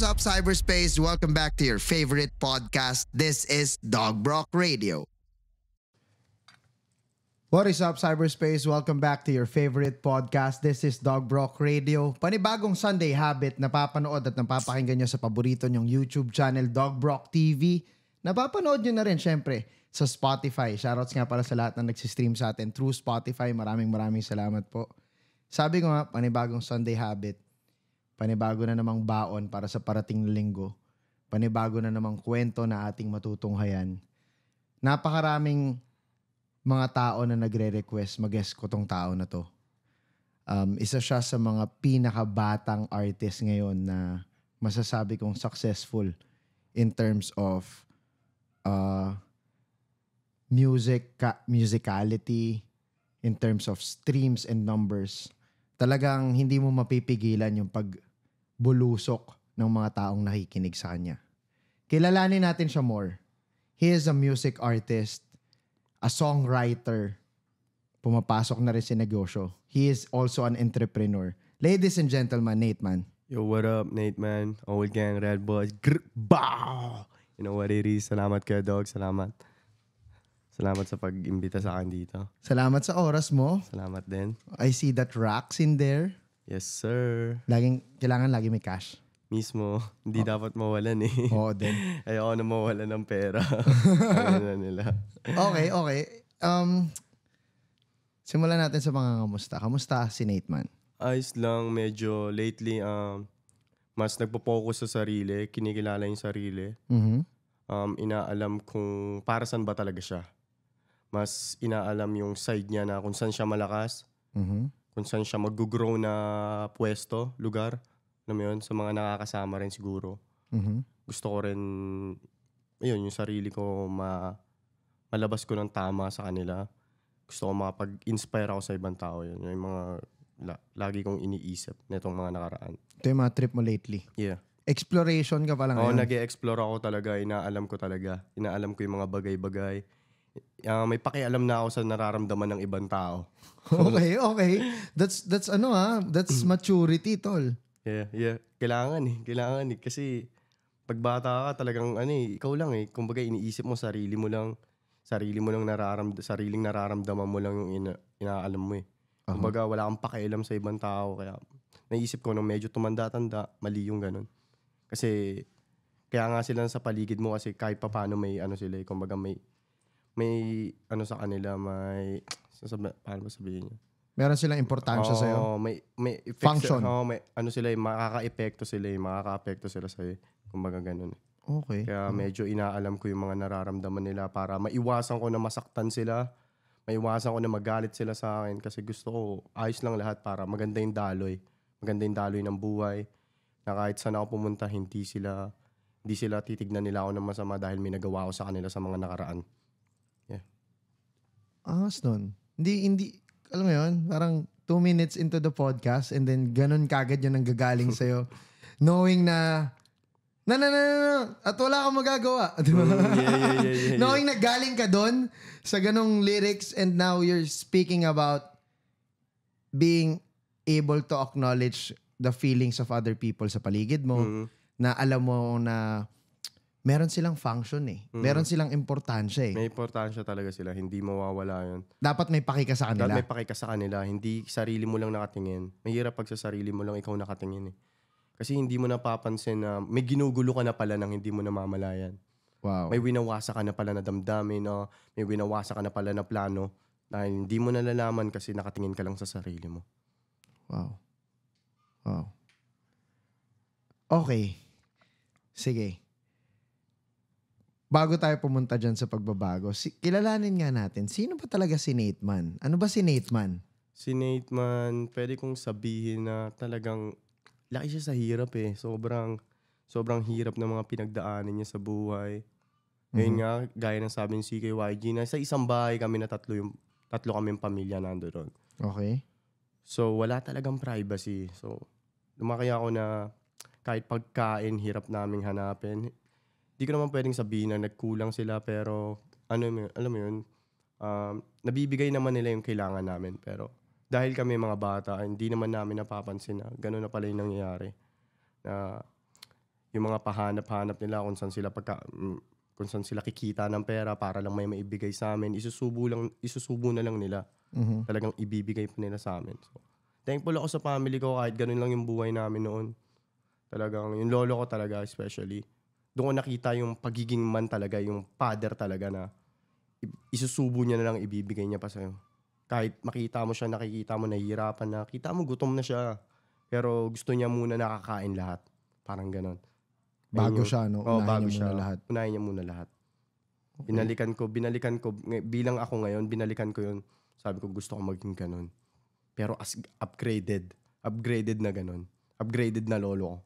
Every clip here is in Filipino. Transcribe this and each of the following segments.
What's up, cyberspace? Welcome back to your favorite podcast. This is Dog Brock Radio. What is up, cyberspace? Welcome back to your favorite podcast. This is Dog Brock Radio. Panibagong Sunday habit na papanood at napapakinggan nyo sa paborito nyong YouTube channel, Dog Brock TV. Napapanood nyo na rin, syempre, sa Spotify. Shoutouts nga para sa lahat na nagsistream sa atin through Spotify. Maraming maraming salamat po. Sabi ko nga, panibagong Sunday habit panibago na namang baon para sa parating na linggo, panibago na namang kwento na ating matutunghayan. Napakaraming mga tao na nagre-request, mag-guest ko tong tao na to. Um, isa siya sa mga pinakabatang artist ngayon na masasabi kong successful in terms of uh, music, musicality, in terms of streams and numbers. Talagang hindi mo mapipigilan yung pag bulusok ng mga taong nakikinig sa kanya. Kilalanin natin siya more. He is a music artist, a songwriter. Pumapasok na rin si negosyo. He is also an entrepreneur. Ladies and gentlemen, Nate Man. Yo, what up, Nate Man? Old gang, Red Boys. Grr, bow! You know what it is? Salamat kayo, dog. Salamat. Salamat sa pag-imbita sa akin dito. Salamat sa oras mo. Salamat din. I see that rocks in there. Yes, sir. Laging, kailangan lagi may cash. Mismo, hindi oh. dapat mawalan eh. Oo, oh, then. Ayoko na mawalan ng pera. Ayun na nila. okay, okay. Um, simulan natin sa pangangamusta. Kamusta si Nate man? Ayos lang, medyo lately, um, mas nagpo-focus sa sarili, kinikilala yung sarili. Mm-hmm. Um, inaalam kung para saan ba talaga siya. Mas inaalam yung side niya na kung saan siya malakas, mm-hmm kung saan siya mag-grow na pwesto, lugar. na mo yun? Sa mga nakakasama rin siguro. Mm-hmm. Gusto ko rin, yun, yung sarili ko ma malabas ko ng tama sa kanila. Gusto ko makapag-inspire ako sa ibang tao. Yun. Yung mga la- lagi kong iniisip nitong mga nakaraan. Ito yung mga trip mo lately? Yeah. Exploration ka pa lang Oo, oh, nag explore ako talaga. Inaalam ko talaga. Inaalam ko yung mga bagay-bagay uh, may pakialam na ako sa nararamdaman ng ibang tao. okay, okay. That's that's ano ha, ah, that's mm. maturity, tol. Yeah, yeah. Kailangan eh, kailangan eh kasi pagbata ka talagang ano eh, ikaw lang eh. Kumbaga iniisip mo sarili mo lang, sarili mo lang nararamdaman, sariling nararamdaman mo lang yung ina, inaalam mo eh. Uh-huh. Kumbaga wala kang pakialam sa ibang tao kaya naisip ko nung medyo tumanda-tanda, mali yung ganun. Kasi kaya nga sila sa paligid mo kasi kahit pa paano may ano sila eh, kumbaga may may ano sa kanila, may sasabi, paano ba sabihin niya? Meron silang importansya sa iyo. Oo, may, may effect Function? Oo, oh, may ano sila, eh, makaka-epekto sila, eh, makaka-apekto sila sa'yo. Eh. Kumbaga ganun. Okay. Kaya hmm. medyo inaalam ko yung mga nararamdaman nila para maiwasan ko na masaktan sila, maiwasan ko na magalit sila sa akin kasi gusto ko ayos lang lahat para maganda yung daloy. Maganda yung daloy ng buhay na kahit saan ako pumunta, hindi sila, hindi sila titignan nila ako ng masama dahil may nagawa ko sa kanila sa mga nakaraan angas nun. Hindi, hindi, alam mo yun, parang two minutes into the podcast and then ganun kagad yun ang gagaling sa'yo. knowing na, na, na, na, na, at wala kang magagawa. Di Mm, yeah, yeah, yeah, yeah, knowing yeah. na galing ka doon sa ganung lyrics and now you're speaking about being able to acknowledge the feelings of other people sa paligid mo mm-hmm. na alam mo na meron silang function eh. Mm. Meron silang importansya eh. May importansya talaga sila. Hindi mawawala yun. Dapat may pakika sa kanila. Dapat may pakika sa kanila. Hindi sarili mo lang nakatingin. Mahirap pag sa sarili mo lang ikaw nakatingin eh. Kasi hindi mo napapansin na may ginugulo ka na pala nang hindi mo namamalayan. Wow. May winawasa ka na pala na damdamin. No? May winawasa ka na pala na plano. Dahil hindi mo nalalaman kasi nakatingin ka lang sa sarili mo. Wow. Wow. Okay. Sige bago tayo pumunta dyan sa pagbabago, si, kilalanin nga natin, sino ba talaga si Nate Man? Ano ba si Nate Man? Si Nate Man, pwede kong sabihin na talagang laki siya sa hirap eh. Sobrang, sobrang hirap ng mga pinagdaanan niya sa buhay. Ngayon mm-hmm. nga, gaya ng sabi ni CKYG, na sa isang bahay kami na tatlo yung tatlo kami yung pamilya nandoon. Okay. So, wala talagang privacy. So, lumaki ako na kahit pagkain, hirap naming hanapin di ko naman pwedeng sabihin na nagkulang sila pero ano mo alam mo yun, um, nabibigay naman nila yung kailangan namin pero dahil kami mga bata, hindi naman namin napapansin na gano'n na pala yung nangyayari. Na yung mga pahanap-hanap nila kung saan sila pagka, mm, kung saan sila kikita ng pera para lang may maibigay sa amin, isusubo lang isusubo na lang nila. Mm-hmm. Talagang ibibigay pa nila sa amin. So, thankful ako sa family ko kahit ganun lang yung buhay namin noon. Talagang yung lolo ko talaga especially doon nakita yung pagiging man talaga, yung father talaga na isusubo niya na lang, ibibigay niya pa sa'yo. Kahit makita mo siya, nakikita mo nahihirapan na, kita mo gutom na siya. Pero gusto niya muna nakakain lahat. Parang ganon. Bago yung, siya, no? Oh, bago siya. Muna lahat. Unahin niya muna lahat. Okay. Binalikan ko, binalikan ko, bilang ako ngayon, binalikan ko yun. Sabi ko, gusto ko maging ganon. Pero as upgraded. Upgraded na ganon. Upgraded na lolo ko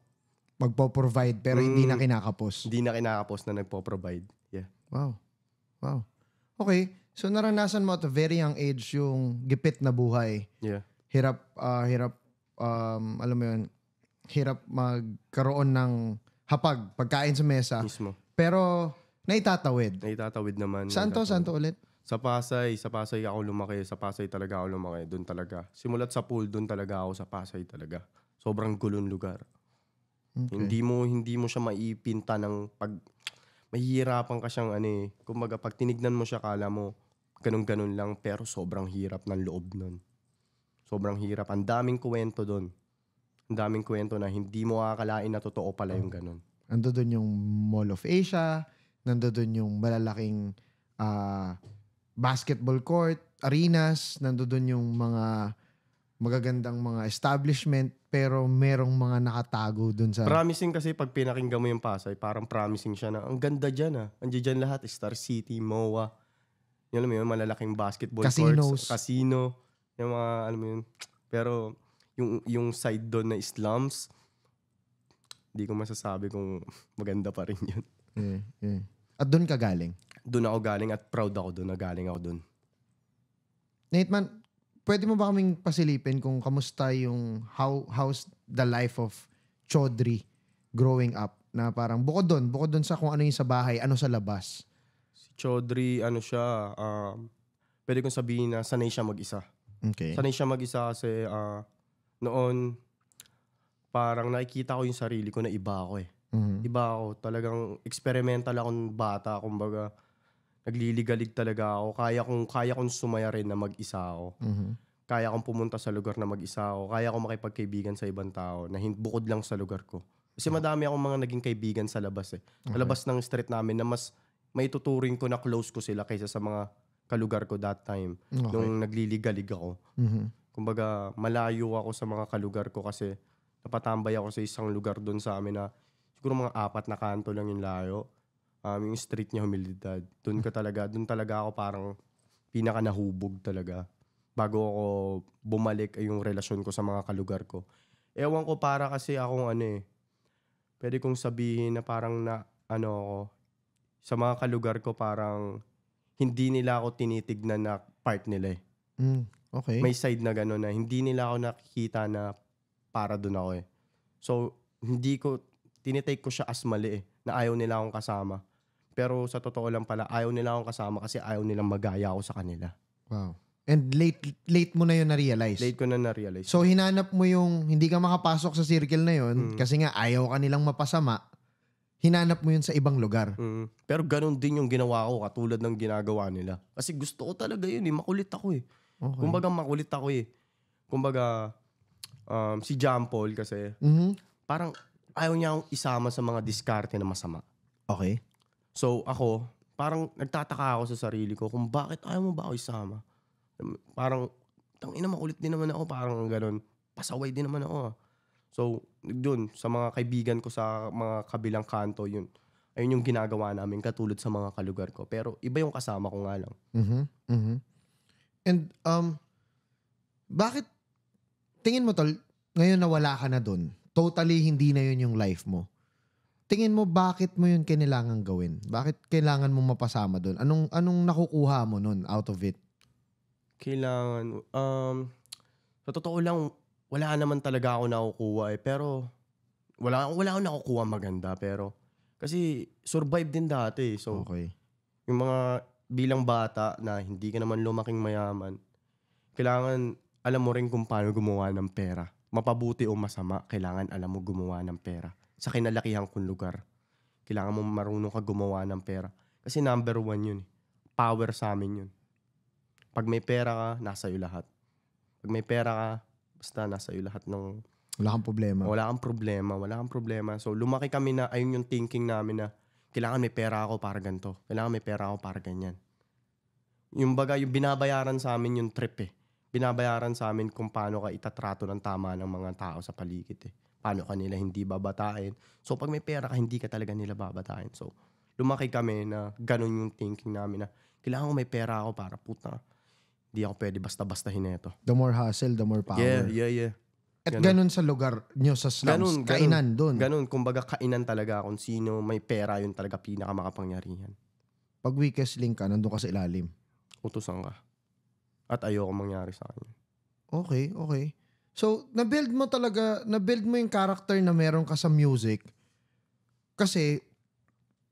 magpo-provide pero mm, hindi na mm. kinakapos. Hindi na kinakapos na nagpo-provide. Yeah. Wow. Wow. Okay. So naranasan mo at a very young age yung gipit na buhay. Yeah. Hirap, uh, hirap, um, alam mo yun, hirap magkaroon ng hapag, pagkain sa mesa. Mismo. Pero naitatawid. Naitatawid naman. Saan to, saan to ulit? Sa Pasay, sa Pasay ako lumaki. Sa Pasay talaga ako lumaki. Doon talaga. Simulat sa pool, doon talaga ako sa Pasay talaga. Sobrang gulong lugar. Okay. Hindi mo hindi mo siya maipinta ng pag mahirapan ka siyang ano eh. Kumbaga pag tinignan mo siya kala mo ganun-ganun lang pero sobrang hirap ng loob nun. Sobrang hirap. Ang daming kwento doon. Ang daming kwento na hindi mo akalain na totoo pala yung oh. ganun. Nando doon yung Mall of Asia, nando doon yung malalaking uh, basketball court, arenas, nando doon yung mga magagandang mga establishment pero merong mga nakatago dun sa... Promising kasi pag pinakinggan mo yung Pasay, parang promising siya na ang ganda dyan ah. Andiyan dyan lahat, Star City, MOA, yun alam mo yun, malalaking basketball Casinos. courts, casino, yung mga alam mo yun. Pero yung, yung side doon na slums, hindi ko masasabi kung maganda pa rin yun. Yeah, mm, yeah. Mm. At doon ka galing? Doon ako galing at proud ako doon na galing ako doon. Nate man, pwede mo ba kaming pasilipin kung kamusta yung how how's the life of Chodri growing up? Na parang bukod doon, bukod doon sa kung ano yung sa bahay, ano sa labas. Si Chodri, ano siya, um, pwede kong sabihin na sanay siya mag-isa. Okay. Sanay siya mag-isa kasi uh, noon, parang nakikita ko yung sarili ko na iba ako eh. Mm-hmm. Iba ako. Talagang experimental akong bata. Kumbaga, nagliligalig talaga ako. Kaya kong, kaya kong sumaya rin na mag-isa ako. Mm-hmm. Kaya kong pumunta sa lugar na mag-isa ako. Kaya kong makipagkaibigan sa ibang tao na hin- bukod lang sa lugar ko. Kasi madami akong mga naging kaibigan sa labas eh. okay. labas ng street namin na mas maituturing ko na close ko sila kaysa sa mga kalugar ko that time. Okay. Nung nagliligalig ako. Mm-hmm. Kumbaga, malayo ako sa mga kalugar ko kasi napatambay ako sa isang lugar doon sa amin na siguro mga apat na kanto lang yung layo um, yung street niya humildad. Doon ka talaga, doon talaga ako parang pinaka nahubog talaga bago ako bumalik ay eh, yung relasyon ko sa mga kalugar ko. Ewan ko para kasi akong ano eh, pwede kong sabihin na parang na ano ako, sa mga kalugar ko parang hindi nila ako tinitignan na part nila eh. Mm, okay. May side na gano'n na hindi nila ako nakikita na para doon ako eh. So, hindi ko, tinitake ko siya as mali eh, na ayaw nila akong kasama. Pero sa totoo lang pala, ayaw nila akong kasama kasi ayaw nilang magaya ako sa kanila. Wow. And late late mo na 'yon na-realize. Late ko na na-realize. So hinanap mo yung hindi ka makapasok sa circle na 'yon mm. kasi nga ayaw ka nilang mapasama. Hinanap mo yun sa ibang lugar. Mm. Pero ganun din yung ginawa ko katulad ng ginagawa nila. Kasi gusto ko talaga 'yun, eh. makulit ako eh. Okay. Kumbaga makulit ako eh. Kumbaga um, si John Paul kasi mm-hmm. parang ayaw niya akong isama sa mga diskarte na masama. Okay. So ako, parang nagtataka ako sa sarili ko kung bakit ayaw mo ba ako isama. Parang, tangina makulit din naman ako, parang ganun. Pasaway din naman ako. Ah. So, doon, sa mga kaibigan ko sa mga kabilang kanto, yun. Ayun yung ginagawa namin, katulad sa mga kalugar ko. Pero iba yung kasama ko nga lang. Mm-hmm. Mm-hmm. And, um, bakit, tingin mo tol, ngayon nawala ka na doon, totally hindi na yun yung life mo tingin mo bakit mo yun kailangan gawin? Bakit kailangan mo mapasama doon? Anong anong nakukuha mo noon out of it? Kailangan um sa totoo lang wala naman talaga ako nakukuha eh pero wala wala akong nakukuha maganda pero kasi survive din dati eh. so okay. yung mga bilang bata na hindi ka naman lumaking mayaman kailangan alam mo rin kung paano gumawa ng pera mapabuti o masama kailangan alam mo gumawa ng pera sa kinalakihan kong lugar. Kailangan mo marunong ka gumawa ng pera. Kasi number one yun. Eh. Power sa amin yun. Pag may pera ka, nasa iyo lahat. Pag may pera ka, basta nasa iyo lahat ng... Wala kang problema. Wala kang problema. Wala kang problema. So lumaki kami na, ayun yung thinking namin na kailangan may pera ako para ganito. Kailangan may pera ako para ganyan. Yung baga, yung binabayaran sa amin yung trip eh. Binabayaran sa amin kung paano ka itatrato ng tama ng mga tao sa paligid eh paano ka nila hindi babatain. So pag may pera ka, hindi ka talaga nila babatain. So lumaki kami na ganun yung thinking namin na kailangan ko may pera ako para puta. Hindi ako pwede basta-bastahin na ito. The more hustle, the more power. Yeah, yeah, yeah. At ganun, ganun sa lugar nyo sa slums, ganun, kainan doon. Ganun, kumbaga kainan talaga kung sino may pera yun talaga pinakamakapangyarihan. Pag weakest link ka, nandun ka sa ilalim. Utosan ka. At ayoko mangyari sa akin. Okay, okay. So, na-build mo talaga, na-build mo yung character na meron ka sa music. Kasi,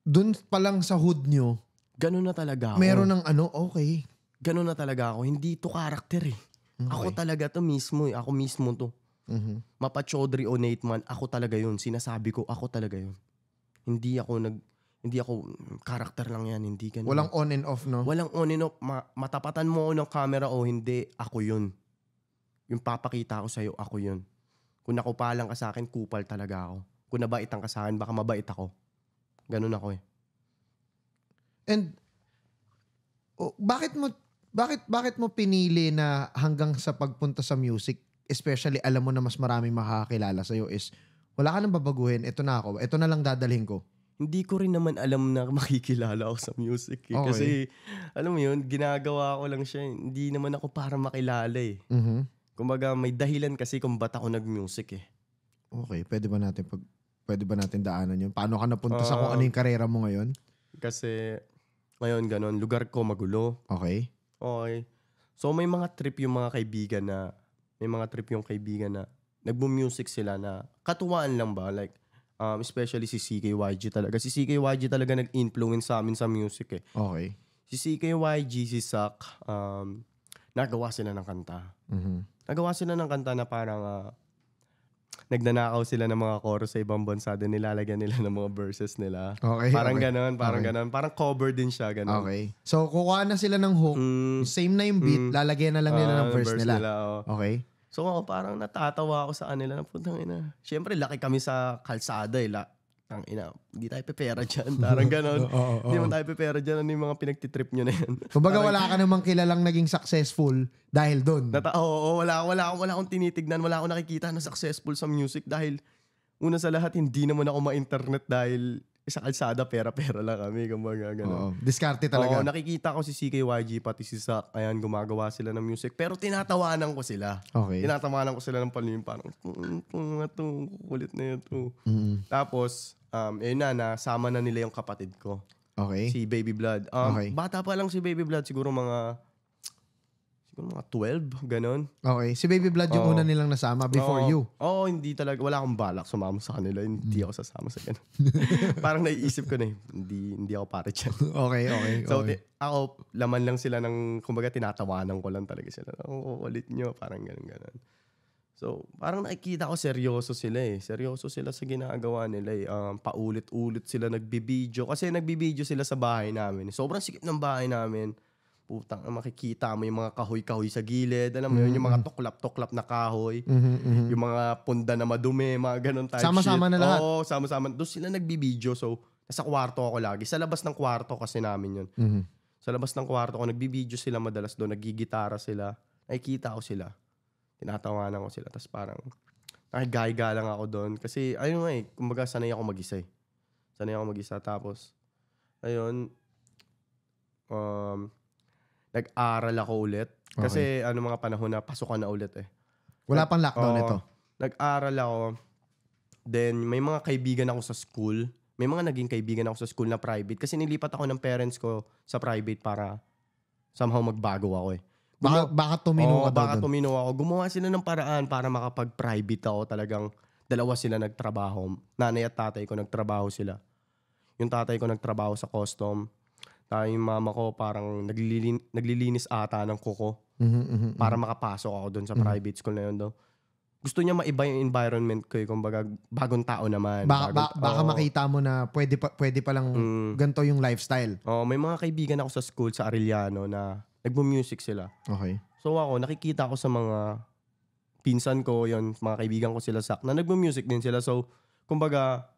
dun pa lang sa hood nyo, Ganun na talaga ako. meron ng ano, okay. Ganun na talaga ako. Hindi to character eh. Ako talaga to mismo eh. Ako mismo to. Mhm. Mapachodri o Nate man, ako talaga yun. Sinasabi ko, ako talaga yun. Hindi ako nag... Hindi ako, mm, karakter lang yan. Hindi ganun. Walang on and off, no? Walang on and off. Ma- matapatan mo ako ng camera o hindi, ako yun. Yung papakita ko sa'yo, ako yun. Kung nakupalang ka sa akin, kupal talaga ako. Kung nabaitang ka sa akin, baka mabait ako. Ganun ako eh. And oh, bakit mo bakit bakit mo pinili na hanggang sa pagpunta sa music, especially alam mo na mas marami makakakilala sa iyo is wala ka nang babaguhin, ito na ako, ito na lang dadalhin ko. Hindi ko rin naman alam na makikilala ako sa music. Eh. Okay. Kasi, alam mo yun, ginagawa ko lang siya. Eh. Hindi naman ako para makilala eh. Mm-hmm. Kumbaga, may dahilan kasi kung ba't ako nag-music eh. Okay, pwede ba natin pag pwede ba natin daanan yun? Paano ka napunta uh, sa kung ah. ano yung karera mo ngayon? Kasi ngayon ganun, lugar ko magulo. Okay. Okay. So may mga trip yung mga kaibigan na may mga trip yung kaibigan na nagbo-music sila na katuwaan lang ba like um, especially si CKYG talaga. Si CKYG talaga nag-influence sa amin sa music eh. Okay. Si CKYG, si Sak, um, nagawa sila ng kanta. Mm-hmm. Nagawa sila ng kanta na parang uh, nagnanakaw sila ng mga chorus sa ibang bansa din nilalagyan nila ng mga verses nila. Okay, parang okay. ganun, parang okay. ganun. Parang cover din siya, ganun. Okay. So, kukuha na sila ng hook, mm, same na yung beat, mm, lalagyan na lang nila uh, ng verse, verse nila. nila oh. Okay. So, ako parang natatawa ako sa kanila na putang ina. Siyempre, laki kami sa kalsada eh tang ina, hindi tayo pepera dyan. Parang ganon. Hindi oh, oh, oh. man tayo pepera dyan. Ano yung mga pinagtitrip nyo na yan? Kumbaga wala ka namang kilalang naging successful dahil doon. Nata- oo, oh, oh, wala, wala, wala akong tinitignan. Wala akong nakikita na successful sa music dahil una sa lahat, hindi naman ako ma-internet dahil isang alsada, pera-pera lang kami, kumbaga, gano'n. Oo, diskarte talaga. Oo, nakikita ko si CKYG, pati si Zach, ayan, gumagawa sila ng music. Pero tinatawanan ko sila. Okay. Tinatawanan ko sila ng panlilin, parang, kung ito, kulit na ito. Mm-hmm. Tapos, um, yun na, nasama na nila yung kapatid ko. Okay. Si Baby Blood. Um, okay. Bata pa lang si Baby Blood, siguro mga siguro mga 12, ganun. Okay. Si Baby Blood yung Oo. una nilang nasama before Oo. you. Oo, hindi talaga. Wala akong balak sumama sa kanila. Hindi ako sasama sa ganun. Parang naiisip ko na eh, hindi, hindi ako pare dyan. Okay, okay. So, okay. ako, laman lang sila ng, kumbaga, tinatawanan ko lang talaga sila. Oo, oh, ulit nyo. Parang ganun, ganun. So, parang nakikita ko seryoso sila eh. Seryoso sila sa ginagawa nila eh. Um, paulit-ulit sila nagbibideo. Kasi nagbibideo sila sa bahay namin. Sobrang sikip ng bahay namin putang makikita mo yung mga kahoy-kahoy sa gilid. Alam mo mm-hmm. yun, yung mga mm-hmm. tuklap-tuklap na kahoy. Mm-hmm, mm-hmm. Yung mga punda na madumi, mga ganun type Sama-sama shit. na lahat. Oo, sama-sama. Doon sila nagbibideo. So, nasa kwarto ako lagi. Sa labas ng kwarto kasi namin yun. Mm-hmm. Sa labas ng kwarto ko, nagbibideo sila madalas doon. Nagigitara sila. Nakikita ko sila. Tinatawanan ko sila. Tapos parang, nakigayga lang ako doon. Kasi, ayun nga eh, kumbaga sanay ako mag-isa eh. Sanay ako mag-isa. Tapos, ayun, um, nag-aral ako ulit. Kasi ano mga panahon na pasukan na ulit eh. Wala pang lockdown ito. Nag-aral ako. Then, may mga kaibigan ako sa school. May mga naging kaibigan ako sa school na private. Kasi nilipat ako ng parents ko sa private para somehow magbago ako eh. Baka, baka tumino ka baka tumino ako. Gumawa sila ng paraan para makapag-private ako talagang dalawa sila nagtrabaho. Nanay at tatay ko nagtrabaho sila. Yung tatay ko nagtrabaho sa custom na yung mama ko parang naglilin, naglilinis ata ng kuko mm-hmm, mm-hmm, mm-hmm. para makapasok ako doon sa mm-hmm. private school na yun daw. Gusto niya maiba yung environment ko eh. Kumbaga, bagong tao naman. Ba- bagong, ba- baka oh. makita mo na pwede pa, pwede pa lang mm. ganito yung lifestyle. Oh, may mga kaibigan ako sa school sa Arellano na nagmo music sila. Okay. So ako, nakikita ko sa mga pinsan ko, yon mga kaibigan ko sila sa, na nagmo music din sila. So, kumbaga,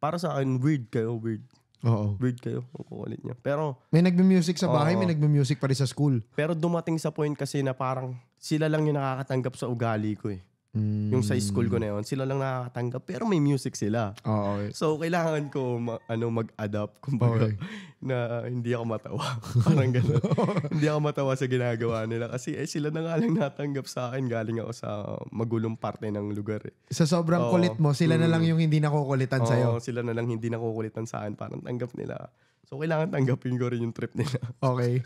para sa akin, weird kayo, weird. Oo. Weird kayo. Ang kukulit niya. Pero, May nagme-music sa bahay, may nagme-music pa rin sa school. pero dumating sa point kasi na parang sila lang yung nakakatanggap sa ugali ko eh. Hmm. Yung sa school ko na yun, sila lang nakakatanggap pero may music sila. Oo. So, kailangan ko ma- ano, mag-adapt. Kumbaga, Okay na hindi ako matawa. Parang gano'n. hindi ako matawa sa ginagawa nila. Kasi eh, sila na nga lang natanggap sa akin. Galing ako sa magulong parte ng lugar. Eh. Sa sobrang Oo, kulit mo, sila na mm. lang yung hindi nakukulitan Oo, sa'yo. sila na lang hindi nakukulitan sa akin. Parang tanggap nila. So, kailangan tanggapin ko rin yung trip nila. Okay.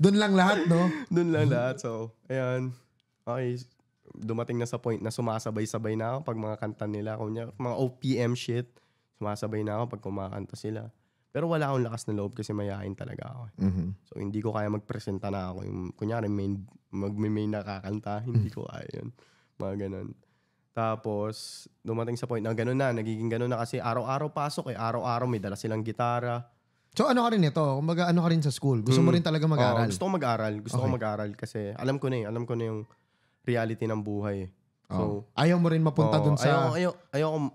Doon lang lahat, no? Doon lang lahat. So, ayan. Okay. Dumating na sa point na sumasabay-sabay na ako pag mga kanta nila. Kunya, mga OPM shit. Sumasabay na ako pag kumakanta sila. Pero wala akong lakas na loob kasi mayayain talaga ako. Eh. Mm-hmm. So hindi ko kaya magpresenta na ako. Yung, kunyari, main, mag-main nakakanta, hindi ko kaya yun. Mga ganun. Tapos, dumating sa point na ganun na, nagiging ganun na kasi araw-araw pasok eh. Araw-araw may dala silang gitara. So ano ka rin ito? Kumbaga ano ka rin sa school? Gusto mm. mo hmm. rin talaga mag-aral? Oh, gusto ko mag-aral. Gusto okay. ko mag-aral kasi alam ko na eh. Alam ko na yung reality ng buhay eh. Oh. So, ayaw mo rin mapunta oh, dun sa... Ayaw, ayaw, ayaw, ayaw,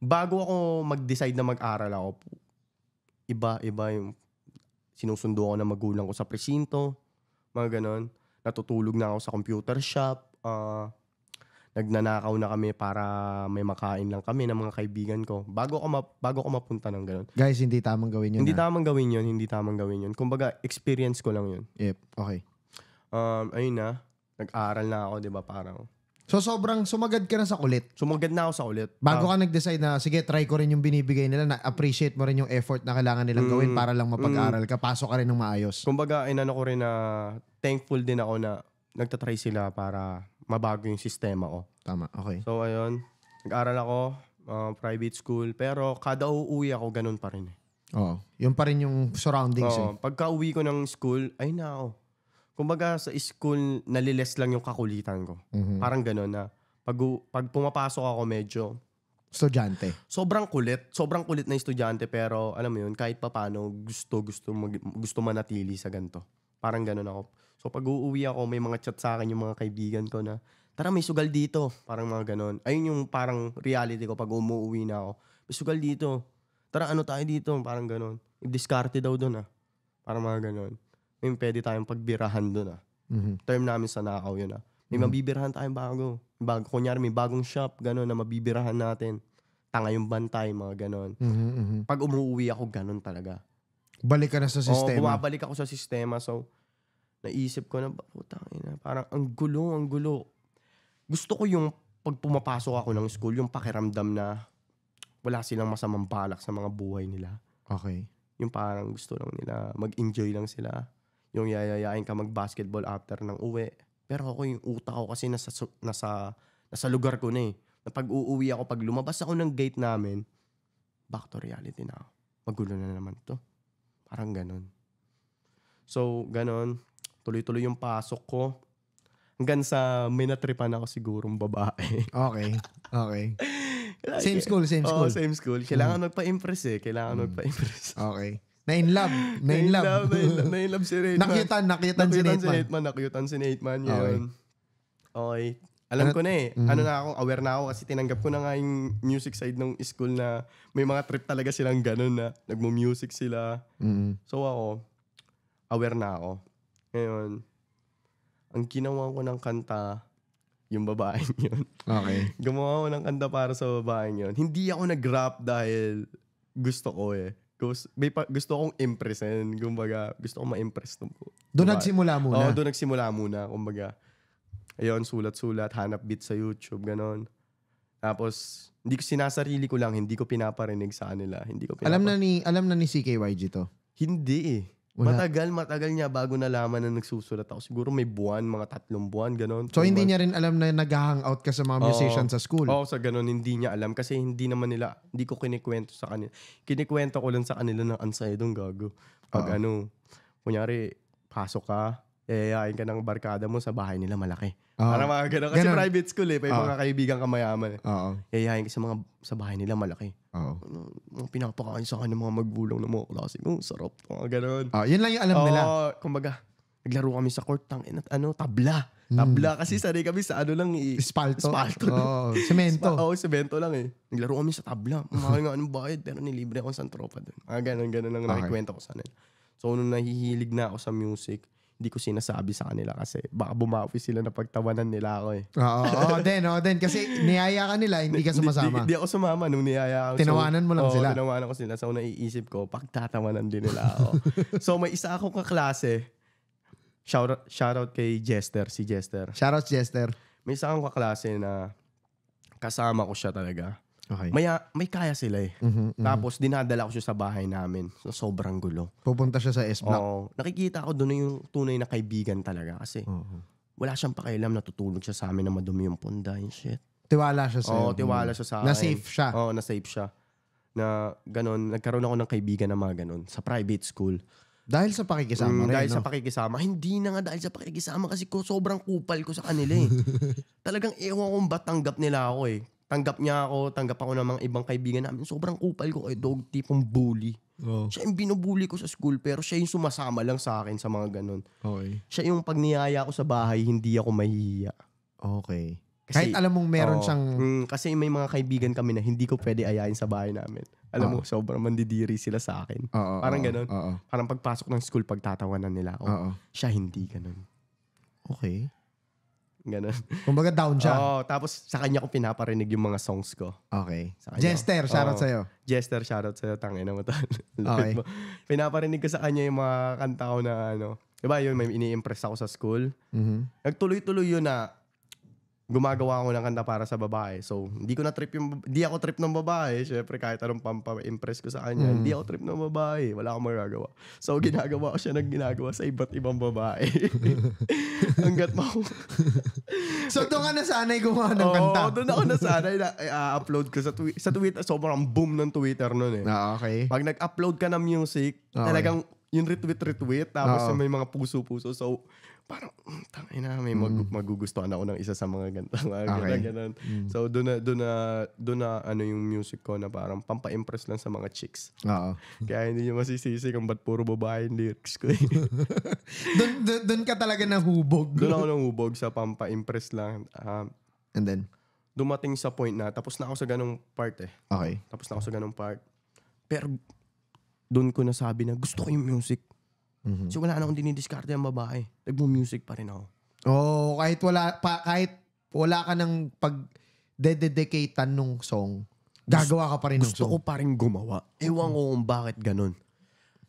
bago ako mag-decide na mag-aral ako, iba-iba yung sinusundo ako ng magulang ko sa presinto, mga ganon. Natutulog na ako sa computer shop. Uh, nagnanakaw na kami para may makain lang kami ng mga kaibigan ko. Bago ako, ma- bago ako mapunta ng ganun. Guys, hindi tamang gawin yun. Hindi ha? tamang gawin yun. Hindi tamang gawin yun. Kumbaga, experience ko lang yun. Yep, okay. Um, ayun na. Nag-aral na ako, di ba? Parang So sobrang sumagad ka na sa kulit. Sumagad na ako sa kulit. Bago ah. ka nag-decide na, sige, try ko rin yung binibigay nila, na-appreciate mo rin yung effort na kailangan nilang mm, gawin para lang mm. mapag-aral ka, pasok ka rin ng maayos. Kumbaga, inano ko rin na thankful din ako na nagtatry sila para mabago yung sistema ko. Tama, okay. So, ayun. Nag-aral ako, uh, private school. Pero kada uuwi ako, ganun pa rin eh. Oo. Yun pa rin yung surroundings eh. pagka uwi ko ng school, ay nako kumbaga sa school, naliles lang yung kakulitan ko. Mm-hmm. Parang gano'n na pag, pag pumapasok ako medyo... Estudyante. Sobrang kulit. Sobrang kulit na estudyante pero alam mo yun, kahit papano, gusto, gusto, mag, gusto manatili sa ganto. Parang gano'n ako. So pag uuwi ako, may mga chat sa akin yung mga kaibigan ko na, tara may sugal dito. Parang mga gano'n. Ayun yung parang reality ko pag umuwi na ako. May sugal dito. Tara ano tayo dito. Parang gano'n. Diskarte daw doon ah. Parang mga gano'n may pwede tayong pagbirahan doon ah. Mm-hmm. Term namin sa nakaw yun ah. May mm-hmm. mabibirahan tayong bago. bago. Kunyari may bagong shop, gano'n na mabibirahan natin. Tanga yung bantay, mga gano'n. Mm-hmm, mm-hmm, Pag umuwi ako, gano'n talaga. Balik ka na sa sistema. Oo, bumabalik ako sa sistema. So, naisip ko na, puta, ina, parang ang gulo, ang gulo. Gusto ko yung pag pumapasok ako ng school, yung pakiramdam na wala silang masamang balak sa mga buhay nila. Okay. Yung parang gusto lang nila, mag-enjoy lang sila yung yayayain ka mag-basketball after ng uwi. Pero ako yung utak ko kasi nasa, nasa, nasa lugar ko na eh. Na pag uuwi ako, pag lumabas ako ng gate namin, back to reality na ako. Magulo na naman to. Parang ganun. So, ganun. Tuloy-tuloy yung pasok ko. Hanggang sa minatripan ako siguro ng babae. okay. Okay. same school, same school. Oh, same school. Kailangan mm. magpa-impress eh. Kailangan mm. magpa-impress. Okay. Na in love. Na in love. na, in love na in love si Nateman. Nakyutan, nakyutan, nakyutan si Nateman. Nakyutan si Nateman yun. Okay. okay. Alam ano- ko na eh. Mm-hmm. Ano na ako, aware na ako kasi tinanggap ko na nga yung music side ng school na may mga trip talaga silang ganun na nagmo-music sila. Mm-hmm. So ako, aware na ako. Ngayon, ang ginawa ko ng kanta, yung babae yun. Okay. Gumawa ko ng kanta para sa babae yun. Hindi ako nag-rap dahil gusto ko eh gusto, may pa, gusto kong impressin. Kumbaga, gusto kong ma-impress. Doon nagsimula muna? Oo, doon nagsimula muna. Kumbaga, ayun, sulat-sulat, hanap beat sa YouTube, ganon. Tapos, hindi ko sinasarili ko lang, hindi ko pinaparinig sa kanila. Hindi ko pinapar- Alam na ni alam na ni CKYG to. Hindi eh. Wala. Matagal, matagal niya bago nalaman na nagsusulat ako. Siguro may buwan, mga tatlong buwan, ganon. So, hindi niya rin alam na nag-hangout ka sa mga oh, musician sa school? Oo, oh, sa ganon, hindi niya alam. Kasi hindi naman nila, hindi ko kinikwento sa kanila. Kinikwento ko lang sa kanila ng ansay doon, gago. Pag uh-huh. ano, kunyari, pasok ka, yayayain ka ng barkada mo sa bahay nila malaki. Oo. Ah, Parang mga ganun. Kasi Ganun. private school eh. May Oo. mga ah. kaibigan ka mayaman eh. Oo. Yayayain ka sa mga sa bahay nila malaki. Oo. Ano, pinapakain sa akin ng mga magulang ng mga klase mo. Sarap. Mga ganun. Ah, yan lang yung alam nila. Oo, kumbaga, naglaro kami sa court. Tang, at ano, tabla. Tabla. Hmm. Kasi sari kami sa ano lang i- eh. Spalto. Espalto. Oo. Semento. Oo, sa bento lang eh. Naglaro kami sa tabla. Mahal nga anong bayad, pero nilibre ako sa tropa doon. Ah, ganun, ganun ang nakikwento ko sa nila. So, nung nahihilig na ako sa music, hindi ko sinasabi sa kanila kasi baka bumawi sila na pagtawanan nila ako eh. Oo, oh, then, oh, then. Kasi niyaya ka nila, hindi ka sumasama. Hindi ako sumama nung niyaya ako. Tinawanan so, mo lang oh, sila? tinawanan ko sila. So, naiisip ko, pagtatawanan din nila ako. so, may isa akong kaklase. Shout out, shout out kay Jester, si Jester. Shout out, Jester. May isa akong kaklase na kasama ko siya talaga. Okay. May, may kaya sila eh. Mm-hmm, mm-hmm. Tapos dinadala ko siya sa bahay namin. So, sobrang gulo. Pupunta siya sa s Oo. Nakikita ko doon yung tunay na kaibigan talaga kasi uh-huh. wala siyang pakialam. Natutulog siya sa amin na madumi yung punda yung shit. Tiwala siya sa Oo, mhm. tiwala siya sa akin. Na-safe siya? Oo, na-safe siya. Na ganun, nagkaroon ako ng kaibigan na mga ganun sa private school. Dahil sa pakikisama mm, rin, Dahil no? sa pakikisama. Hindi na nga dahil sa pakikisama kasi ko, sobrang kupal ko sa kanila eh. Talagang ewan kong batanggap nila ako eh tanggap niya ako, tanggap ako ng mga ibang kaibigan namin. Sobrang kupal ko kay eh, Dog, tipong bully. Oh. Siya yung binubully ko sa school, pero siya yung sumasama lang sa akin sa mga ganun. Okay. Siya yung pag niyaya ko sa bahay, hindi ako mahihiya. Okay. Kasi, Kahit alam mong meron oh, siyang... Mm, kasi may mga kaibigan kami na hindi ko pwede ayain sa bahay namin. Alam oh. mo, sobrang mandidiri sila sa akin. Oh, oh, Parang oh, ganun. Oh, oh. Parang pagpasok ng school, pagtatawanan nila ako. Oh, oh. Siya hindi ganun. Okay. Ganun. Kumbaga down siya. Oo, tapos sa kanya ko pinaparinig yung mga songs ko. Okay. Sa kanya. Jester, shoutout Oo. sa'yo. Jester, shoutout sa'yo, tangin na mo tol. Okay. Lupit mo. Pinaparinig ko sa kanya yung mga kanta ko na ano. Diba yun, may ini-impress ako sa school. Mhm. Nagtuloy-tuloy yun na gumagawa ako ng kanta para sa babae. So, hindi ko na trip yung, hindi ako trip ng babae. Siyempre, kahit anong pampa-impress ko sa kanya, mm. hindi ako trip ng babae. Wala akong magagawa. So, hmm. ginagawa ko siya ng ginagawa sa iba't ibang babae. Hanggat mo so, doon ka nasanay gumawa ng kanta? Oo, doon ako nasanay na i-upload eh, ko sa, twi- sa Twitter. Sobrang boom ng Twitter noon eh. Ah, okay. Pag nag-upload ka ng music, okay. talagang yung retweet-retweet, tapos oh. yung may mga puso-puso. So, parang, ina, hmm, may mag- mm. magugustuhan ako ng isa sa mga ganito. Mga okay. ganun, Mm. So, doon na, doon na, doon na, ano yung music ko na parang pampa-impress lang sa mga chicks. Oo. Kaya hindi nyo masisisi kung bakit puro babae yung lyrics ko. doon, doon, ka talaga na hubog. doon ako hubog sa pampa-impress lang. Um, And then? Dumating sa point na, tapos na ako sa ganung part eh. Okay. Tapos na ako sa ganung part. Pero, doon ko nasabi na gusto ko yung music Mm-hmm. So wala na akong dinidiskarte yung babae. Nagmo-music pa rin ako. Oh, kahit wala pa kahit wala ka ng pag dedicate nung song, gagawa ka pa rin ng song. Gusto ko pa rin gumawa. Ewan ko kung bakit ganun.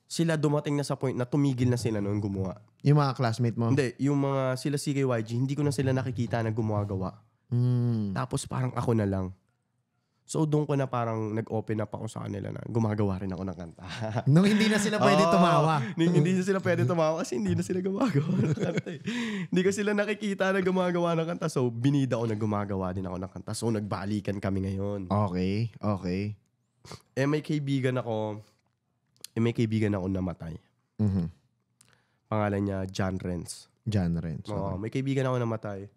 Sila dumating na sa point na tumigil na sila noon gumawa. Yung mga classmate mo? Hindi, yung mga sila CKYG, hindi ko na sila nakikita na gumagawa. Mm. Tapos parang ako na lang. So doon ko na parang nag-open up ako sa kanila na gumagawa rin ako ng kanta. Nung hindi na sila pwede oh, tumawa. hindi na sila pwede tumawa kasi hindi na sila gumagawa ng kanta. Eh. hindi ko sila nakikita na gumagawa ng kanta. So binida ko na gumagawa din ako ng kanta. So nagbalikan kami ngayon. Okay, okay. Eh may kaibigan ako, eh may kaibigan ako namatay. Mm-hmm. Pangalan niya John Renz. John Renz. Okay. Oh, may kaibigan ako namatay.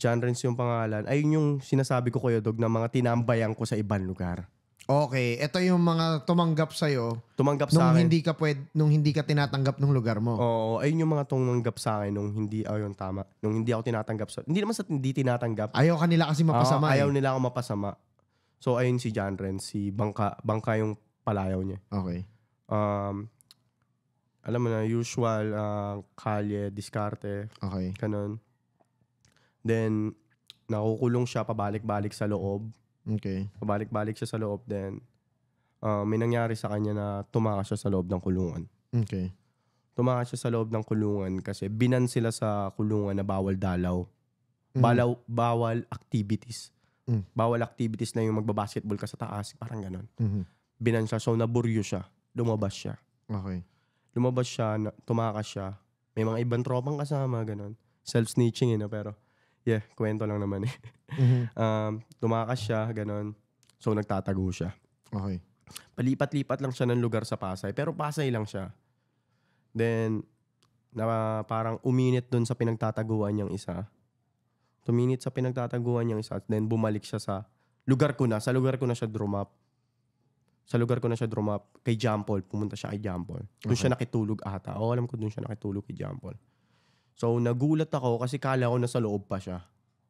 John yung pangalan. Ayun yung sinasabi ko kayo, Dog, na mga tinambayan ko sa ibang lugar. Okay, ito yung mga tumanggap sa iyo. Tumanggap sa akin. hindi ka pwed, nung hindi ka tinatanggap ng lugar mo. Oo, ayun yung mga tumanggap sa akin nung hindi oh, tama. Nung hindi ako tinatanggap sa hindi naman sa hindi tinatanggap. Ayaw kanila kasi mapasama. Oo, ah, ayaw eh. nila ako mapasama. So ayun si John Ren, si Bangka, Bangka yung palayaw niya. Okay. Um alam mo na usual uh, kalye, diskarte. Okay. Kanon. Then, nakukulong siya pabalik-balik sa loob. Okay. Pabalik-balik siya sa loob. Then, uh, may nangyari sa kanya na tumakas siya sa loob ng kulungan. Okay. Tumakas siya sa loob ng kulungan kasi binan sila sa kulungan na bawal dalaw. Mm. Balaw, bawal activities. Mm. Bawal activities na yung magbabasketball ka sa taas. Parang ganun. Mm-hmm. Binan siya. So, naburyo siya. Lumabas siya. Okay. Lumabas siya. Na, tumakas siya. May mga ibang tropang kasama. Ganun. Self-snitching yun, eh, pero yeah, kwento lang naman eh. Mm-hmm. um, tumakas siya, ganun. So, nagtatago siya. Okay. Palipat-lipat lang siya ng lugar sa Pasay. Pero Pasay lang siya. Then, na parang uminit dun sa pinagtataguan niyang isa. Tuminit sa pinagtataguan niyang isa. Then, bumalik siya sa lugar ko na. Sa lugar ko na siya drum up. Sa lugar ko na siya drum up. Kay Jampol. Pumunta siya kay Jampol. Doon okay. siya nakitulog ata. Oo, alam ko doon siya nakitulog kay Jampol. So, nagulat ako kasi kala ko nasa loob pa siya.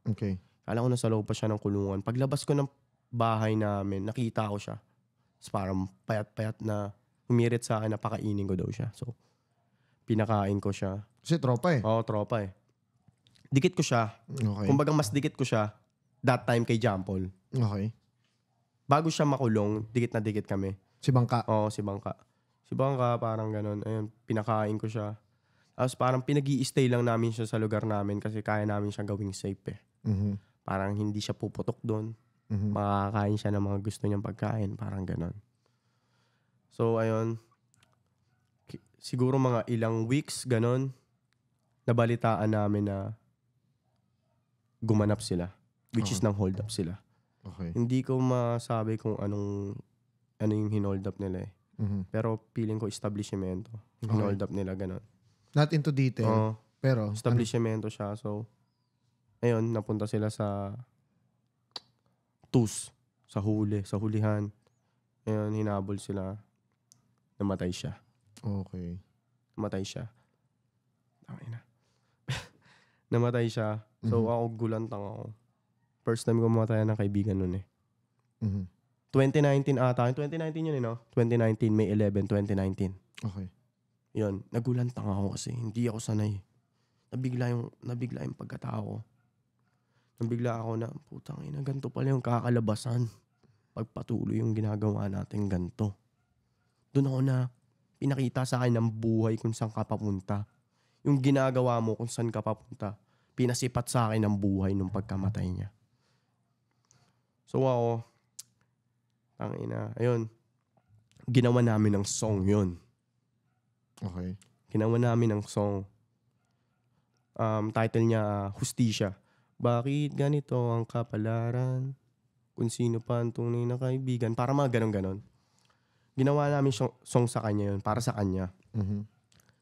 Okay. Kala ko nasa loob pa siya ng kulungan. Paglabas ko ng bahay namin, nakita ko siya. Tapos parang payat-payat na humirit sa akin napakainin ko daw siya. So, pinakain ko siya. Kasi tropa eh. Oo, tropa eh. Dikit ko siya. Okay. Kumbaga mas dikit ko siya that time kay Jampol. Okay. Bago siya makulong, dikit na dikit kami. Si Bangka? Oo, si Bangka. Si Bangka, parang ganun. Ayun, pinakain ko siya. Tapos parang pinag stay lang namin siya sa lugar namin kasi kaya namin siya gawing safe eh. Mm-hmm. Parang hindi siya puputok doon. Mm-hmm. Makakain siya ng mga gusto niyang pagkain. Parang ganon. So, ayun. Siguro mga ilang weeks, ganon. Nabalitaan namin na gumanap sila. Which uh-huh. is nang hold up sila. Okay. Hindi ko masabi kung anong ano yung hinold up nila eh. Mm-hmm. Pero feeling ko establishment. Hinold okay. up nila ganun. Not into detail. Oo. Pero, ano? Establishmento siya. So, ayun, napunta sila sa tus, sa huli, sa hulihan. Ayun, hinabol sila. Namatay siya. okay. Namatay siya. Tangay na. namatay siya. So, mhm. ako gulantang ako. First time ko mamatay ng kaibigan nun eh. Mhm. 2019 ata. 2019 yun eh, no? 2019, May 11, 2019. Okay. Yun, nagulantang ako kasi hindi ako sanay. Nabigla yung, nabigla yung pagkatao ko. Nabigla ako na, putang ina, ganito pala yung kakalabasan. Pagpatuloy yung ginagawa natin ganto. Doon ako na pinakita sa akin ng buhay kung saan ka papunta. Yung ginagawa mo kung saan ka papunta. Pinasipat sa akin ng buhay nung pagkamatay niya. So ako, tangina, ayun, ginawa namin ng song yun Okay. Ginawa namin ang song. Um, title niya, Justicia. Ah, Bakit ganito ang kapalaran? Kung sino pa ang tunay na kaibigan? Para mga ganon-ganon. Ginawa namin song, song sa kanya yun, para sa kanya. Mm-hmm.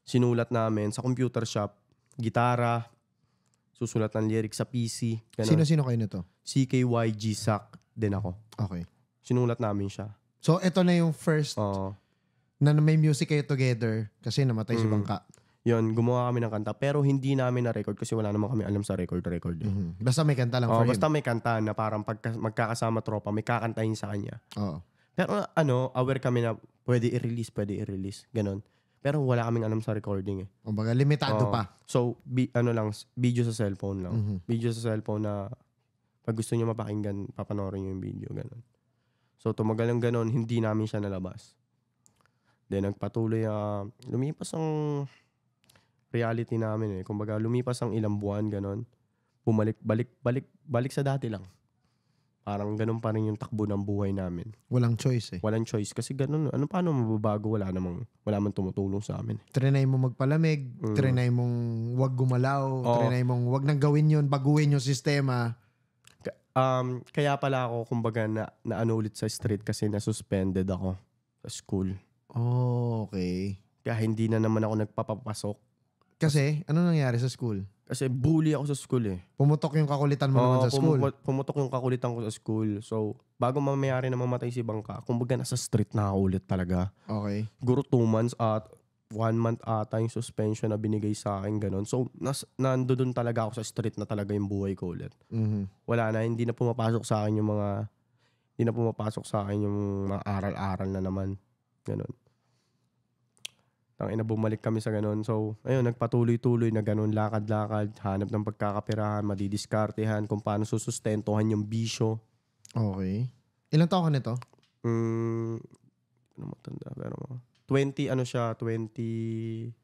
Sinulat namin sa computer shop, gitara, susulat ng lyrics sa PC. Sino-sino kayo nito? CKYG Sack din ako. Okay. Sinulat namin siya. So, ito na yung first Oo na may music kayo together kasi namatay si mm. Bangka. Yun, gumawa kami ng kanta. Pero hindi namin na-record kasi wala naman kami alam sa record-record. eh. Mhm. Basta may kanta lang oh, for basta him. may kanta na parang pag magkakasama tropa, may kakantahin sa kanya. Oo. Pero ano, aware kami na pwede i-release, pwede i-release. Ganon. Pero wala kaming alam sa recording eh. Kumbaga, limitado Oo. pa. So, bi- ano lang, video sa cellphone lang. Mhm. Video sa cellphone na pag gusto niyo mapakinggan, papanoorin niyo yung video. Ganon. So, tumagal ng ganon, hindi namin siya nalabas. Then nagpatuloy, uh, lumipas ang reality namin eh. Kumbaga lumipas ang ilang buwan, ganun. Bumalik, balik, balik, balik sa dati lang. Parang ganun pa rin yung takbo ng buhay namin. Walang choice eh. Walang choice. Kasi ganun, ano paano mababago? Wala namang, wala man tumutulong sa amin. Eh. Trinay mo magpalamig, mm. trinay mong wag gumalaw, Oo. trinay mong wag nang gawin yon, baguhin yung sistema. Um, kaya pala ako, kumbaga, na, ano ulit sa street kasi na suspended ako sa school. Oh, okay. Kaya hindi na naman ako nagpapapasok. Kasi, ano nangyari sa school? Kasi bully ako sa school eh. Pumutok yung kakulitan mo Oo, naman sa school. Pumutok yung kakulitan ko sa school. So, bago mamayari na mamatay si Bangka, kumbaga nasa street na ako ulit talaga. Okay. Guro two months at one month ata yung suspension na binigay sa akin, ganun. So, nas, nandoon talaga ako sa street na talaga yung buhay ko ulit. Mhm. Wala na, hindi na pumapasok sa akin yung mga, hindi na pumapasok sa akin yung mga aral-aral na naman. Ganun. Tang ina bumalik kami sa ganun. So, ayun, nagpatuloy-tuloy na ganun lakad-lakad, hanap ng pagkakapirahan, madidiskartehan, kung paano susustentuhan yung bisyo. Okay. Ilang taon ka nito? Mm, ano matanda, pero mo. 20 ano siya, 2019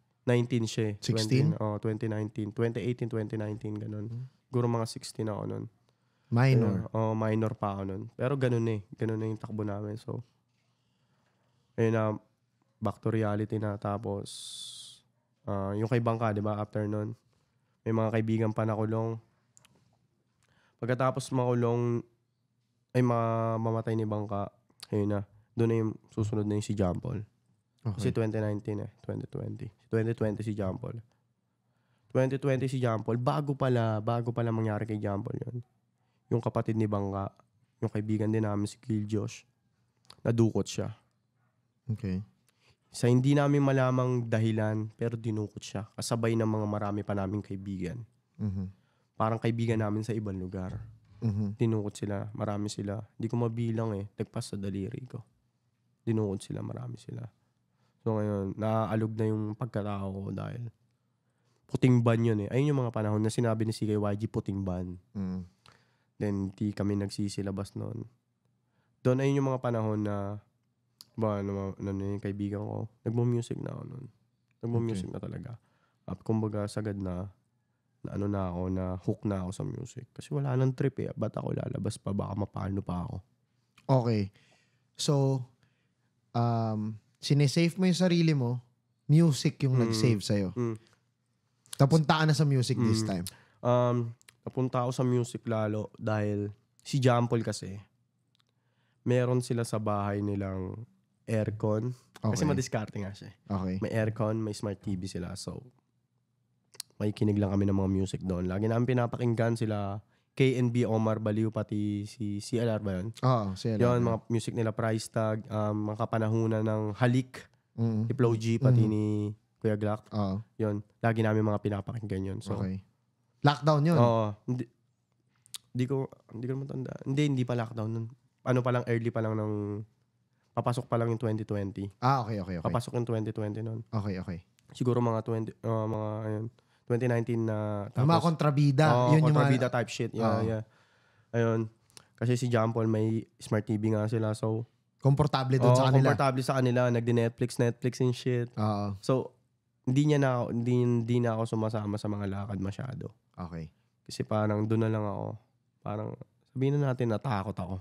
siya. 16? Eh. 20, oh, 2019. 2018, 2019, ganun. Guro mga 16 ako noon. Minor? oh, minor pa ako noon. Pero ganun eh. Ganun na yung takbo namin. So, Ayun na, back to reality na. Tapos, uh, yung kay Bangka, di ba, after nun, may mga kaibigan pa nakulong. Pagkatapos makulong, ay ma mamatay ni Bangka, ayun na, doon na yung susunod na yung si Jampol. Paul. Okay. Kasi 2019 eh, 2020. 2020 si Jampol. 2020 si Jampol, Paul, bago pala, bago pala mangyari kay Jampol Paul yun. Yung kapatid ni Bangka, yung kaibigan din namin si Kill Josh, nadukot siya. Okay. Sa hindi namin malamang dahilan, pero dinukot siya. Kasabay ng mga marami pa naming kaibigan. Mm-hmm. Parang kaibigan namin sa ibang lugar. Mm-hmm. Dinukot sila, marami sila. Hindi ko mabilang eh, tagpas sa daliri ko. Dinukot sila, marami sila. So ngayon, naaalog na yung pagkatao ko dahil puting ban yun eh. Ayun yung mga panahon na sinabi ni CKYG, puting ban. Mm. Then, di kami nagsisilabas noon. Doon, ayun yung mga panahon na baka naman, ano, ano yung kaibigan ko, nagmo-music na ako nun. Nagmo-music okay. na talaga. At kumbaga, sagad na, na ano na ako, na hook na ako sa music. Kasi wala nang trip eh. Ba't ako lalabas pa? Baka mapano pa ako. Okay. So, um, sinesave mo yung sarili mo, music yung mm. nag-save sa'yo. Mm. Napunta ka na sa music mm. this time. Um, napunta ako sa music lalo dahil si Jampol kasi, meron sila sa bahay nilang aircon. Okay. Kasi madiskarte nga siya. Eh. Okay. May aircon, may smart TV sila. So, may kinig lang kami ng mga music doon. Lagi namin pinapakinggan sila KNB Omar Baliw pati si CLR ba yun? Oo, oh, CLR. Yun, mga music nila Price Tag, um, mga kapanahunan ng Halik, mm-hmm. G, pati mm ni Kuya Glock. Oo. Oh. Yun, lagi namin mga pinapakinggan yun. So, okay. Lockdown yun? Oo. Hindi, hindi ko, hindi ko matanda. Hindi, hindi pa lockdown nun. Ano pa lang, early pa lang ng Papasok pa lang yung 2020. Ah, okay, okay, okay. Papasok yung 2020 noon. Okay, okay. Siguro mga 20 uh, ah, mga ayun, 2019 na tapos, mga kontrabida, oh, yun kontrabida yung mga... type shit. Yeah, oh. yeah. Ayun. Kasi si John Paul may smart TV nga sila so komportable doon oh, sa kanila. Komportable sa kanila, nagdi-Netflix, Netflix and shit. Oo. So hindi niya na hindi, hindi na ako sumasama sa mga lakad masyado. Okay. Kasi parang doon na lang ako. Parang sabihin na natin natakot ako.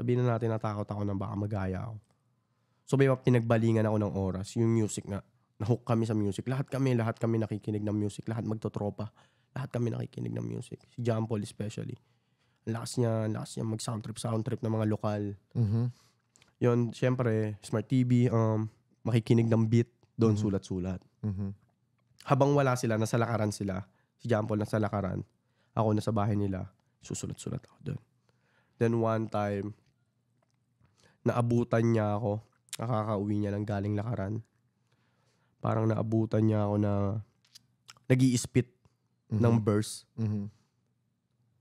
Sabihin na natin natakot ako na baka magaya ako. So may pinagbalingan ako ng oras, yung music nga. Nahook kami sa music. Lahat kami, lahat kami nakikinig ng music. Lahat magtotropa. Lahat kami nakikinig ng music. Si John Paul especially. Ang lakas niya, ang niya mag-sound trip, sound trip ng mga lokal. Mm-hmm. Yun, syempre, smart TV, um, makikinig ng beat, doon mm-hmm. sulat-sulat. Mm-hmm. Habang wala sila, nasa lakaran sila. Si John Paul nasa lakaran. Ako nasa bahay nila. Susulat-sulat ako doon. Then one time, naabutan niya ako. Nakakauwi niya lang galing lakaran. Parang naabutan niya ako na nag spit mm-hmm. ng mhm. burst. Mm-hmm.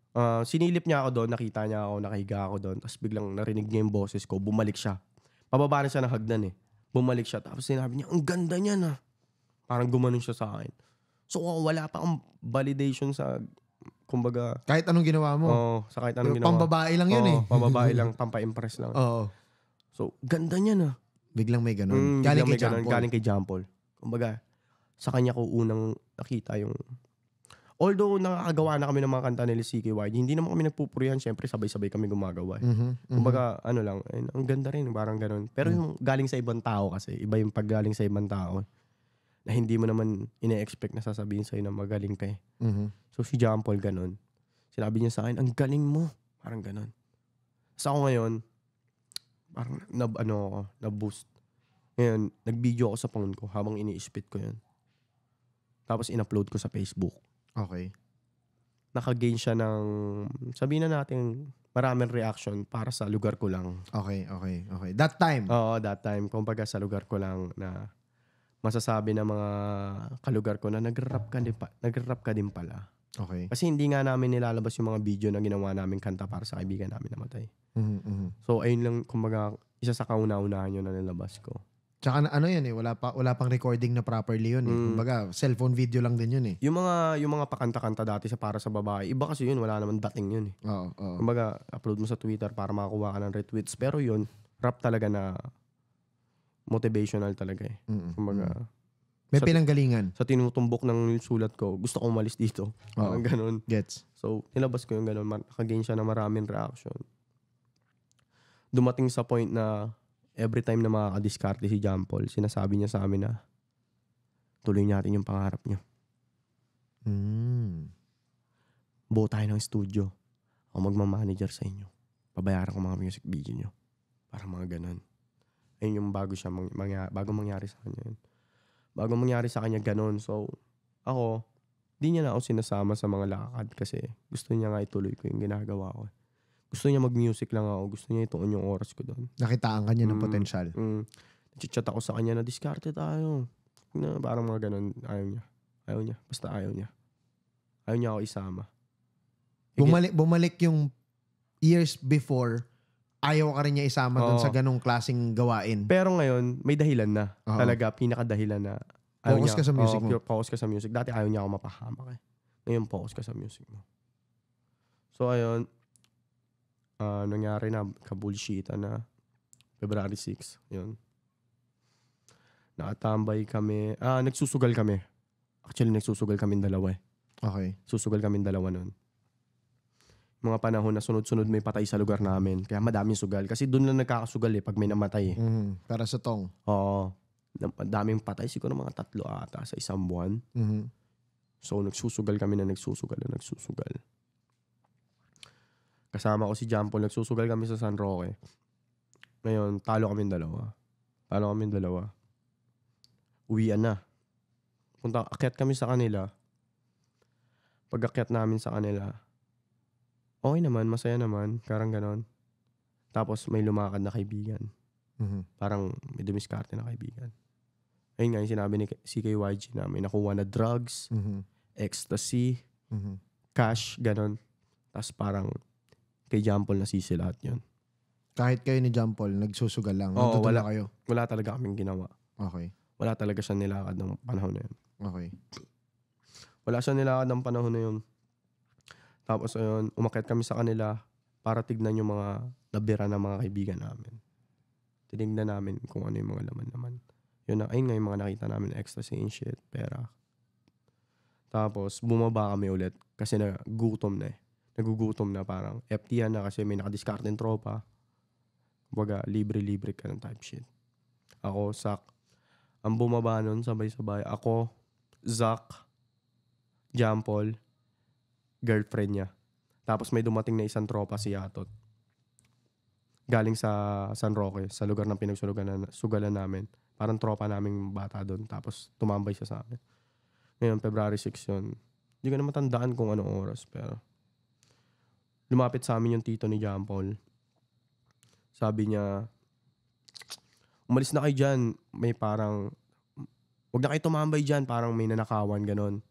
Uh, sinilip niya ako doon, nakita niya ako, nakahiga ako doon. Tapos biglang narinig niya yung boses ko, bumalik siya. Pababa na siya ng hagdan eh. Bumalik siya. Tapos sinabi niya, ang ganda niya na. Parang gumanon siya sa akin. So wala pa akong validation sa kumbaga kahit anong ginawa mo. Oo, oh, sa kahit anong ginawa. Pambabae lang 'yun oh, eh. Pambabae lang, pampaimpress lang. Oo. Oh. So, ganda niya na. Ah. Biglang may ganun. Mm, galing kay John Paul. Galing kay John Paul. Kumbaga, sa kanya ko unang nakita yung... Although nakakagawa na kami ng mga kanta nila CKY, hindi naman kami nagpupurihan. Siyempre, sabay-sabay kami gumagawa. Eh. Mm-hmm, mm-hmm. Kumbaga, ano lang, eh, ang ganda rin, parang ganun. Pero yung galing sa ibang tao kasi, iba yung paggaling sa ibang tao eh, na hindi mo naman ine-expect na sasabihin sa'yo na magaling ka eh. Mm-hmm. So si John Paul ganun. Sinabi niya sa akin, ang galing mo. Parang ganun. Sa ako ngayon, parang na, ano ako, na-boost. Ngayon, nag-video ako sa phone ko habang ini-spit ko yan. Tapos in-upload ko sa Facebook. Okay. Nakagain siya ng, sabihin na natin, maraming reaction para sa lugar ko lang. Okay, okay, okay. That time? Oo, that time. Kumbaga sa lugar ko lang na masasabi ng mga kalugar ko na nag-rap ka din, pa, nag-rap ka din pala. Okay. Kasi hindi nga namin nilalabas yung mga video na ginawa namin kanta para sa kaibigan namin na namatay. Mm-hmm, mm-hmm, So, ayun lang, kumbaga, isa sa kauna-unahan yun na nilabas ko. Tsaka ano yan eh, wala, pa, wala pang recording na properly yun eh. Mm. Kumbaga, cellphone video lang din yun eh. Yung mga, yung mga pakanta-kanta dati sa para sa babae, iba kasi yun, wala naman dating yun eh. Oo, oo. Kumbaga, upload mo sa Twitter para makakuha ka ng retweets. Pero yun, rap talaga na motivational talaga eh. Mm-mm. Kumbaga, mm. May sa, pinanggalingan. Sa tinutumbok ng sulat ko, gusto kong umalis dito. Parang ganun. Gets. So, nilabas ko yung ganun. Nakagain siya na maraming reaction dumating sa point na every time na makakadiskarte si John Paul, sinasabi niya sa amin na tuloy natin yung pangarap niya. Mm. Buo tayo ng studio. Ako magmamanager sa inyo. Pabayaran ko mga music video niyo. Para mga ganun. Ayun yung bago siya, mang, mangya, bago mangyari sa kanya Bago mangyari sa kanya ganun. So, ako, di niya na ako sinasama sa mga lakad kasi gusto niya nga ituloy ko yung ginagawa ko gusto niya mag-music lang ako. Gusto niya ituon yung oras ko doon. Nakitaan ka niya ng potential. Mm, potensyal. Mm. Chichat ako sa kanya na discarded tayo. Na, parang mga ganun. Ayaw niya. Ayaw niya. Basta ayaw niya. Ayaw niya ako isama. Again, bumalik, bumalik yung years before ayaw ka rin niya isama doon sa ganung klaseng gawain. Pero ngayon, may dahilan na. Oo. Talaga, pinakadahilan na. Ayaw focus niya, ka sa music oh, mo. Focus ka sa music. Dati ayaw niya ako mapahamak eh. Ngayon, focus ka sa music mo. So, ayun ah, nangyari na kabullshita na February 6, yun. Nakatambay kami. Ah, nagsusugal kami. Actually, nagsusugal kami dalawa eh. Okay. Susugal kami dalawa nun. Mga panahon na sunod-sunod may patay sa lugar namin. Kaya madaming sugal. Kasi doon lang nagkakasugal eh, pag may namatay eh. Mhm. Para sa tong. Oo. Nam- Daming patay, siguro mga tatlo ata sa isang buwan. Mhm. So, nagsusugal kami na nagsusugal na nagsusugal. Kasama ko si Jampol. Nagsusugal kami sa San Roque. Ngayon, talo kami dalawa. Talo kami dalawa. Uwian na. Punta, akyat kami sa kanila. Pag akyat namin sa kanila, okay naman, masaya naman. Karang ganon. Tapos may lumakad na kaibigan. Mm-hmm. Parang may dumiskarte na kaibigan. Ayun nga yung sinabi ni CKYG na may nakuha na drugs, mm-hmm. ecstasy, mm-hmm. cash, ganon. Tapos parang kay John Paul nasisi lahat yun. Kahit kayo ni John Paul, nagsusugal lang. Oo, wala, kayo. wala talaga kaming ginawa. Okay. Wala talaga siya nilakad ng panahon na yun. Okay. Wala siya nilakad ng panahon na yun. Tapos ayun, umakyat kami sa kanila para tignan yung mga labira ng mga kaibigan namin. Tinignan namin kung ano yung mga laman naman. Yun na, ayun nga yung mga nakita namin, ecstasy and shit, pera. Tapos bumaba kami ulit kasi na gutom na eh nagugutom na parang FTN na kasi may nakadiscarding tropa. Kumbaga, libre-libre ka ng type shit. Ako, Zach. Ang bumaba nun, sabay-sabay. Ako, Zach, Jampol, girlfriend niya. Tapos may dumating na isang tropa si Yatot. Galing sa San Roque, sa lugar ng pinagsulugan na, sugalan namin. Parang tropa naming bata doon. Tapos tumambay siya sa akin. Ngayon, February 6 yun. Hindi ko na matandaan kung anong oras, pero lumapit sa amin yung tito ni John Paul. Sabi niya, umalis na kayo dyan. May parang, wag na kayo tumambay dyan. Parang may nanakawan, ganun.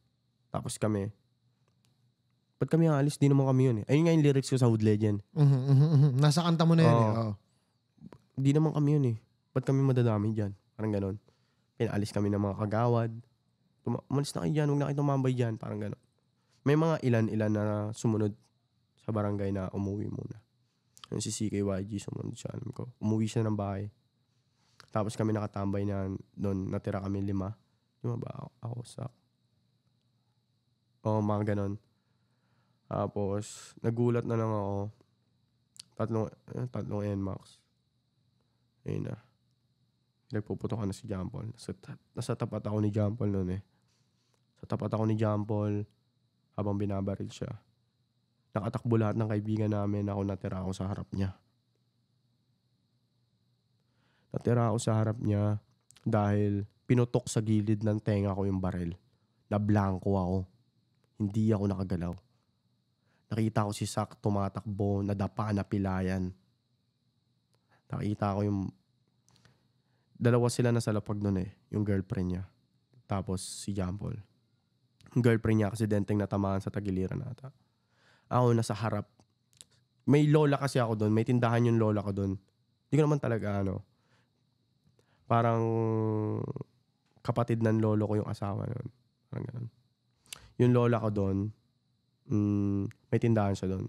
Tapos kami, ba't kami alis? Di naman kami yun eh. Ayun nga yung lyrics ko sa Hood Legend. Mm-hmm, Nasa kanta mo na yun oh, eh. Oh. Di naman kami yun eh. Ba't kami madadami dyan? Parang ganun. Pinaalis kami ng mga kagawad. Tum- umalis na kayo dyan. wag na kayo tumambay dyan. Parang ganun. May mga ilan-ilan na sumunod sa barangay na umuwi muna. Yung si CKYG sumunod siya. Alam ko. Umuwi siya ng bahay. Tapos kami nakatambay na doon. Natira kami lima. Lima ba? Ako sa... Oo, oh, mga ganon. Tapos, nagulat na lang ako. Tatlong, eh, tatlong NMAX. Ayun na. Nagpuputok na si Jampol. Nasa, nasa tapat ako ni Jampol noon eh. Sa tapat ako ni Jampol habang binabaril siya. Nakatakbo lahat ng kaibigan namin. Ako natira ako sa harap niya. Natira ako sa harap niya dahil pinutok sa gilid ng tenga ko yung baril. Nablangko ako. Hindi ako nakagalaw. Nakita ko si Sak tumatakbo, nadapa, napilayan. Nakita ko yung... Dalawa sila na sa lapag nun eh, yung girlfriend niya. Tapos si Jampol. Yung girlfriend niya aksidenteng natamaan sa tagiliran nata ako nasa harap. May lola kasi ako doon. May tindahan yung lola ko doon. Hindi ko naman talaga ano. Parang kapatid ng lolo ko yung asawa noon. Parang ganun. Yung lola ko doon, mm, may tindahan siya doon.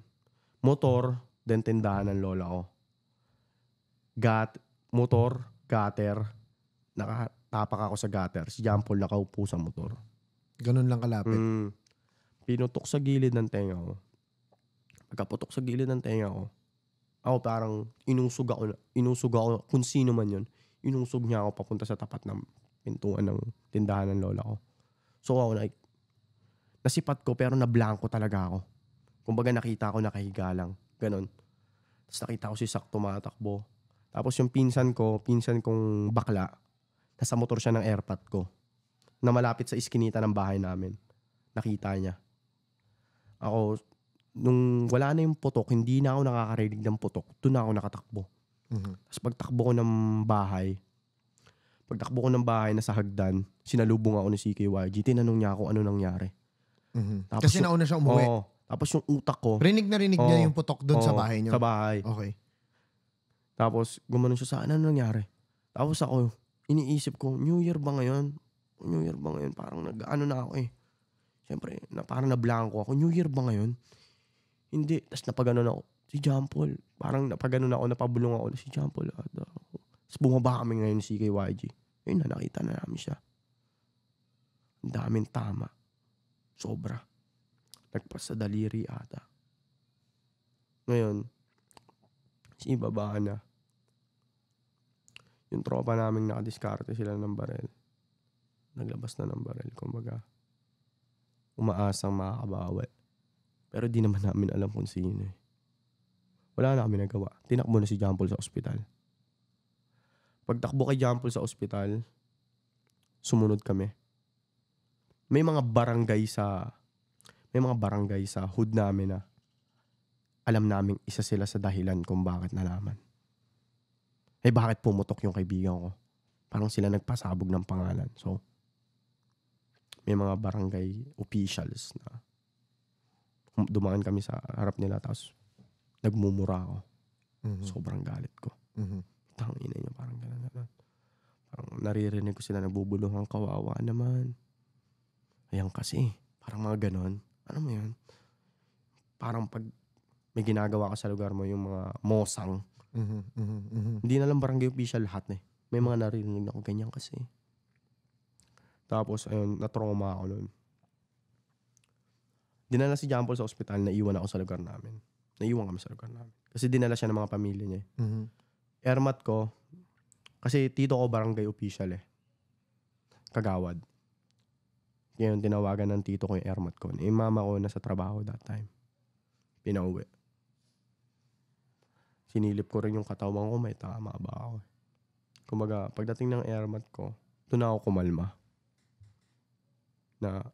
Motor, then tindahan ng lola ko. Gat, motor, gutter. Nakatapak ako sa gutter. Si John Paul nakaupo sa motor. Ganun lang kalapit. Mm, pinutok sa gilid ng tenga ko nagkaputok sa gilid ng tenga ko. Ako parang inusog ako, inusog ako kung sino man yun. Inusog niya ako papunta sa tapat ng pintuan ng tindahan ng lola ko. So ako like, nasipat ko pero nablangko talaga ako. Kumbaga nakita ko nakahiga lang. Ganon. Tapos nakita ko si Sak tumatakbo. Tapos yung pinsan ko, pinsan kong bakla, nasa motor siya ng airpat ko na malapit sa iskinita ng bahay namin. Nakita niya. Ako, nung wala na yung putok, hindi na ako nakakarinig ng putok, doon na ako nakatakbo. Mm-hmm. Tapos pagtakbo ko ng bahay, pagtakbo ko ng bahay na sa hagdan, sinalubong ako ni CKYG, tinanong niya ako ano nangyari. Mm-hmm. Tapos, Kasi nauna siya umuwi. Oo, tapos yung utak ko. Rinig na rinig oo, niya yung putok doon sa bahay niyo. Sa bahay. Okay. Tapos gumanon siya sa ano nangyari. Tapos ako, iniisip ko, New Year ba ngayon? New Year ba ngayon? Parang nag, ano na ako eh. Siyempre, na, parang nablanko ako. New Year ba ngayon? Hindi. Tapos napaganon ako. Si John Paul. Parang napaganon ako, napabulong ako. Si John Paul. At, ah, tapos bumaba kami ngayon si KYG. Ayun na, nakita na namin siya. Ang daming tama. Sobra. Nagpas sa daliri ata. Ngayon, si ibaba na. Yung tropa naming nakadiskarte sila ng barel. Naglabas na ng barel, kumbaga. Umaasang makakabawi. Pero di naman namin alam kung sino eh. Wala na kami nagawa. Tinakbo na si Jampol sa ospital. Pagtakbo kay Jampol sa ospital, sumunod kami. May mga barangay sa may mga barangay sa hood namin na alam naming isa sila sa dahilan kung bakit nalaman. Eh bakit pumutok yung kaibigan ko? Parang sila nagpasabog ng pangalan. So, may mga barangay officials na dumaan kami sa harap nila tapos nagmumura ako. Mm-hmm. Sobrang galit ko. Mm-hmm. Tangin niya, parang gano'n. gano'n. Parang naririnig ko sila nagbubulungan, kawawa naman. Ayan kasi, parang mga gano'n. Ano mo yun? Parang pag may ginagawa ka sa lugar mo yung mga mosang. Mm-hmm, mm-hmm, Hindi na lang barangay official lahat eh. May mga naririnig ako ganyan kasi. Tapos, ayun, natroma ako noon dinala si John sa ospital, naiwan ako sa lugar namin. Naiwan kami sa lugar namin. Kasi dinala siya ng mga pamilya niya. Eh. Mm-hmm. Ermat ko, kasi tito ko barangay official eh. Kagawad. Ngayon, tinawagan ng tito ko yung ermat ko. Yung eh, mama ko nasa trabaho that time. Pinauwi. Sinilip ko rin yung katawan ko, may tama ba ako. Eh. Kumbaga, pagdating ng ermat ko, doon ako kumalma. Na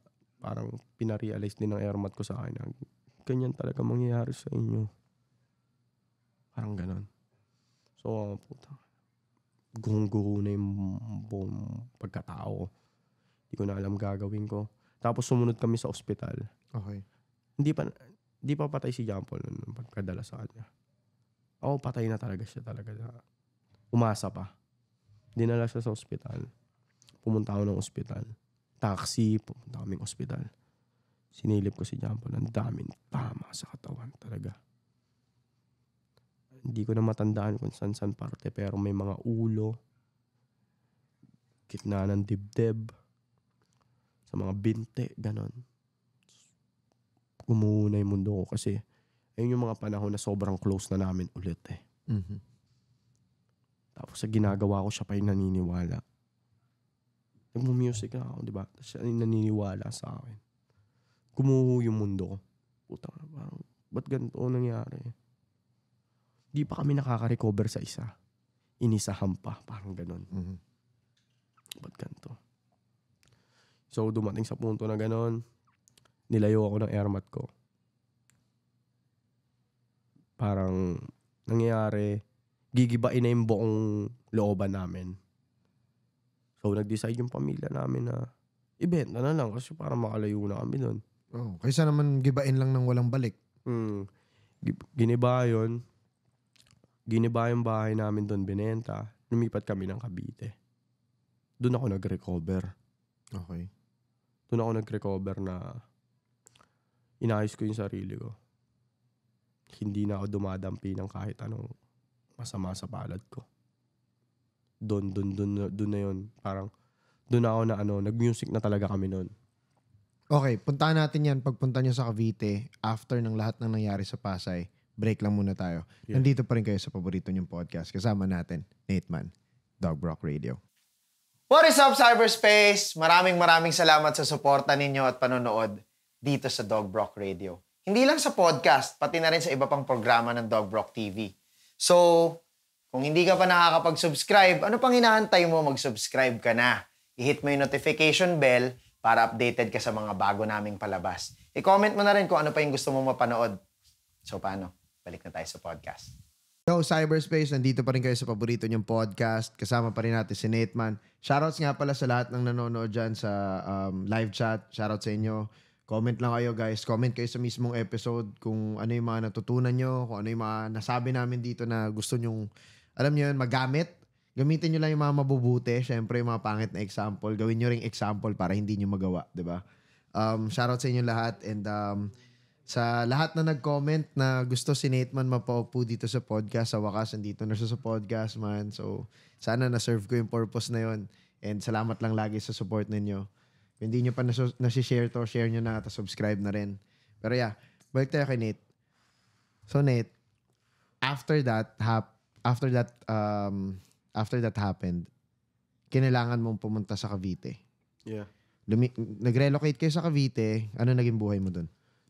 parang pinarealize din ng airmat ko sa akin ganyan talaga mangyayari sa inyo. Parang ganon. So, uh, puta. Gungguho na yung buong pagkatao. Hindi ko na alam gagawin ko. Tapos sumunod kami sa ospital. Okay. Hindi pa, hindi pa patay si John Paul nun pagkadala sa kanya. Oo, oh, patay na talaga siya talaga. Umasa pa. Dinala siya sa ospital. Pumunta ako ng ospital taxi, pumunta kaming ospital. Sinilip ko si Jumbo ng daming tama sa katawan talaga. Hindi ko na matandaan kung saan-saan parte pero may mga ulo, kitna ng dibdib, sa mga binte, ganon. Gumuho yung mundo ko kasi ayun yung mga panahon na sobrang close na namin ulit eh. Mm-hmm. Tapos sa ginagawa ko, siya pa yung naniniwala Nagmumusik na ako, di ba? Siya yung naniniwala sa akin. Kumuho yung mundo ko. Putang, parang, ba't ganito nangyari? Di pa kami nakaka-recover sa isa. Inisahan pa, parang ganun. Mm-hmm. Ba't ganito? So, dumating sa punto na ganun, nilayo ako ng airmat ko. Parang, nangyari, gigibain na yung buong looban namin So, nag-decide yung pamilya namin na ibenta na lang kasi para makalayo na kami doon. Oh, kaysa naman gibain lang ng walang balik. Mm. Giniba yun. Giniba yung bahay namin doon, binenta. Lumipat kami ng Cavite. Doon ako nag-recover. Okay. Doon ako nag-recover na inayos ko yung sarili ko. Hindi na ako dumadampi ng kahit anong masama sa palad ko doon, doon, doon, doon na yon Parang, doon ako na ano, nag-music na talaga kami noon. Okay, puntahan natin yan pagpunta niyo sa Cavite after ng lahat ng nangyari sa Pasay. Break lang muna tayo. Yeah. Nandito pa rin kayo sa paborito nyong podcast. Kasama natin, Nate Man, Dog Brock Radio. What is up, cyberspace? Maraming maraming salamat sa suporta ninyo at panonood dito sa Dog Brock Radio. Hindi lang sa podcast, pati na rin sa iba pang programa ng Dog Brock TV. So, kung hindi ka pa nakakapag-subscribe, ano pang inaantay mo mag-subscribe ka na? I-hit mo yung notification bell para updated ka sa mga bago naming palabas. I-comment mo na rin kung ano pa yung gusto mong mapanood. So paano? Balik na tayo sa podcast. Yo, Cyberspace, nandito pa rin kayo sa paborito niyong podcast. Kasama pa rin natin si Man. Shoutouts nga pala sa lahat ng nanonood dyan sa um, live chat. Shoutout sa inyo. Comment lang kayo guys. Comment kayo sa mismong episode kung ano yung mga natutunan nyo, kung ano yung mga nasabi namin dito na gusto nyong alam niyo yun, magamit. Gamitin niyo lang yung mga mabubuti. Siyempre, yung mga pangit na example. Gawin niyo ring example para hindi niyo magawa, di ba? Um, shoutout sa inyo lahat and um, sa lahat na nag-comment na gusto si Nate man mapaupo dito sa podcast, sa wakas, andito na siya sa podcast man. So, sana na-serve ko yung purpose na yon And salamat lang lagi sa support ninyo. Kung hindi nyo pa nas- nasi-share to, share nyo na at subscribe na rin. Pero yeah, balik tayo kay Nate. So Nate, after that hap after that um after that happened, kinailangan mong pumunta sa Cavite. Yeah. Lumi- nag-relocate kayo sa Cavite. Ano naging buhay mo doon?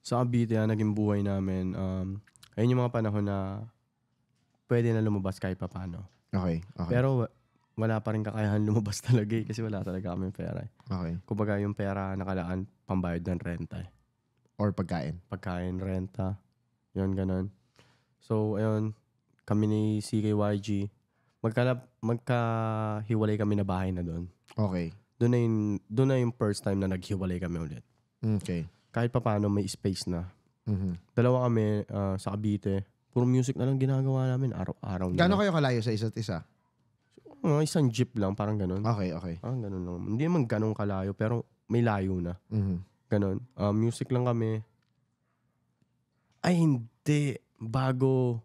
Sa Cavite, ang ah, naging buhay namin, um, ayun yung mga panahon na pwede na lumabas kahit pa paano. Okay, okay. Pero wala pa rin kakayahan lumabas talaga eh, kasi wala talaga kami pera eh. Okay. Kumbaga yung pera nakalaan pambayad ng renta eh. Or pagkain? Pagkain, renta. Yun, ganun. So, ayun kami ni CKYG, magka, magkahiwalay kami na bahay na doon. Okay. Doon na, yung, doon na yung first time na naghiwalay kami ulit. Mm, okay. Kahit pa paano, may space na. Mm-hmm. Dalawa kami uh, sa Abite. Puro music na lang ginagawa namin araw-araw. na Gano'n lang. kayo kalayo sa isa't isa? Uh, isang jeep lang, parang ganun. Okay, okay. Parang ganun lang. Hindi naman ganun kalayo, pero may layo na. Mhm. Ganun. Uh, music lang kami. Ay, hindi. Bago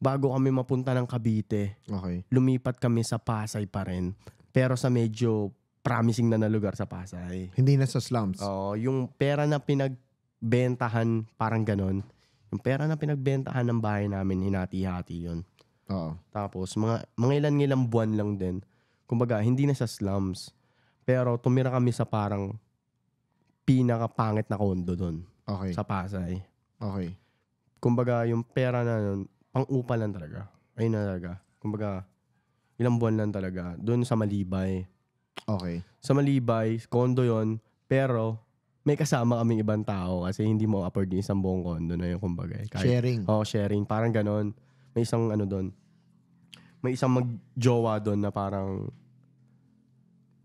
bago kami mapunta ng Cavite, okay. lumipat kami sa Pasay pa rin. Pero sa medyo promising na na lugar sa Pasay. Hindi na sa slums? Oo. Yung pera na pinagbentahan, parang ganun. Yung pera na pinagbentahan ng bahay namin, hinati-hati yun. Oo. Tapos, mga, mga ilan-ilang buwan lang din. Kumbaga, hindi na sa slums. Pero tumira kami sa parang pinakapangit na kondo doon. Okay. Sa Pasay. Okay. Kumbaga, yung pera na nun, pang upa lang talaga. Ayun na talaga. Kumbaga, ilang buwan lang talaga. Doon sa Malibay. Okay. Sa Malibay, kondo yon Pero, may kasama kaming ibang tao kasi hindi mo afford yung isang buong kondo na yun, kumbaga. Eh. Kahit, sharing. Oo, oh, sharing. Parang ganon. May isang ano doon. May isang mag-jowa doon na parang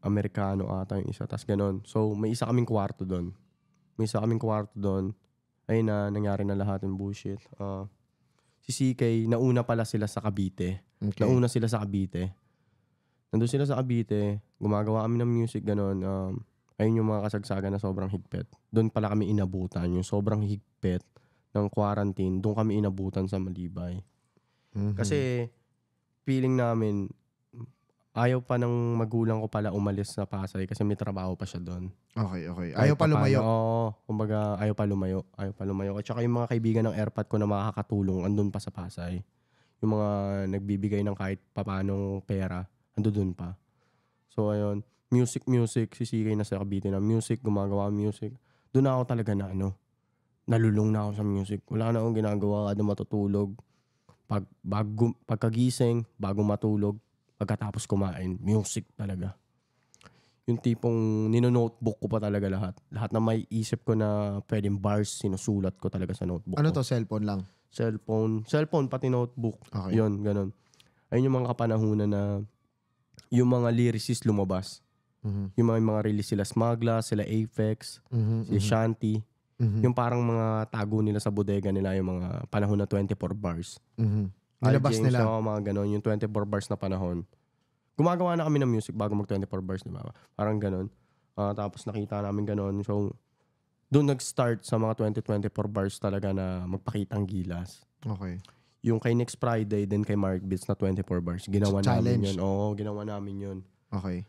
Amerikano ata yung isa. Tapos ganon. So, may isa kaming kwarto doon. May isa kaming kwarto doon. Ayun na, nangyari na lahat ng bullshit. Uh, si CK, nauna pala sila sa Cavite. Okay. Nauna sila sa Cavite. Nandun sila sa Cavite, gumagawa kami ng music, ganun. Um, ayun yung mga kasagsagan na sobrang higpit. Doon pala kami inabutan, yung sobrang higpit ng quarantine, doon kami inabutan sa Malibay. Mm-hmm. Kasi feeling namin, ayaw pa ng magulang ko pala umalis sa Pasay kasi may trabaho pa siya doon. Okay, okay. Ayaw, ayaw pa lumayo. Oo, oh, kumbaga ayaw pa lumayo. Ayaw pa lumayo. At saka yung mga kaibigan ng airpot ko na makakatulong, andun pa sa Pasay. Yung mga nagbibigay ng kahit papanong pera, andun dun pa. So, ayun. Music, music. Sisigay na sa Cavite na music. Gumagawa music. Doon ako talaga na ano, nalulong na ako sa music. Wala na akong ginagawa, ano matutulog. Pag, bago, pagkagising, bago matulog, pagkatapos kumain, music talaga. Yung tipong nino-notebook ko pa talaga lahat. Lahat na may isip ko na pwedeng bars, sinusulat ko talaga sa notebook Ano ko. to, cellphone lang? Cellphone. Cellphone, pati notebook. Okay. Yun, ganun. Ayun yung mga kapanahunan na yung mga lyricist lumabas. Mm-hmm. Yung mga, mga release sila Smagla, sila Apex, mm-hmm, sila mm-hmm. Shanti. Mm-hmm. Yung parang mga tago nila sa bodega nila yung mga panahon na 24 bars. Mm-hmm. Nilabas James, nila. Na, mga ganun, yung 24 bars na panahon. Gumagawa na kami ng music bago mag 24 bars, di ba? Parang ganun. Uh, tapos nakita namin ganun. So, doon nag-start sa mga 2024 bars talaga na magpakitang gilas. Okay. Yung kay next Friday, then kay Mark Beats na 24 bars. Ginawa Challenge. namin yun. Oo, ginawa namin yun. Okay.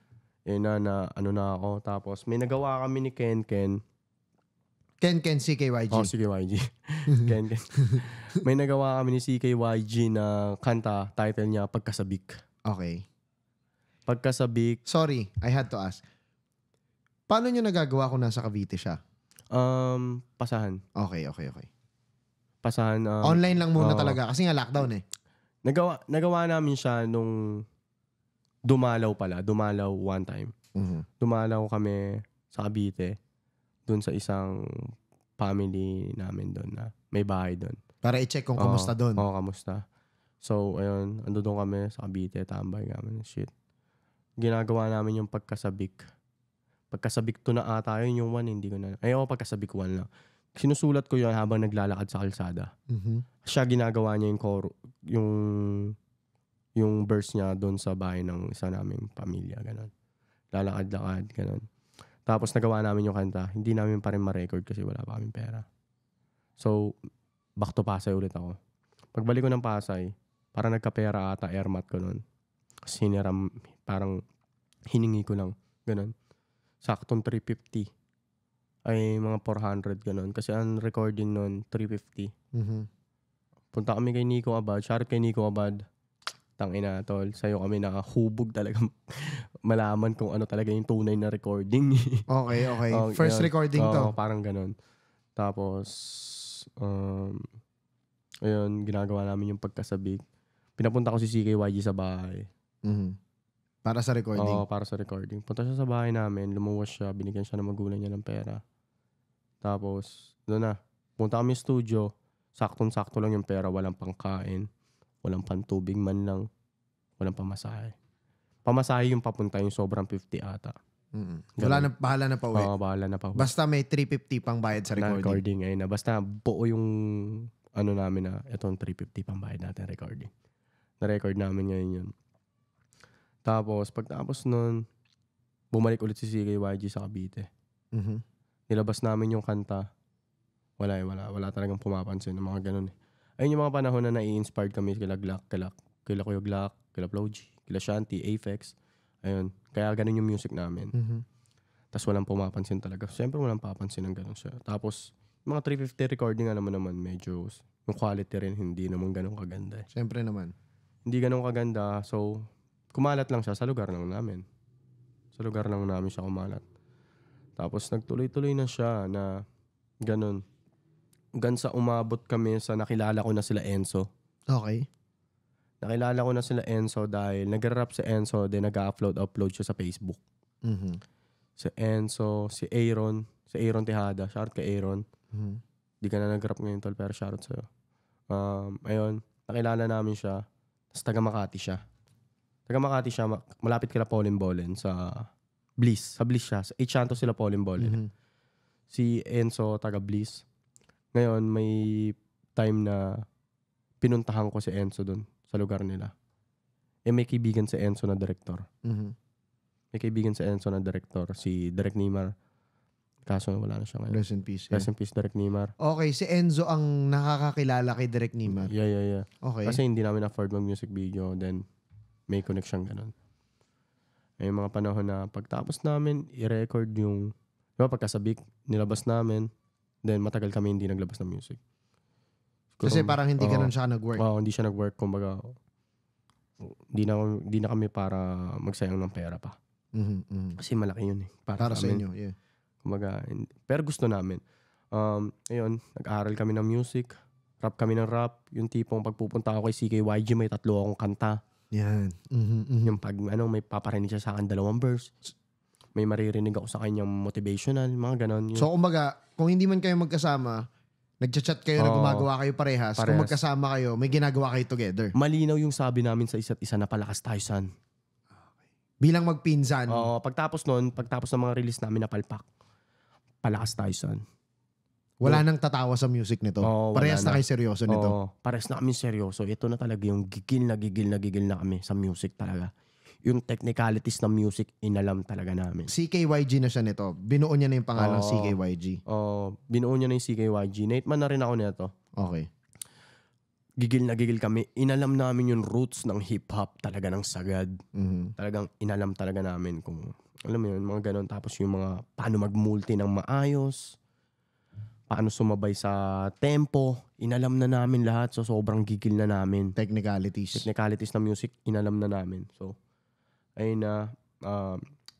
Yun eh, na, na ano na ako. Tapos may nagawa kami ni Ken Ken Ken Ken CKYG. Oh, CKYG. Ken Ken. May nagawa kami ni CKYG na kanta, title niya Pagkasabik. Okay. Pagkasabik. Sorry, I had to ask. Paano niyo nagagawa kung nasa Cavite siya? Um, pasahan. Okay, okay, okay. Pasahan. Um, Online lang muna uh, talaga kasi nga lockdown eh. Nagawa nagawa namin siya nung dumalaw pala, dumalaw one time. Mm-hmm. Dumalaw kami sa Cavite doon sa isang family namin doon na may bahay doon. Para i-check kung oo, kamusta doon. Oo, kamusta. So, ayun, ando doon kami sa Cavite, tambay kami shit. Ginagawa namin yung pagkasabik. Pagkasabik to na ata yun, yung one, hindi ko na. Ay, oo, pagkasabik one lang. Sinusulat ko yun habang naglalakad sa kalsada. Mm-hmm. Siya ginagawa niya yung, cor- yung, yung verse niya doon sa bahay ng isa naming pamilya, ganun. Lalakad-lakad, ganun. Tapos nagawa namin yung kanta. Hindi namin pa rin ma-record kasi wala pa kaming pera. So, back to Pasay ulit ako. Pagbalik ko ng Pasay, parang nagkapera ata airmat ko nun. Siniram, parang hiningi ko lang. Ganun. Saktong 350. Ay, mga 400, ganun. Kasi ang recording nun, 350. Mm-hmm. Punta kami kay Nico Abad. Shout kay Nico Abad tang ina tol, sa'yo kami nakahubog talaga malaman kung ano talaga yung tunay na recording. okay, okay. Oh, First yun, recording oh, to. parang ganun. Tapos, um, ayun, ginagawa namin yung pagkasabik. Pinapunta ko si CKYG sa bahay. Mm-hmm. Para sa recording? Oo, para sa recording. Punta siya sa bahay namin, lumuwas siya, binigyan siya ng magulang niya ng pera. Tapos, doon na. Punta kami studio, saktong-sakto lang yung pera, walang pangkain. Walang pantubig man lang. Walang pamasahe. Pamasahe yung papunta yung sobrang 50 ata. Mm-hmm. Wala na, bahala na pa uwi. Oo, bahala na pa uwi. Basta may 350 pang bayad sa recording. Na recording, ayun na. Basta buo yung ano namin na itong 350 pang bayad natin recording. Na-record namin ngayon yun. Tapos, pagtapos nun, bumalik ulit si CKYG sa Cavite. Mm-hmm. Nilabas namin yung kanta. Wala eh, wala. Wala talagang pumapansin ng mga ganun eh ayun yung mga panahon na nai-inspired kami kila Glock, kila, kila Kuya Glock, kila Floji, kila Shanti, Apex. Ayun. Kaya ganun yung music namin. Mm-hmm. Tapos walang pumapansin talaga. Siyempre walang papansin ng ganun siya. Tapos, mga 350 recording nga naman naman, medyo yung quality rin hindi naman ganun kaganda. Eh. Siyempre naman. Hindi ganun kaganda. So, kumalat lang siya sa lugar lang namin. Sa lugar lang namin siya kumalat. Tapos nagtuloy-tuloy na siya na ganun hanggang sa umabot kami sa nakilala ko na sila Enzo. Okay. Nakilala ko na sila Enzo dahil nag-rap si Enzo, then nag-upload, upload siya sa Facebook. Mm-hmm. Si Enzo, si Aaron, si Aaron Tejada, shoutout kay Aaron. Mm-hmm. Di ka na nag-rap ngayon tol, pero shoutout sa'yo. Um, ayun, nakilala namin siya. Tapos taga Makati siya. Taga Makati siya, malapit kila Polin Bolen sa Bliss. Sa Bliss siya. Sa Echanto sila Polin Bolen. Mm-hmm. Si Enzo, taga Bliss. Ngayon, may time na pinuntahan ko si Enzo doon sa lugar nila. Eh, may kaibigan si Enzo na director. Mm-hmm. May kaibigan si Enzo na director, si Direk Neymar. Kaso wala na siya ngayon. Rest in peace. Rest yeah. in peace, Direk Neymar. Okay, si Enzo ang nakakakilala kay Direk Neymar. Yeah, yeah, yeah. Okay. Kasi hindi namin afford mag-music video, then may connection ganun. May mga panahon na pagtapos namin, i-record yung, di ba pagkasabik, nilabas namin, Then matagal kami hindi naglabas ng music. Siguro, Kasi parang hindi uh, ganun siya nag-work. Oo, uh, hindi siya nag-work. Kumbaga, hindi na, hindi na kami para magsayang ng pera pa. Mm-hmm, mm-hmm. Kasi malaki yun eh. Para, para sa, sa inyo, yeah. Kumbaga, hindi. pero gusto namin. Um, ayun, nag-aral kami ng music. Rap kami ng rap. Yung tipong pagpupunta ako kay CKYG, may tatlo akong kanta. Yan. Mm-hmm, mm-hmm. Yung pag ano, may paparinig siya sa akin dalawang verse may maririnig ako sa kanyang motivational, mga ganon. Yun. So, kumbaga, kung hindi man kayo magkasama, nagchat-chat kayo oh, na gumagawa kayo parehas, parehas, kung magkasama kayo, may ginagawa kayo together. Malinaw yung sabi namin sa isa't isa na palakas tayo, son. Bilang magpinsan. Oo, oh, pagtapos nun, pagtapos ng mga release namin na palpak, palakas tayo, son. Wala nang tatawa sa music nito. Oh, parehas na. na kayo seryoso nito. Oo, parehas na kami seryoso. Ito na talaga yung gigil na gigil na gigil na kami sa music talaga yung technicalities ng music, inalam talaga namin. CKYG na siya nito. Binuo niya na yung pangalan Oo. Oh. CKYG. Oo, oh, binuo niya na yung CKYG. Nate man na rin ako nito. Okay. Gigil na gigil kami. Inalam namin yung roots ng hip-hop talaga ng sagad. Mm-hmm. Talagang inalam talaga namin kung, alam mo yun, mga ganun. Tapos yung mga paano mag-multi ng maayos, paano sumabay sa tempo, inalam na namin lahat. So sobrang gigil na namin Technicalities. technicalities ng music, inalam na namin. So, ay na uh,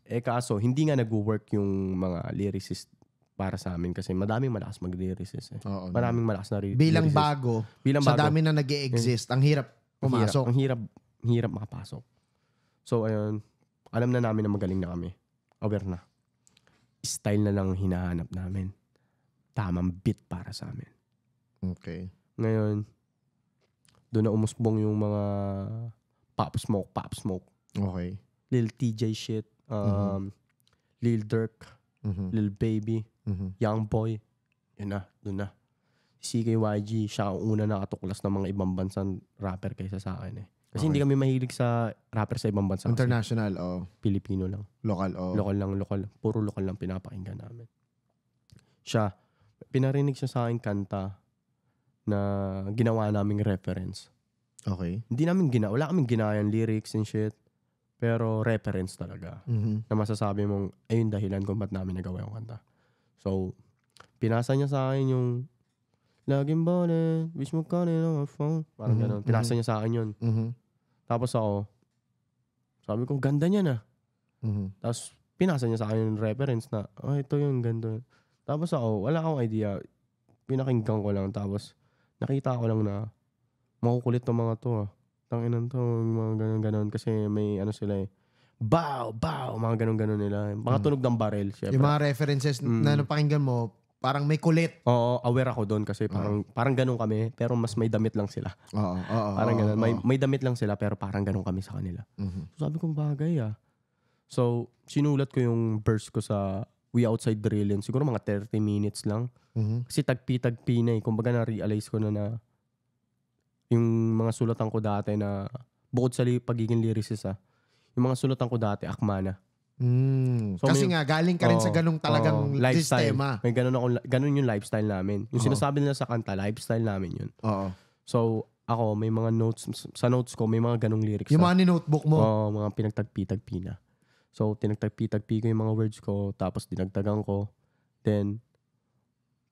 eh kaso hindi nga nagwo-work yung mga lyricist para sa amin kasi madaming malakas mag-lyricist. Eh. Oo, Maraming malakas na lyricist. Bilang bago, Bilang bago, sa dami na nag exist ang hirap pumasok. Ang hirap, ang hirap, ang hirap makapasok. So, ayun. Alam na namin na magaling na kami. Aware na. Style na lang hinahanap namin. Tamang beat para sa amin. Okay. Ngayon, doon na umusbong yung mga pop smoke, pop smoke. Okay. Lil TJ shit, mm-hmm. um, mm-hmm. Lil Durk, mm-hmm. Lil Baby, mm-hmm. Young Boy. Yun na, dun na. CKYG, siya ang una nakatuklas ng mga ibang bansang rapper kaysa sa akin eh. Kasi okay. hindi kami mahilig sa rapper sa ibang bansa. International, oo. Oh. Pilipino lang. Local, oo. Oh. Local lang, local. Puro local lang pinapakinggan namin. Siya, pinarinig siya sa akin kanta na ginawa naming reference. Okay. Hindi namin gina, wala kaming ginaya yung lyrics and shit pero reference talaga mm-hmm. na masasabi mong ayun dahilan kung ba't namin nagawa yung kanta. So, pinasa niya sa akin yung Laging bone, wish mo ka rin on my phone. Parang mm-hmm. ganun. Pinasa mm-hmm. niya sa akin yun. Mm-hmm. Tapos ako, sabi ko, ganda niya na. Ah. Mm-hmm. Tapos, pinasa niya sa akin yung reference na, oh, ito yung ganda. Tapos ako, wala akong idea. Pinakinggan ko lang. Tapos, nakita ko lang na makukulit tong mga to. Ah tanginan to, mga ganun-ganun. Kasi may ano sila eh, bow, bow, mga ganun-ganun nila. Mga mm. tunog ng barrel, syempre. Yung mga references mm. na napakinggan mo, parang may kulit. Oo, aware ako doon kasi parang ah. parang ganun kami, pero mas may damit lang sila. Oo, oo. Parang ganun. May, may damit lang sila, pero parang ganun kami sa kanila. Mm-hmm. So, sabi kong bagay ah. So, sinulat ko yung verse ko sa We Outside Brilliant. Siguro mga 30 minutes lang. Mm-hmm. Kasi tagpi-tagpi na eh. Kumbaga na-realize ko na na yung mga sulatan ko dati na bukod sa li- pagiging lyricist ah, yung mga sulatan ko dati, akma na. Mm. So, Kasi may, nga, galing ka rin oh, sa ganung talagang oh, lifestyle. sistema. May ganun, ako, ganun yung lifestyle namin. Yung oh. sinasabi nila sa kanta, lifestyle namin yun. Oo. Oh. So, ako, may mga notes, sa notes ko, may mga ganung lyrics. Yung mga ni-notebook mo? Oo, oh, mga pinagtagpi-tagpi na. So, tinagtagpi-tagpi ko yung mga words ko, tapos dinagdagan ko. Then,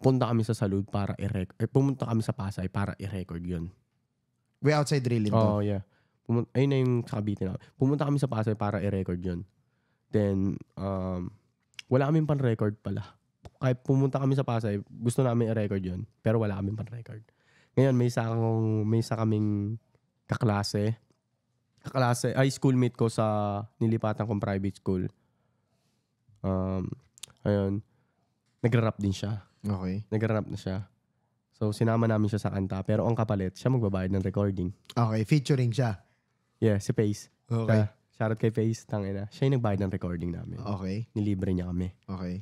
punta kami sa salud para i-record. Eh, pumunta kami sa Pasay para i-record yun. We outside drilling to. Oh, yeah. Pumunta, ayun na yung Cavite na. Pumunta kami sa Pasay para i-record yun. Then, um, wala kaming pan-record pala. Kahit pumunta kami sa Pasay, gusto namin i-record yun. Pero wala kaming pan-record. Ngayon, may isa, akong, may isa kaming kaklase. Kaklase, ay schoolmate ko sa nilipatan kong private school. Um, ayun. Nagra-rap din siya. Okay. Nagra-rap na siya. So sinama namin siya sa kanta pero ang kapalit, siya magbabayad ng recording. Okay, featuring siya. Yeah, si Face. Okay. Siya, shoutout kay Face, tangina. Siya yung nagbayad ng recording namin. Okay. Nilibre niya kami. Okay.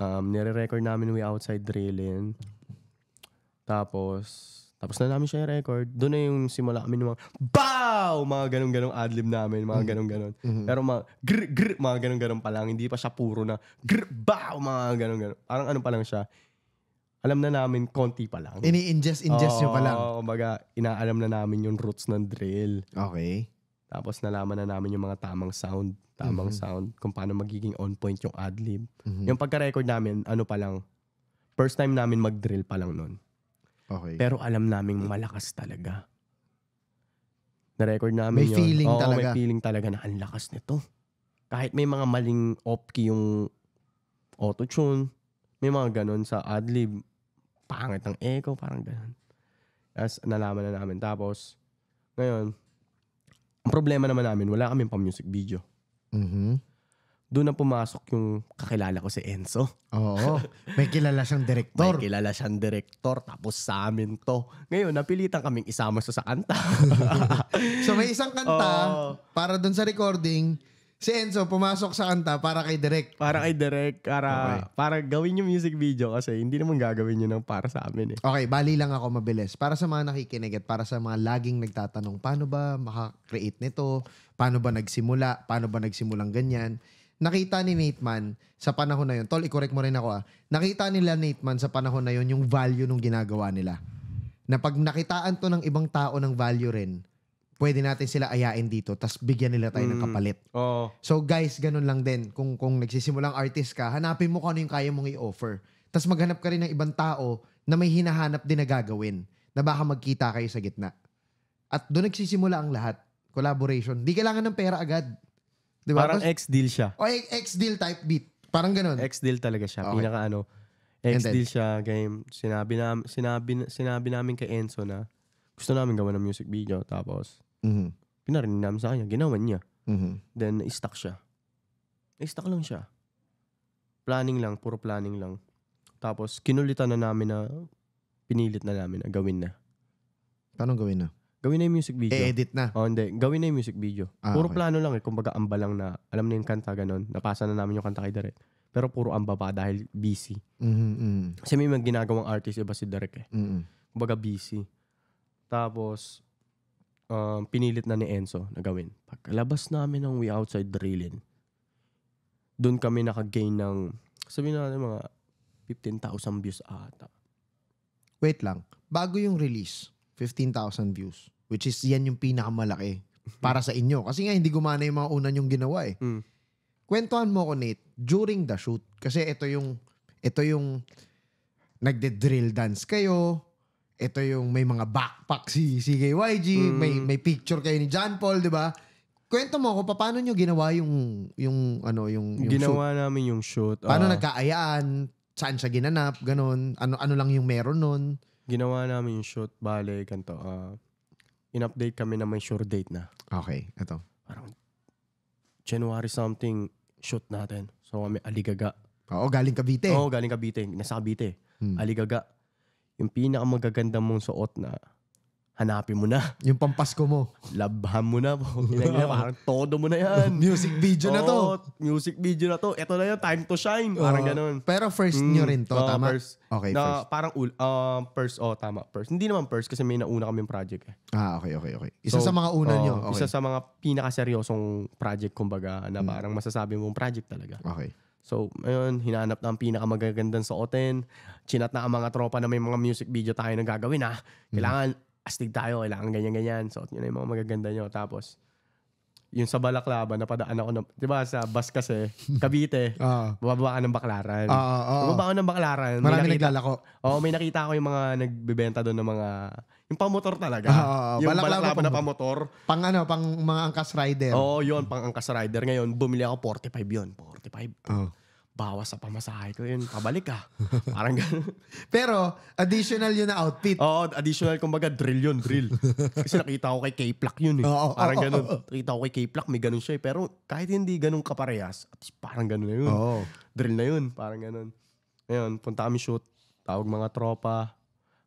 Um, nire-record namin We Outside Drillin. Tapos, tapos na namin siya i-record. Doon na yung simula kami ng mga BOW! Mga ganong ganong adlib namin, mga mm-hmm. ganong ganon Mm-hmm. Pero mga grr, grr, mga ganong ganon pa lang. Hindi pa siya puro na grr, BOW! Mga ganong ganon Parang ano pa lang siya alam na namin konti pa lang. Ini-ingest, ingest nyo pa lang. Oo, kumbaga, inaalam na namin yung roots ng drill. Okay. Tapos nalaman na namin yung mga tamang sound, tamang mm-hmm. sound, kung paano magiging on point yung adlib. Mm-hmm. Yung pagka-record namin, ano pa lang, first time namin mag-drill pa lang nun. Okay. Pero alam namin malakas talaga. Na-record namin may yun. May feeling Oo, talaga. may feeling talaga na ang lakas nito. Kahit may mga maling off-key yung auto-tune, may mga ganun sa adlib, pangit ng echo, parang ganun. As nalaman na namin. Tapos, ngayon, ang problema naman namin, wala kami pa music video. Mm-hmm. Doon na pumasok yung kakilala ko si Enzo. Oo. may kilala siyang direktor. May kilala siyang direktor. Tapos sa amin to. Ngayon, napilitan kaming isama sa sa kanta. so may isang kanta oh. para doon sa recording si Enzo pumasok sa kanta para kay Direk. Para kay Direk, para, okay. para gawin yung music video kasi hindi naman gagawin yun ng para sa amin eh. Okay, bali lang ako mabilis. Para sa mga nakikinig at para sa mga laging nagtatanong, paano ba maka nito? Paano ba nagsimula? Paano ba nagsimulang ganyan? Nakita ni Nate Man sa panahon na yun, tol, i-correct mo rin ako ah, nakita nila Nate Man sa panahon na yun yung value ng ginagawa nila. Na pag nakitaan to ng ibang tao ng value rin, pwede natin sila ayain dito tapos bigyan nila tayo mm. ng kapalit. Oh. So guys, ganun lang din. Kung kung nagsisimulang artist ka, hanapin mo kung ano yung kaya mong i-offer. Tapos maghanap ka rin ng ibang tao na may hinahanap din na gagawin na baka magkita kayo sa gitna. At doon nagsisimula ang lahat. Collaboration. Di kailangan ng pera agad. Di ba? Parang Tapos, ex-deal siya. O e- ex-deal type beat. Parang ganun. Ex-deal talaga siya. Okay. Pinaka ano. Ex-deal siya. Game. Sinabi, na, sinabi, sinabi namin kay Enzo na gusto namin gawa ng music video. Tapos, Mm-hmm. Pinarinig namin sa kanya, ginawan niya. Mm-hmm. Then, stuck siya. Stuck lang siya. Planning lang, puro planning lang. Tapos, kinulitan na namin na pinilit na namin na gawin na. Paano gawin na? Gawin na yung music video. E-edit na? Oo, oh, hindi. Gawin na yung music video. Ah, puro okay. plano lang eh. Kumbaga, amba lang na alam na yung kanta, ganun. Napasa na namin yung kanta kay Direk. Pero puro amba pa dahil busy. Mm-hmm, mm-hmm. Kasi may mga ginagawang artist, iba si Direk eh. Mm-hmm. Kumbaga, busy. Tapos, um, pinilit na ni Enzo na gawin. Pagkalabas namin ng We Outside drilling, doon kami nakagain ng, sabihin natin mga 15,000 views ata. Wait lang. Bago yung release, 15,000 views. Which is yan yung pinakamalaki para sa inyo. Kasi nga hindi gumana yung mga una yung ginawa eh. Mm. Kwentuhan mo ko Nate, during the shoot, kasi ito yung, ito yung nagde-drill dance kayo, ito yung may mga backpack si CKYG, mm. may may picture kayo ni John Paul, 'di ba? Kwento mo ako paano niyo ginawa yung yung ano yung, yung ginawa shoot? namin yung shoot. Paano uh, nagkaayaan? Saan siya ginanap? Ganon. Ano ano lang yung meron noon? Ginawa namin yung shoot, bale kanto. Uh, ah. in-update kami na may sure date na. Okay, eto. Parang January something shoot natin. So kami aligaga. Oo, galing Cavite. Oo, galing Cavite. Nasa Cavite. Hmm. Aligaga yung pinakamagaganda mong suot na hanapin mo na. Yung pampasko mo. Labhan mo na. parang todo mo na yan. music video oh, na to. Music video na to. Ito na yan, time to shine. Parang uh, ganun. Pero first mm, nyo rin to, no, mm, tama? First, okay, na, first. Parang uh, first, oh, tama. First. Hindi naman first kasi may nauna kaming project eh. Ah, okay, okay, okay. Isa so, sa mga una uh, nyo. Okay. Isa sa mga pinakaseryosong project, kumbaga, na mm. parang masasabi mong project talaga. Okay. So, ayun, hinanap na ang pinakamagagandang suotin. Chinat na ang mga tropa na may mga music video tayo na gagawin ha. Ah. Mm. Kailangan mm. astig tayo, kailangan ganyan-ganyan. Suot nyo na yung mga magaganda nyo. Tapos, yung sa Balaklava, napadaan ako ng, na, di ba sa bus kasi, Cavite, uh, ah. bababa ka ng baklaran. Uh, ah, uh, uh, bababa ako ng baklaran. Marami nakita, naglalako. Oo, oh, may nakita ako yung mga nagbebenta doon ng mga yung pamotor talaga. Oo, ah, ah, ah. yung balak na pamotor. Pang ano, pang mga angkas rider. Oo, oh, yun, pang angkas rider. Ngayon, bumili ako 45 yun. 45. Oh. Bawas sa pamasahe ko yun. Pabalik ah. Parang ganun. Pero, additional yun na outfit. Oo, additional, kumbaga, drill yun, drill. Kasi nakita ko kay k plak yun eh. Oo, parang oo, ganun. oo. Nakita ko kay k plak may ganun siya eh. Pero kahit hindi ganun kaparehas, at parang ganun na yun. Oh. Drill na yun, parang ganun. Ngayon, punta kami shoot. Tawag mga tropa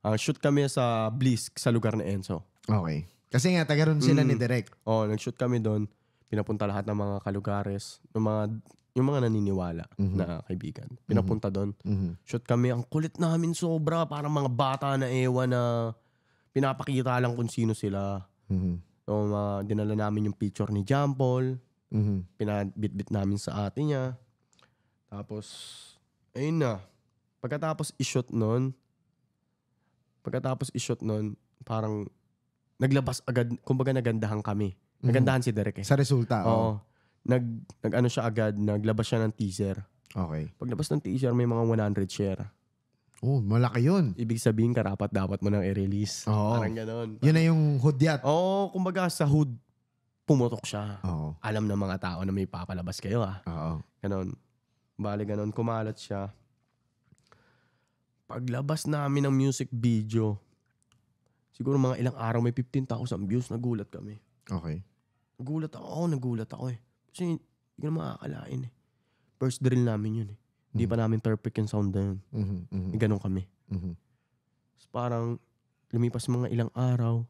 uh, shoot kami sa Blisk, sa lugar ni Enzo. Okay. Kasi nga, taga ron sila mm. ni Direk. Oo, oh, nag-shoot kami doon. Pinapunta lahat ng mga kalugares, ng mga yung mga naniniwala mm-hmm. na kaibigan. Pinapunta mhm. doon. Mm-hmm. Shoot kami. Ang kulit namin sobra. Parang mga bata na ewa na pinapakita lang kung sino sila. Mm-hmm. So, uh, dinala namin yung picture ni John Paul. Mm-hmm. Pinabitbit namin sa ate niya. Tapos, ayun na. Pagkatapos ishoot noon, Pagkatapos i-shoot nun, parang naglabas agad, kumbaga nagandahan kami. Mhm. Nagandahan mm. si Derek eh. Sa resulta, Oo. Oh. Nag, nag ano siya agad, naglabas siya ng teaser. Okay. Paglabas ng teaser, may mga 100 share. Oh, malaki yun. Ibig sabihin, karapat dapat mo nang i-release. Oo. Parang ganun. Yun na yung hudyat. Oo, oh, kumbaga sa hood, pumutok siya. Oo. Alam ng mga tao na may papalabas kayo ah. Oo. Ganun. Bali ganun, kumalat siya paglabas namin ng music video, siguro mga ilang araw may 15,000 views, nagulat kami. Okay. Nagulat ako, oh, nagulat ako eh. Kasi hindi ko na makakalain eh. First drill namin yun eh. Hindi mm-hmm. pa namin perfect yung sound na yun. Mm-hmm, mm-hmm. E, ganun kami. Mm-hmm. parang lumipas mga ilang araw,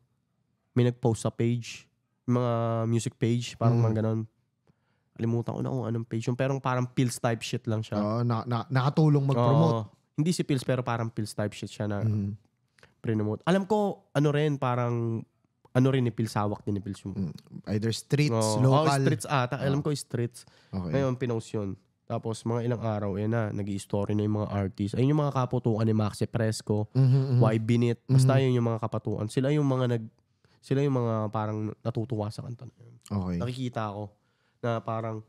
may nag-post sa page, mga music page, parang mm-hmm. mga ganun. Alimutan ko na kung anong page yun. Pero parang pills type shit lang siya. Oo, uh, na, na, nakatulong mag-promote. Oo, hindi si pills pero parang pills type shit siya na mm. prinomote. Alam ko, ano rin, parang ano rin ni Pills, hawak din ni Pills yung... Mm. Either streets, oh, local. Oh, streets ata. Alam ko, streets. Okay. Ngayon, pinost yun. Tapos mga ilang araw, yan na, nag story na yung mga artist. Ayun yung mga kaputuan ni Maxi Presco, mm-hmm, mm-hmm. Y Binit. Basta mm-hmm. yun yung mga kapatuan. Sila yung mga nag... Sila yung mga parang natutuwa sa kanta na yun. Okay. Nakikita ko na parang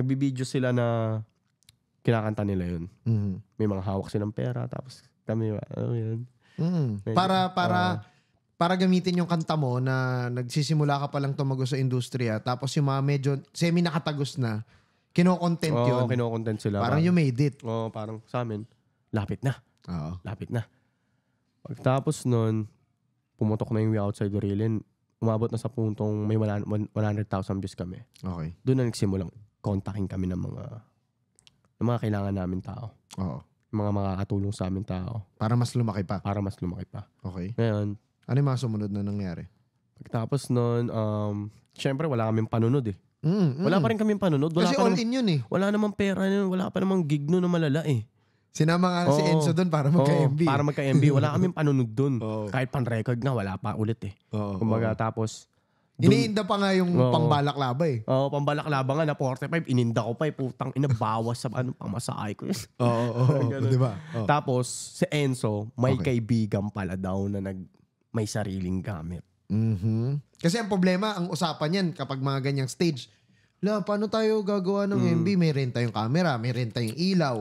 nagbibideo sila na kinakanta nila yun. Mm. May mga hawak silang pera, tapos kami, ano yun. Mm. Mm-hmm. Medyo, para, para, uh, para gamitin yung kanta mo na nagsisimula ka pa lang tumago sa industriya tapos yung mga medyo semi nakatagos na kino-content oh, yun. kino-content sila. Parang, parang you made it. Oo, oh, parang sa amin, lapit na. Oo. Lapit na. Pagtapos nun, pumutok na yung We Outside the Railin. Umabot na sa puntong may 100,000 views kami. Okay. Doon na nagsimulang contacting kami ng mga ng mga kailangan namin tao. Oo. Mga makakatulong sa amin tao Para mas lumaki pa. para mas lumaki pa. Okay. Ngayon, Ano yung mga sumunod na nangyari? pagkatapos nun, um, syempre wala kaming panunod eh. Mm, mm. Wala pa rin kaming panunod. Wala, Kasi pa all namang, in yun eh. wala namang pera nun. Wala pa namang gig no na malala eh. Sinama nga si Enzo doon para magka-MB. Oo, para magka-MB. Wala kaming panunod doon. Oo. Kahit pan-record na, wala pa ulit eh. Oo, Kumbaga, tapos, Iniinda pa nga yung Oo. pangbalaklaba eh. Oo, pambalaklaba nga na 45, ininda ko pa eh. Putang inabawas sa ano, pamasahe ko yun. Oo, oo, oo. Ganun. Di ba? Tapos, si Enzo, may kaibigan pala daw na nag, may sariling gamit. Mhm. Kasi ang problema, ang usapan yan kapag mga ganyang stage, la, paano tayo gagawa ng MB? Mm. May renta yung camera, may renta yung ilaw,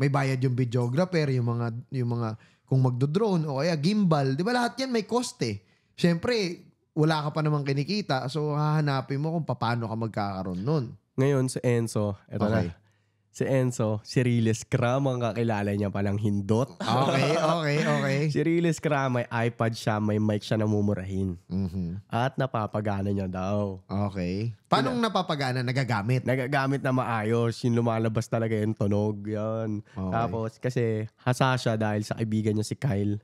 may bayad yung videographer, yung mga, yung mga, kung magdo-drone, o kaya gimbal. Di ba lahat yan may cost eh. Siyempre, wala ka pa namang kinikita. So, hahanapin mo kung paano ka magkakaroon nun. Ngayon, si Enzo, eto okay. na. Si Enzo, si Riles Cram, ang kakilala niya palang hindot. Okay, okay, okay. si Riles Cram, may iPad siya, may mic siya na mumurahin. Mm-hmm. At napapagana niya daw. Okay. Paano Kina- napapagana? Nagagamit? Nagagamit na maayos. Yung lumalabas talaga yung tunog. Yan. Okay. Tapos, kasi hasa siya dahil sa kaibigan niya si Kyle.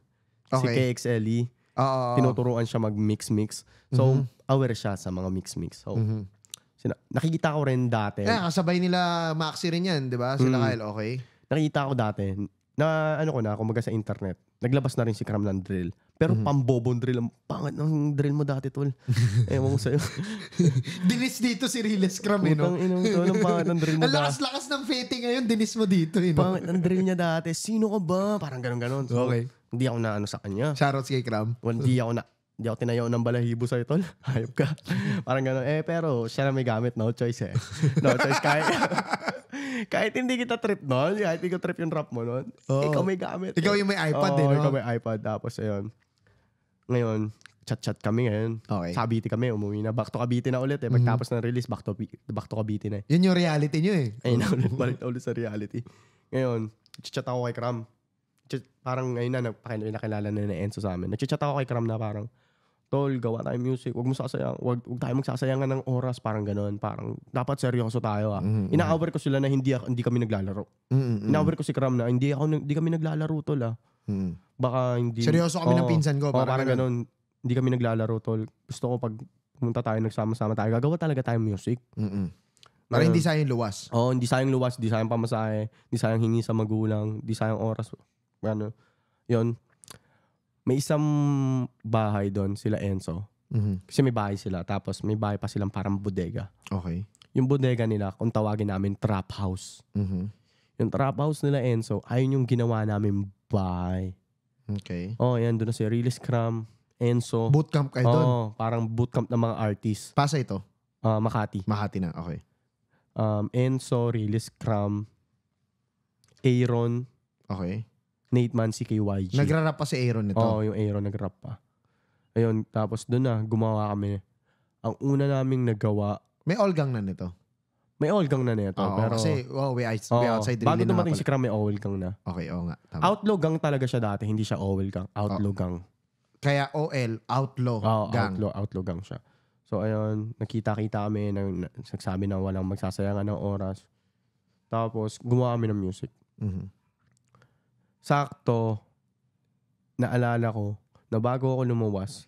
Okay. Si KXLE Uh, tinuturuan siya mag-mix-mix. So, mm-hmm. aware siya sa mga mix-mix. So, mm-hmm. sina- nakikita ko rin dati. Eh, kasabay nila Maxi rin yan, di ba? Sila mm. Kyle, okay. Nakikita ko dati na ano ko na, kumaga sa internet, naglabas na rin si Kram drill. Pero mm-hmm. pambobon drill. Ang pangat ng drill mo dati, tol. Ewan ko sa'yo. dinis dito si Riles Kram, eh, no? Putang inang tol, ang pangat ng drill mo dati. Ang lakas-lakas ng fete ngayon, dinis mo dito, eh, no? Pangat ng drill niya dati. Sino ka ba? Parang ganun-ganun. So, okay. Hindi ako naano sa kanya. Shoutout kay Kram. Well, hindi ako na hindi ako tinayo ng balahibo sa tol. Hayop ka. Parang gano'n. Eh, pero siya na may gamit. No choice eh. No choice. Kahit, kahit hindi kita trip noon, kahit hindi ko trip yung rap mo noon, oh. ikaw may gamit. Ikaw eh. yung may iPad oh, eh, No? Ikaw may iPad. Tapos, ayun. Ngayon, chat-chat kami ngayon. Okay. Sa Cavite kami, umuwi na. Back to Cavite na ulit eh. Mhm. Pagtapos mm-hmm. ng release, back to, back to Cavite na eh. Yun yung reality nyo eh. Ayun na ulit, balik ulit sa reality. Ngayon, chat ako kay Kram parang ngayon na, pinakilala na kilala na ni Enzo sa amin. Nagchat ako kay Kram na parang, Tol, gawa tayo music. Huwag mo sasayang. Huwag, huwag tayo magsasayangan ng oras. Parang ganun. Parang dapat seryoso tayo ah. Mm-hmm. Ina-hour ko sila na hindi, ako, hindi kami naglalaro. Mm-hmm. Ina-hour ko si Kram na hindi, ako, hindi kami naglalaro tol ah. Mm-hmm. Baka hindi. Seryoso kami oh, ng pinsan ko. Parang, parang ganun. ganun. Hindi kami naglalaro tol. Gusto ko pag pumunta tayo, nagsama-sama tayo. Gagawa talaga tayo music. Mm-hmm. Para hindi sayang luwas. Oo, oh, hindi sayang luwas, hindi sayang pamasahe, hindi sayang hingi sa magulang, hindi sayang oras ano, yon May isang bahay doon, sila Enzo. Mm-hmm. Kasi may bahay sila. Tapos may bahay pa silang parang bodega. Okay. Yung bodega nila, kung tawagin namin, trap house. Mm-hmm. Yung trap house nila, Enzo, ayun yung ginawa namin bahay. Okay. Oh, yan. Doon si Rilis Cram, Enzo. Bootcamp kayo doon? Oh, parang bootcamp ng mga artist. Pasa ito? Uh, Makati. Makati na, okay. Um, Enzo, Rilis Cram, Aaron. Okay. Nate Man, si KYG. Nagrarap pa si Aaron nito. Oo, yung Aaron nagrap pa. Ayun, tapos doon na, gumawa kami. Ang una naming nagawa... May all-gang na nito. May all-gang na nito. Oo, pero, kasi wow, we, ice, oo, we outside really Bago dumating si Kram, may all-gang na. Okay, oo nga. Tama. Outlaw gang talaga siya dati, hindi siya all-gang. Outlaw oo. gang. Kaya OL, outlaw oo, gang. Outlaw, outlaw gang siya. So, ayun, nakita-kita kami, nang, nagsasabi na walang magsasayangan ng oras. Tapos, gumawa kami ng music. Mm-hmm sakto, naalala ko, na bago ako lumuwas,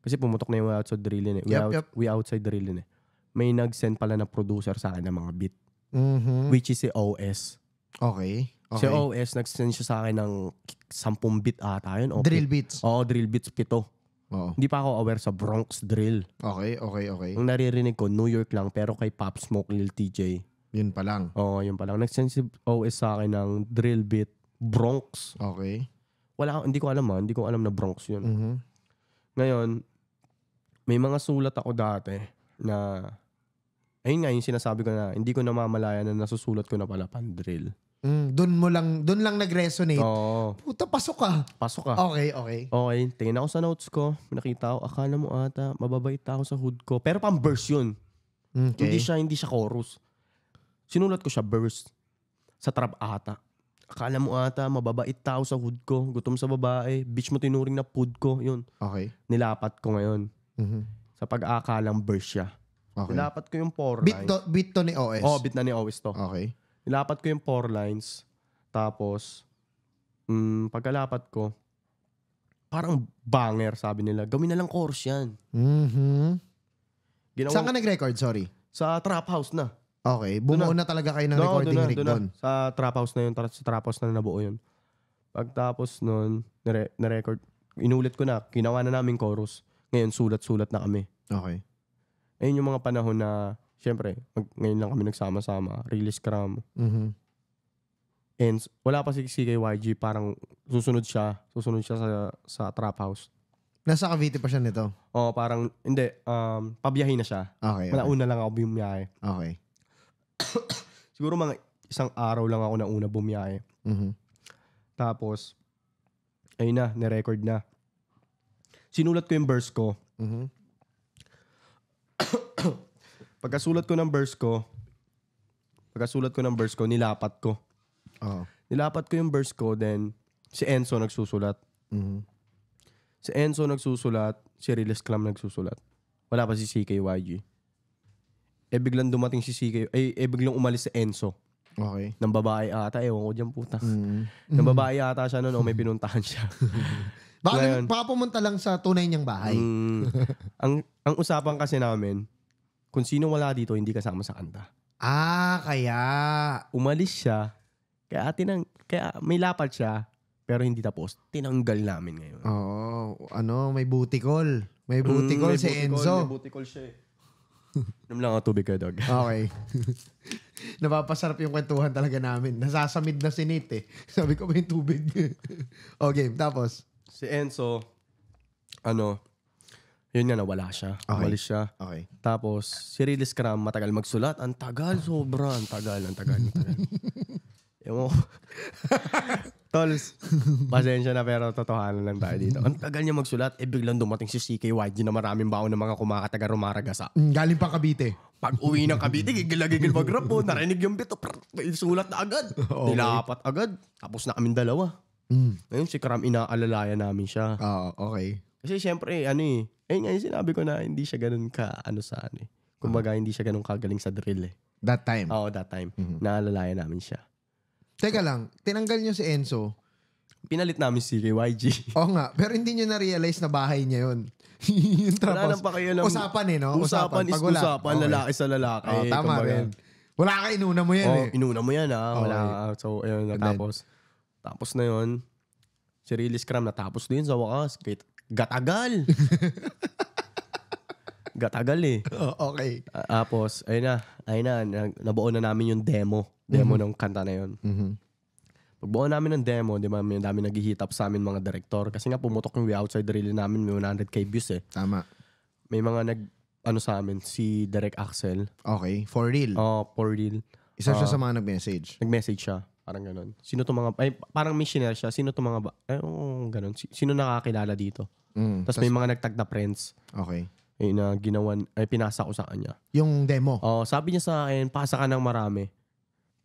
kasi pumutok na yung eh. outside drilling eh. We, yep, out, yep. we outside drilling eh. May nag-send pala na producer sa akin ng mga beat. Mm-hmm. Which is si OS. Okay. okay. Si OS, nag-send siya sa akin ng 10 beat ata yun. Okay. Drill beats. Oo, drill beats, pito. Oo. Hindi pa ako aware sa Bronx drill. Okay, okay, okay. Ang naririnig ko, New York lang, pero kay Pop Smoke, Lil TJ. Yun pa lang. Oo, yun pa lang. Nag-send si OS sa akin ng drill beat, Bronx. Okay. Wala, hindi ko alam ha. Ah. Hindi ko alam na Bronx yun. Mm-hmm. Ngayon, may mga sulat ako dati na, ayun nga yung sinasabi ko na, hindi ko namamalayan na nasusulat ko na pala pandrill. Mm, doon mo lang, doon lang nag-resonate. Oo. Puta, pasok ka. Pasok ka. Okay, okay. Okay, tingin ako sa notes ko. Nakita ko, akala mo ata, mababait ako sa hood ko. Pero pang verse yun. Mm, okay. Hindi siya, hindi siya chorus. Sinulat ko siya verse sa trap ata akala mo ata, mababait tao sa hood ko, gutom sa babae, bitch mo tinuring na food ko, yun. Okay. Nilapat ko ngayon. Mm-hmm. Sa pag-aakalang verse siya. Okay. Nilapat ko yung four beat lines. To, beat to ni OS? Oo, oh, bit na ni OS to. Okay. Nilapat ko yung four lines. Tapos, mm, pagkalapat ko, parang banger, sabi nila. Gawin na lang course yan. Mm-hmm. Ginawa, Saan ka nag-record? Sorry. Sa trap house na. Okay, bumuo na, na talaga kayo ng no, recording doon rig doon. Sa trap house na yun, tra- sa trap house na nabuo yun. Pagtapos nun, nare- na-record, inulit ko na, kinawa na namin chorus. Ngayon, sulat-sulat na kami. Okay. Ayun yung mga panahon na, syempre, mag- ngayon lang kami nagsama-sama, release cram. Mm-hmm. And wala pa si CKYG, parang susunod siya, susunod siya sa, sa trap house. Nasa Cavite pa siya nito? Oo, parang, hindi, um, pabiyahin na siya. Okay. Malauna lang ako bumiyahe. Okay. siguro mga isang araw lang ako na una bumiyahe. Mm-hmm. Tapos, ayun na, nirecord na. Sinulat ko yung verse ko. Mm-hmm. pagkasulat ko ng verse ko, pagkasulat ko ng verse ko, nilapat ko. Oh. Nilapat ko yung verse ko, then si Enzo nagsusulat. Mm-hmm. Si Enzo nagsusulat, si Riles Clam nagsusulat. Wala pa si CKYG eh biglang dumating si CK, eh, eh biglang umalis si Enzo. Okay. Nang babae ata, ewan ko dyan puta. Mm. Nang babae ata siya noon, o oh, may pinuntahan siya. Baka Ngayon, papumunta lang sa tunay niyang bahay. Mm, ang, ang usapan kasi namin, kung sino wala dito, hindi kasama sa kanta. Ah, kaya. Umalis siya, kaya, tinang, kaya may lapat siya, pero hindi tapos. Tinanggal namin ngayon. Oo. Oh, ano, may booty call. May booty mm, call may si booty Enzo. Call, may booty call siya eh. Inom lang ako tubig kayo, dog. Okay. Napapasarap yung kwentuhan talaga namin. Nasasamid na si Nate eh. Sabi ko, may tubig. o game, tapos? Si Enzo, ano, yun nga, nawala siya. Okay. Umalis siya. Okay. Tapos, si Ridley Scrum, matagal magsulat. Ang tagal, sobra. Ang tagal, ang tagal, ang tagal. Ewan ko. Tols, pasensya na pero totohanan lang tayo dito. Ang tagal niya magsulat, eh biglang dumating si CKYG na maraming baon ng mga kumakataga rumaragasa. Mm, galing pa Cavite. Pag uwi ng Cavite, gigil na gigil pag rapo, oh, narinig yung bito, prr, na agad. Oo. Nilapat agad. Tapos na kami dalawa. Mm. Ngayon si Kram inaalalayan namin siya. Oo, okay. Kasi siyempre, ano eh, eh ngayon sinabi ko na hindi siya ganun ka, ano sa ano eh. Kumbaga, ah. hindi siya ganun kagaling sa drill eh. That time. Oo, that time. Mhm. Naalalayan namin siya. Teka lang, tinanggal niyo si Enzo. Pinalit namin si KYG. Oo nga, pero hindi niyo na-realize na bahay niya yun. yung trap Wala pa kayo ng... Usapan eh, no? Usapan, is usapan, Okay. lalaki sa lalaki. Oo, oh, tama kumbaga. rin. Wala ka, inuna mo yan Oh, eh. inuna mo yan ah. Wala Okay. So, ayun, then? natapos. Tapos na yun. Si Release Cram natapos din sa wakas. Gat- Gatagal! Gatagal eh. Oh, okay. Ah, tapos, ayun na. Ayun na. Nabuo na namin yung demo. Demo mm-hmm. ng kanta na yun. Mm-hmm. Pagbuo namin ng demo, di ba, may dami nag up sa amin mga director. Kasi nga pumutok yung We Outside Really namin, may 100k views eh. Tama. May mga nag, ano sa amin, si Derek Axel. Okay, for real? Oo, oh, for real. Isa uh, siya sa mga nag-message? Nag-message siya. Parang ganun. Sino to mga, ay, parang missionary siya. Sino to mga, ba, eh, oh, ganun. Sino nakakilala dito? Mm, Tapos may mga nagtag na friends. Okay. Eh, na ginawan, ay, pinasa ko sa kanya. Yung demo? Oo, oh, sabi niya sa akin, pasa ka ng marami.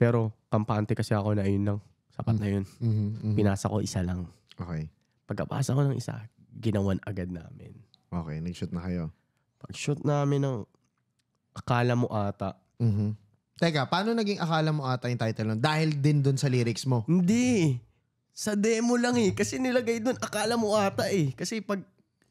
Pero kampante kasi ako na yun lang. Sapat na mm. yun. Mm-hmm, mm-hmm. Pinasa ko isa lang. Okay. Pagkapasa ko ng isa, ginawan agad namin. Okay, nag-shoot na kayo. Pag-shoot namin ng Akala Mo Ata. Mm-hmm. Teka, paano naging Akala Mo Ata yung title nun? Dahil din dun sa lyrics mo? Hindi. Sa demo lang eh. Kasi nilagay dun Akala Mo Ata eh. Kasi pag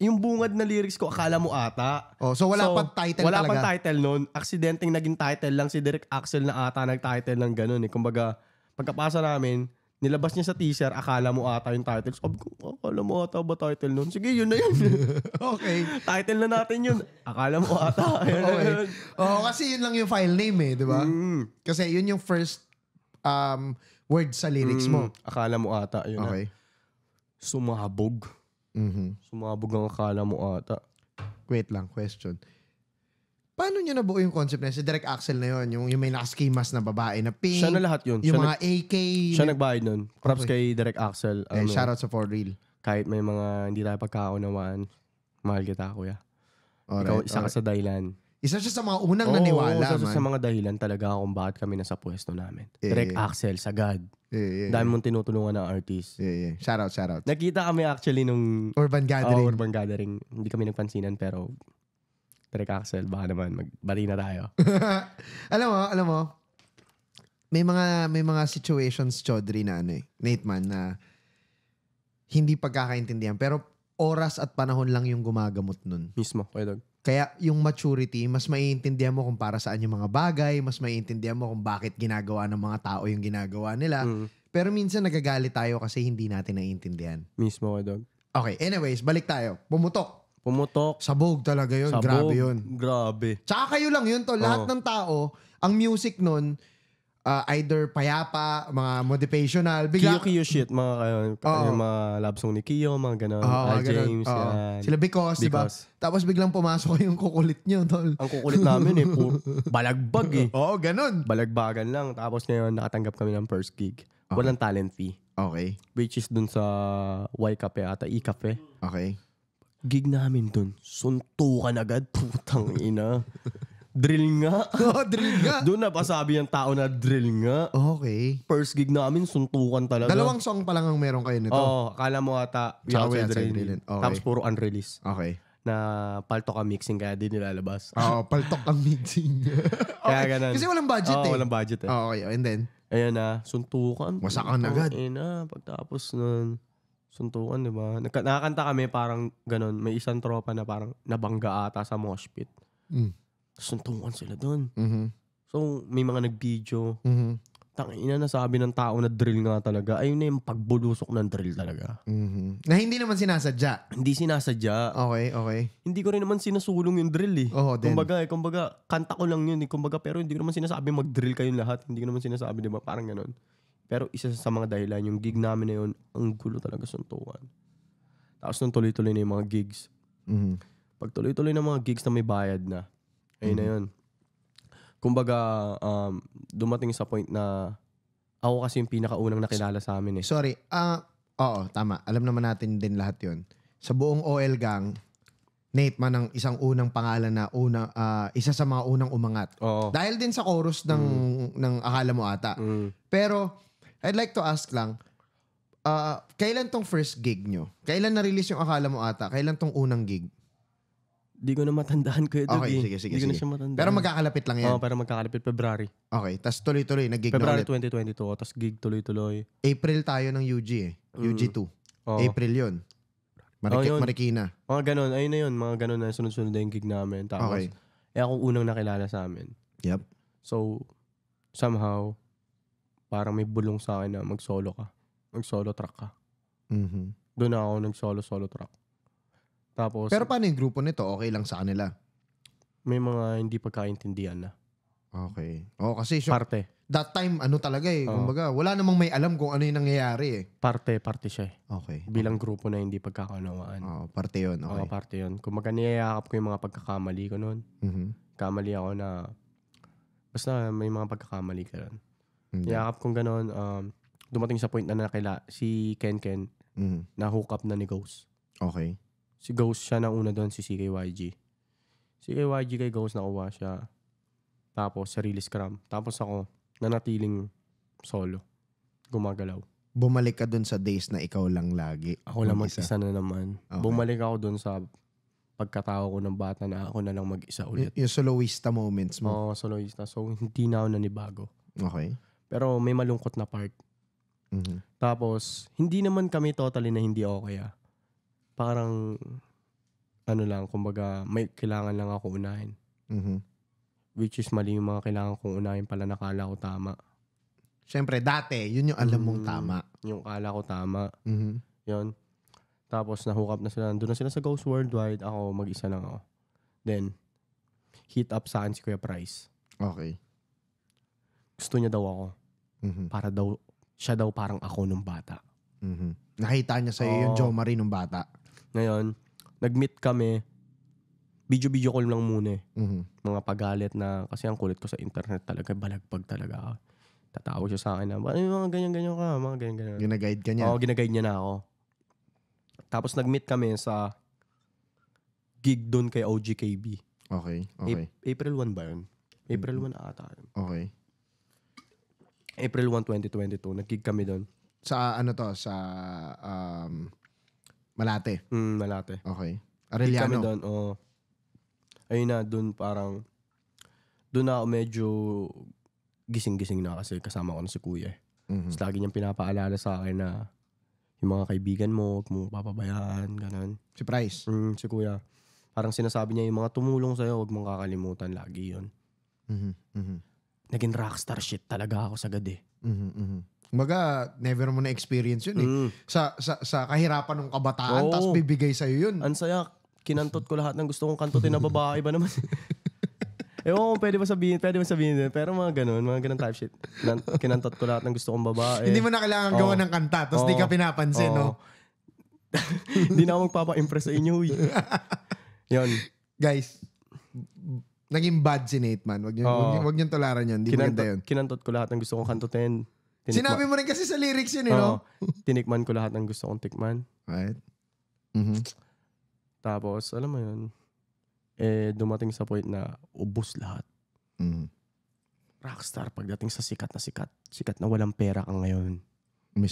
yung bungad na lyrics ko, akala mo ata. Oh, so wala so, pang title wala talaga. Wala pang title noon. Aksidenteng naging title lang si Derek Axel na ata nag-title ng ganun eh. Kumbaga, pagkapasa namin, nilabas niya sa teaser, akala mo ata yung title. Sabi ko, akala mo ata ba title nun? Sige, yun na yun. okay. title na natin yun. Akala mo ata. Yun okay. Yun. Oo, kasi yun lang yung file name eh, di ba? Mm. Kasi yun yung first um, word sa lyrics mm. mo. Akala mo ata, yun okay. na. Sumabog. Mm-hmm. Sumabog ang akala mo ata. Wait lang, question. Paano niya nabuo yung concept na yun? Si Direct Axel na yun, yung, yung may nakaskimas na babae na pink. Siya na lahat yun. Yung siya mga nag, AK. Siya nagbayad nun. Props okay. kay Direct Axel. Eh, ano, shoutout sa For Real. Kahit may mga hindi tayo pagkaunawaan, mahal kita, kuya. Alright, Ikaw, isa alright. ka sa Dylan. Isa siya sa mga unang Oo, naniwala, isa man. sa mga dahilan talaga kung bakit kami nasa pwesto namin. Eh, eh. Direct eh. Axel, sagad. Eh, eh, Dahil eh. mong tinutulungan ng artist. Eh, eh. Shout out, shout out. Nakita kami actually nung... Urban ah, Gathering. Oh, urban Gathering. Hindi kami nagpansinan pero... Direct Axel, baka naman magbali na tayo. alam mo, alam mo, may mga may mga situations Chodri na ano eh, Nate man na hindi pagkakaintindihan pero oras at panahon lang yung gumagamot nun. Mismo, Okay, Dog. Kaya yung maturity, mas maiintindihan mo kung para saan yung mga bagay, mas maiintindihan mo kung bakit ginagawa ng mga tao yung ginagawa nila. Mm. Pero minsan nagagalit tayo kasi hindi natin naiintindihan. Mismo ka dog. Okay, anyways, balik tayo. Pumutok. Pumutok. Sabog talaga yun. Sabog. Grabe yun. Grabe. Tsaka kayo lang yun to. Lahat oh. ng tao, ang music nun, uh, either payapa, mga motivational. Bigla, Kiyo Kiyo shit, mga, uh, oh. mga love song ni Kiyo, mga ganun. Oh, uh, James, oh. Sila because, because. di ba? Tapos biglang pumasok yung kukulit nyo, tol. Ang kukulit namin eh, po, balagbag eh. Oo, oh, ganun. Balagbagan lang. Tapos ngayon, nakatanggap kami ng first gig. Okay. Walang talent fee. Okay. Which is dun sa Y Cafe ata, E Cafe. Okay. Gig namin dun, suntukan agad, putang ina. Drill nga. Oh, drill nga. Doon na napasabi ng tao na drill nga. Okay. First gig namin, suntukan talaga. Dalawang song pa lang ang meron kayo nito. Oo, oh, akala mo ata We Tsaka Outside Drillin. Drillin. Okay. Tapos puro unreleased. Okay. Na paltok ang mixing kaya din nilalabas. Oo, oh, paltok ang mixing. okay. Kaya ganun. Kasi walang budget Oo, eh. walang budget eh. Oh, okay, and then? Ayan na, suntukan. Wasakan agad. Ayan na, pagtapos nun suntukan, di ba? Nakakanta kami parang ganun. May isang tropa na parang nabangga ata sa mosh pit. Mm. Tapos suntungan sila doon. Mm-hmm. So, may mga nag-video. Mm-hmm. Tangina, nasabi ng tao na drill nga talaga. Ayun na yung pagbulusok ng drill talaga. Mm-hmm. Na hindi naman sinasadya. Hindi sinasadya. Okay, okay. Hindi ko rin naman sinasulong yung drill eh. Oh, then. Kumbaga, eh, kumbaga, kanta ko lang yun eh. Kumbaga, pero hindi ko naman sinasabi mag-drill kayong lahat. Hindi ko naman sinasabi, di ba? Parang ganun. Pero isa sa mga dahilan, yung gig namin na yun, ang gulo talaga suntuan. Tapos nung tuloy-tuloy na yung mga gigs. Mm-hmm. Pag tuloy-tuloy na mga gigs na may bayad na, Ayun mm-hmm. na mm. yun. Kumbaga, um, dumating sa point na ako kasi yung pinakaunang nakilala sa amin eh. Sorry. Ah, uh, oo, tama. Alam naman natin din lahat 'yon. Sa buong OL gang, Nate man ang isang unang pangalan na una uh, isa sa mga unang umangat. Oo. Dahil din sa chorus ng mm. ng akala mo ata. Mm. Pero I'd like to ask lang uh, kailan tong first gig nyo? Kailan na-release yung akala mo ata? Kailan tong unang gig? Di ko na matandaan ko ito. Okay, eh. sige, sige. Di ko sige. na siya matandaan. Pero magkakalapit lang yan. Oo, pero magkakalapit February. Okay, tas tuloy-tuloy, nag-gig February na ulit. 2022, oh, tas gig tuloy-tuloy. April tayo ng UG eh. Mm. UG2. Oh. April yun. Marikit, oh, yun. Marikina. Mga ganun, ayun na yun. Mga ganun na sunod-sunod na yung gig namin. Tapos, okay. eh ako unang nakilala sa amin. Yep. So, somehow, parang may bulong sa akin na mag-solo ka. Mag-solo track ka. Mm-hmm. Doon ako nag-solo-solo track. Tapos, Pero paano yung grupo nito? Okay lang sa kanila? may mga hindi pagkaintindihan na. Okay. Oo, kasi sure, Parte. that time, ano talaga eh. Oo. Kumbaga, wala namang may alam kung ano yung nangyayari eh. Parte, parte siya eh. Okay. Bilang grupo na hindi pagkakaunawaan. Oo, parte yun. Okay. Mga parte yun. Kung maga ko yung mga pagkakamali ko noon. Mhm. Kamali ako na, basta may mga pagkakamali ka nun. Mhm. Niyakap kong ganun, um, dumating sa point na nakila si Ken Ken, Mhm. na hook up na ni Ghost. Okay. Si Ghost siya na una doon, si CKYG. CKYG kay Ghost nakuha siya. Tapos, sarili scrum. Tapos ako, nanatiling solo. Gumagalaw. Bumalik ka doon sa days na ikaw lang lagi. Ako lang mag-isa, isa na naman. Okay. Bumalik ako doon sa pagkatao ko ng bata na ako na lang mag-isa ulit. Y- yung soloista moments mo? Oo, soloista. So, hindi na ako nanibago. Okay. Pero may malungkot na part. Mm-hmm. Tapos, hindi naman kami totally na hindi okay ah parang ano lang, kumbaga may kailangan lang ako unahin. Mm-hmm. Which is mali yung mga kailangan kong unahin pala nakala ko tama. Siyempre, dati, yun yung alam mong mm-hmm. tama. Yung kala ko tama. Mm-hmm. Yun. Tapos nahukap na sila. Doon na sila sa Ghost Worldwide. Ako, mag-isa lang ako. Then, hit up sa akin si Kuya Price. Okay. Gusto niya daw ako. Mm-hmm. Para daw, siya daw parang ako nung bata. Mm-hmm. Nakita niya sa'yo oh, yung Jo Marie nung bata. Ngayon, nag-meet kami. Video-video call lang muna eh. Mm-hmm. Mga pagalit na, kasi ang kulit ko sa internet talaga, balagpag talaga ako. Tatawa siya sa akin na, ano mga ganyan-ganyan ka, mga ganyan-ganyan. Ginaguide ka niya? Oo, ginaguide niya na ako. Tapos nag-meet kami sa gig doon kay OGKB. Okay, okay. A- April 1 ba yun? April 1 ata Okay. April 1, 2022. Nag-gig kami doon. Sa ano to? Sa um, Malate. Mm, Malate. Okay. Arellano. Kami doon, Oh. Ayun na, doon parang, doon na ako medyo gising-gising na kasi kasama ko na si kuya. Mm-hmm. Tapos lagi niyang pinapaalala sa akin na yung mga kaibigan mo, huwag mo papabayaan, ganun. Si Price? Mm, si kuya. Parang sinasabi niya, yung mga tumulong sa'yo, huwag mong kakalimutan lagi yun. Mm-hmm. Mm-hmm. Naging rockstar shit talaga ako sa gadi. Mm-hmm. Mhm, mm-hmm. Kumbaga, never mo na experience yun eh. Mm. Sa, sa, sa kahirapan ng kabataan, Oo. tapos bibigay sa'yo yun. Ang saya, kinantot ko lahat ng gusto kong kantotin na babae ba naman? Ewan ko pwede ba sabihin, pwede ba sabihin din. Pero mga ganun, mga ganun type shit. Nan- Kinantot ko lahat ng gusto kong babae. Hindi mo na kailangan gawa ng kanta, tapos di ka pinapansin, Oo. no? Hindi na ako magpapa-impress sa inyo. eh. Yun. Guys, naging bad si Nate, man. Wag niyo, Oo. wag niyo, wag niyo tolaran yun. Hindi maganda yun. Kinantot, kinantot ko lahat ng gusto kong kantotin. Sinabi mo rin kasi sa lyrics yun, eh, Oo. no? tinikman ko lahat ng gusto kong tikman. Right? Mhm. Tapos, alam mo yun, eh, dumating sa point na ubos lahat. Mhm. Rockstar, pagdating sa sikat na sikat, sikat na walang pera ka ngayon. May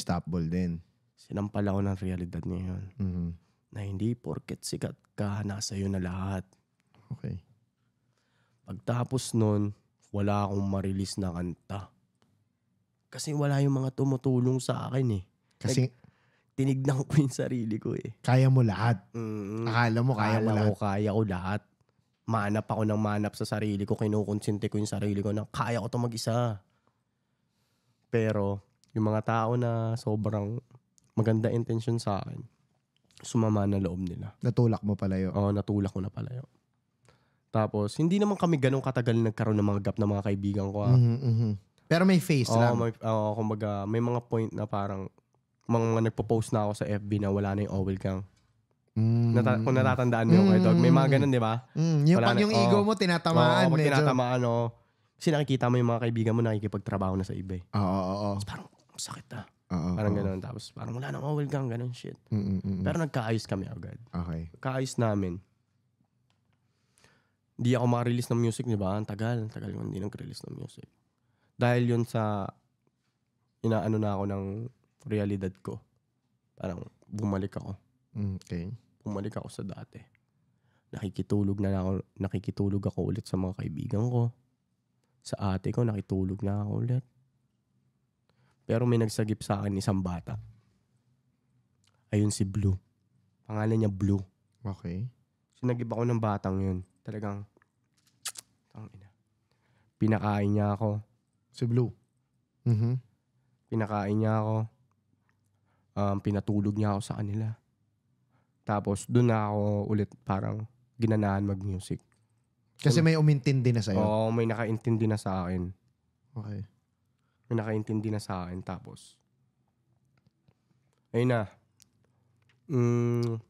din. Sinampal ako ng realidad niya ngayon. Mhm. Na hindi porket sikat ka, nasa iyo na lahat. Okay. Pagtapos nun, wala akong marilis na kanta. Kasi wala yung mga tumutulong sa akin eh. Kasi Nag- tinignan ko yung sarili ko eh. Kaya mo lahat. Mm, Akala mo kaya mo lahat. Ko, kaya ko lahat. Manap ako ng manap sa sarili ko. Kinukonsinti ko yung sarili ko na kaya ko to mag-isa. Pero yung mga tao na sobrang maganda intention sa akin, sumama na loob nila. Natulak mo pala palayo. Oo, natulak ko na pala palayo. Tapos, hindi naman kami ganun katagal nagkaroon ng mga gap ng mga kaibigan ko. Ah. Mm-hmm, mm-hmm. Pero may face Oo, lang. may, oo, kumbaga, may mga point na parang mga nagpo-post na ako sa FB na wala na yung Owel Gang. Mm. Nata- kung natatandaan mo yung Mm. dog, may mga ganun, di ba? Mm, yung Wala pag na- yung ego oo. mo, tinatamaan. Oo, pag tinatamaan, oo. Kasi nakikita mo yung mga kaibigan mo nakikipagtrabaho na sa iba eh. Oo, oo, oo. parang, "Ang sakit na. Ah. Oo, Parang oo. Tapos parang wala na Owel Gang, ganun shit. mm, mm, mm. Pero nagkaayos kami agad. Okay. Kaayos namin. Hindi ako makarelease ng music, di ba? Ang tagal, ang tagal ko hindi nag-release ng music dahil yun sa inaano na ako ng realidad ko. Parang bumalik ako. Mm, okay. Bumalik ako sa dati. Nakikitulog na ako, nakikitulog ako ulit sa mga kaibigan ko. Sa ate ko, nakitulog na ako ulit. Pero may nagsagip sa akin isang bata. Ayun si Blue. Pangalan niya Blue. Okay. Sinagip ako ng batang yun. Talagang, tang ina. Pinakain niya ako. Si Blue. Mm-hmm. Pinakain niya ako. Um, pinatulog niya ako sa kanila. Tapos doon na ako ulit parang ginanahan mag-music. Kasi may umintindi na sa'yo? Oo, may nakaintindi na sa akin. Okay. May nakaintindi na sa akin. Tapos, ayun na. Mm,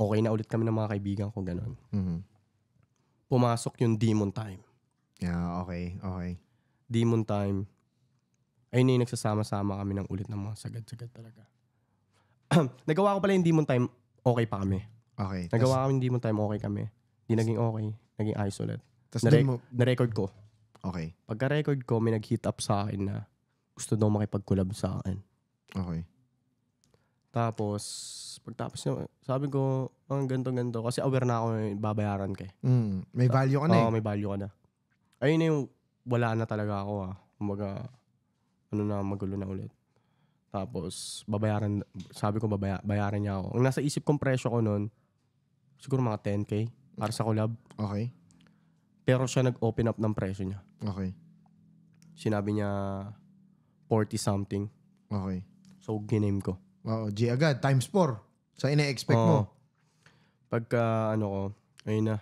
okay na ulit kami ng mga kaibigan ko, ganun. Mm-hmm. Pumasok yung demon time. Yeah, okay, okay. Demon Time. Ayun na yung nagsasama-sama kami ng ulit ng mga sagad-sagad talaga. Nagawa ko pala yung Demon Time, okay pa kami. Okay. Nagawa Tas, kami yung Demon Time, okay kami. Hindi naging okay, naging ayos ulit. Tapos Nare- mo... Na-record ko. Okay. Pagka-record ko, may nag-hit up sa akin na gusto daw makipag-collab sa akin. Okay. Tapos, pagtapos niya, sabi ko, ang ganto-ganto. Kasi aware na ako, babayaran kay. Eh. Mm, may value ka na eh. Oo, may value ka na. Ayun na yung wala na talaga ako ah. Umaga, ano na, magulo na ulit. Tapos, babayaran, sabi ko, babaya, bayaran niya ako. Ang nasa isip kong presyo ko noon, siguro mga 10K para sa collab. Okay. Pero siya nag-open up ng presyo niya. Okay. Sinabi niya, 40 something. Okay. So, giname ko. Oo, G agad, times 4. Sa ina-expect Oo. mo. Pagka, ano ko, ayun na,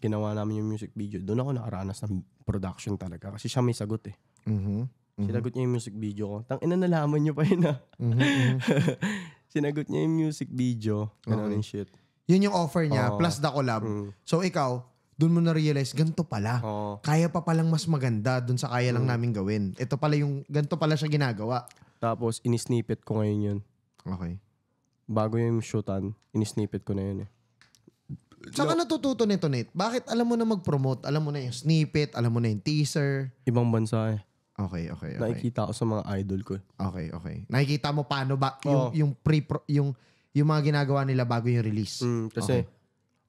ginawa namin yung music video, doon ako nakaranas ng production talaga. Kasi siya may sagot eh. Mm-hmm. mm Sinagot niya yung music video ko. Tang ina nalaman niyo pa yun ah. Mm-hmm. mm Sinagot niya yung music video. Ganun okay. yung shit. Yun yung offer niya, oh. plus the collab. Mm. So ikaw, doon mo na-realize, ganito pala. Oh. Kaya pa palang mas maganda doon sa kaya lang mm. namin gawin. Ito pala yung, ganito pala siya ginagawa. Tapos, inisnipit ko ngayon yun. Okay. Bago yung shootan, inisnipit ko na yun eh. Saka no. natututo nito, Nate. Bakit alam mo na mag-promote? Alam mo na yung snippet, alam mo na yung teaser. Ibang bansa eh. Okay, okay, okay. Nakikita ko sa mga idol ko. Eh. Okay, okay. Nakikita mo paano ba yung, oh. yung pre yung yung mga ginagawa nila bago yung release. Mm, kasi okay.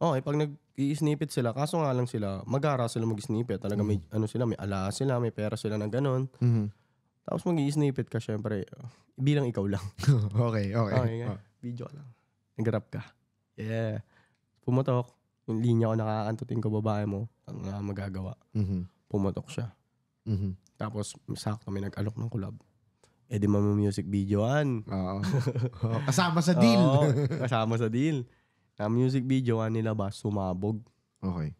okay, pag nag-i-snippet sila, kaso nga lang sila, magara sila mag-snippet. Talaga mm. may ano sila, may ala sila, may pera sila ng ganun. Mm-hmm. Tapos mag snippet ka syempre, bilang ikaw lang. okay, okay. Okay, Oh. video lang. nag ka. Yeah. Pumutok. Yung linya ko nakakantutin ko babae mo. Ang uh, magagawa. Mm-hmm. Pumutok siya. Mm-hmm. Tapos sakto may nag-alok ng collab. Eh di mama music videoan. Oo. kasama sa deal. Oo, kasama sa deal. Na music video an nila ba sumabog. Okay.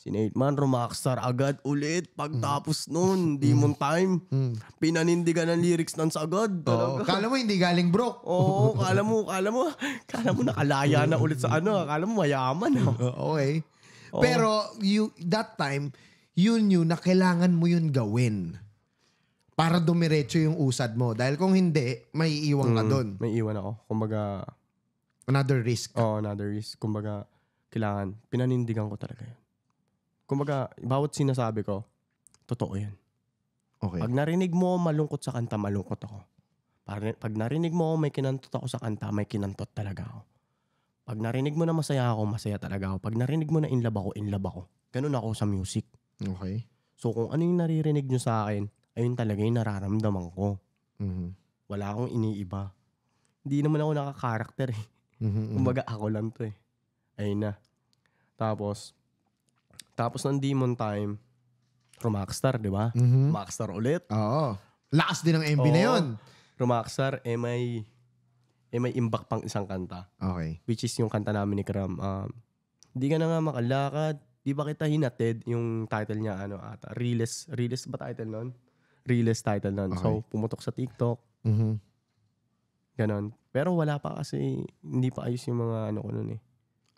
Si Nate Man, rumakstar agad ulit pagtapos nun. Mm. Demon time. Mm. Pinanindigan ng lyrics ng sagad. Oo, Talaga. kala mo hindi galing broke. Oo, kala mo, kala mo, kala mo nakalaya na ulit sa ano. Kala mo mayaman. ah. Uh, Okay. Pero you that time, you knew na kailangan mo yun gawin para dumiretso yung usad mo. Dahil kung hindi, may iiwan ka doon. May iwan ako. Kumbaga, Another risk. oh, another risk. Kumbaga, kailangan. Pinanindigan ko talaga yun kumbaga, bawat sinasabi ko, totoo yan. Okay. Pag narinig mo malungkot sa kanta, malungkot ako. Pag narinig mo may kinantot ako sa kanta, may kinantot talaga ako. Pag narinig mo na masaya ako, masaya talaga ako. Pag narinig mo na in love ako, in love ako. Ganun ako sa music. Okay. So kung ano yung naririnig nyo sa akin, ayun talaga yung nararamdaman ko. Mm-hmm. Wala akong iniiba. Hindi naman ako nakakarakter eh. Mm-hmm, mm-hmm, Kumbaga ako lang to eh. Ayun na. Tapos, tapos ng Demon Time, Romackstar, di ba? Mm-hmm. Romackstar ulit. Oo. Lakas din ng MB Oo. na yun. Romackstar, eh may, eh may imbak pang isang kanta. Okay. Which is yung kanta namin ni Kram. Um, di ka na nga makalakad, di ba kita hinatid? Yung title niya, ano ata, Realist, Realist ba title nun? Realist title nun. Okay. So, pumutok sa TikTok. Mm-hmm. Ganon. Pero wala pa kasi, hindi pa ayos yung mga ano ko nun eh.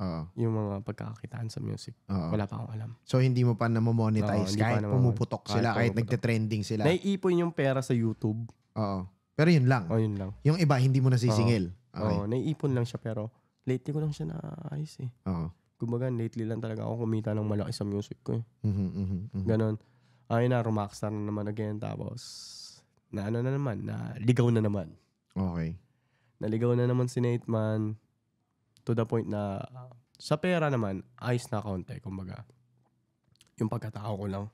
Oo. yung mga pagkakakitaan sa music. Oo. Wala pa akong alam. So hindi mo pa Oo, namomonetize monetize hindi pa kahit namomonetize. pumuputok sila, kahit pumuputok. nagte-trending sila. Naiipon yung pera sa YouTube. Oo. Pero yun lang. Oh, yun lang. Yung iba hindi mo nasisingil. Okay. Oo, naiipon lang siya pero lately ko lang siya naayos eh. Oo. Kumbaga, lately lang talaga ako kumita ng malaki sa music ko eh. Mhm, mhm, mhm. Ganon. Ay na, rumakstar na naman again. Tapos, na ano na naman, na ligaw na naman. Okay. Naligaw na naman si Nate Man to the point na sa pera naman, ayos na kaunti. Kumbaga, yung pagkatao ko lang.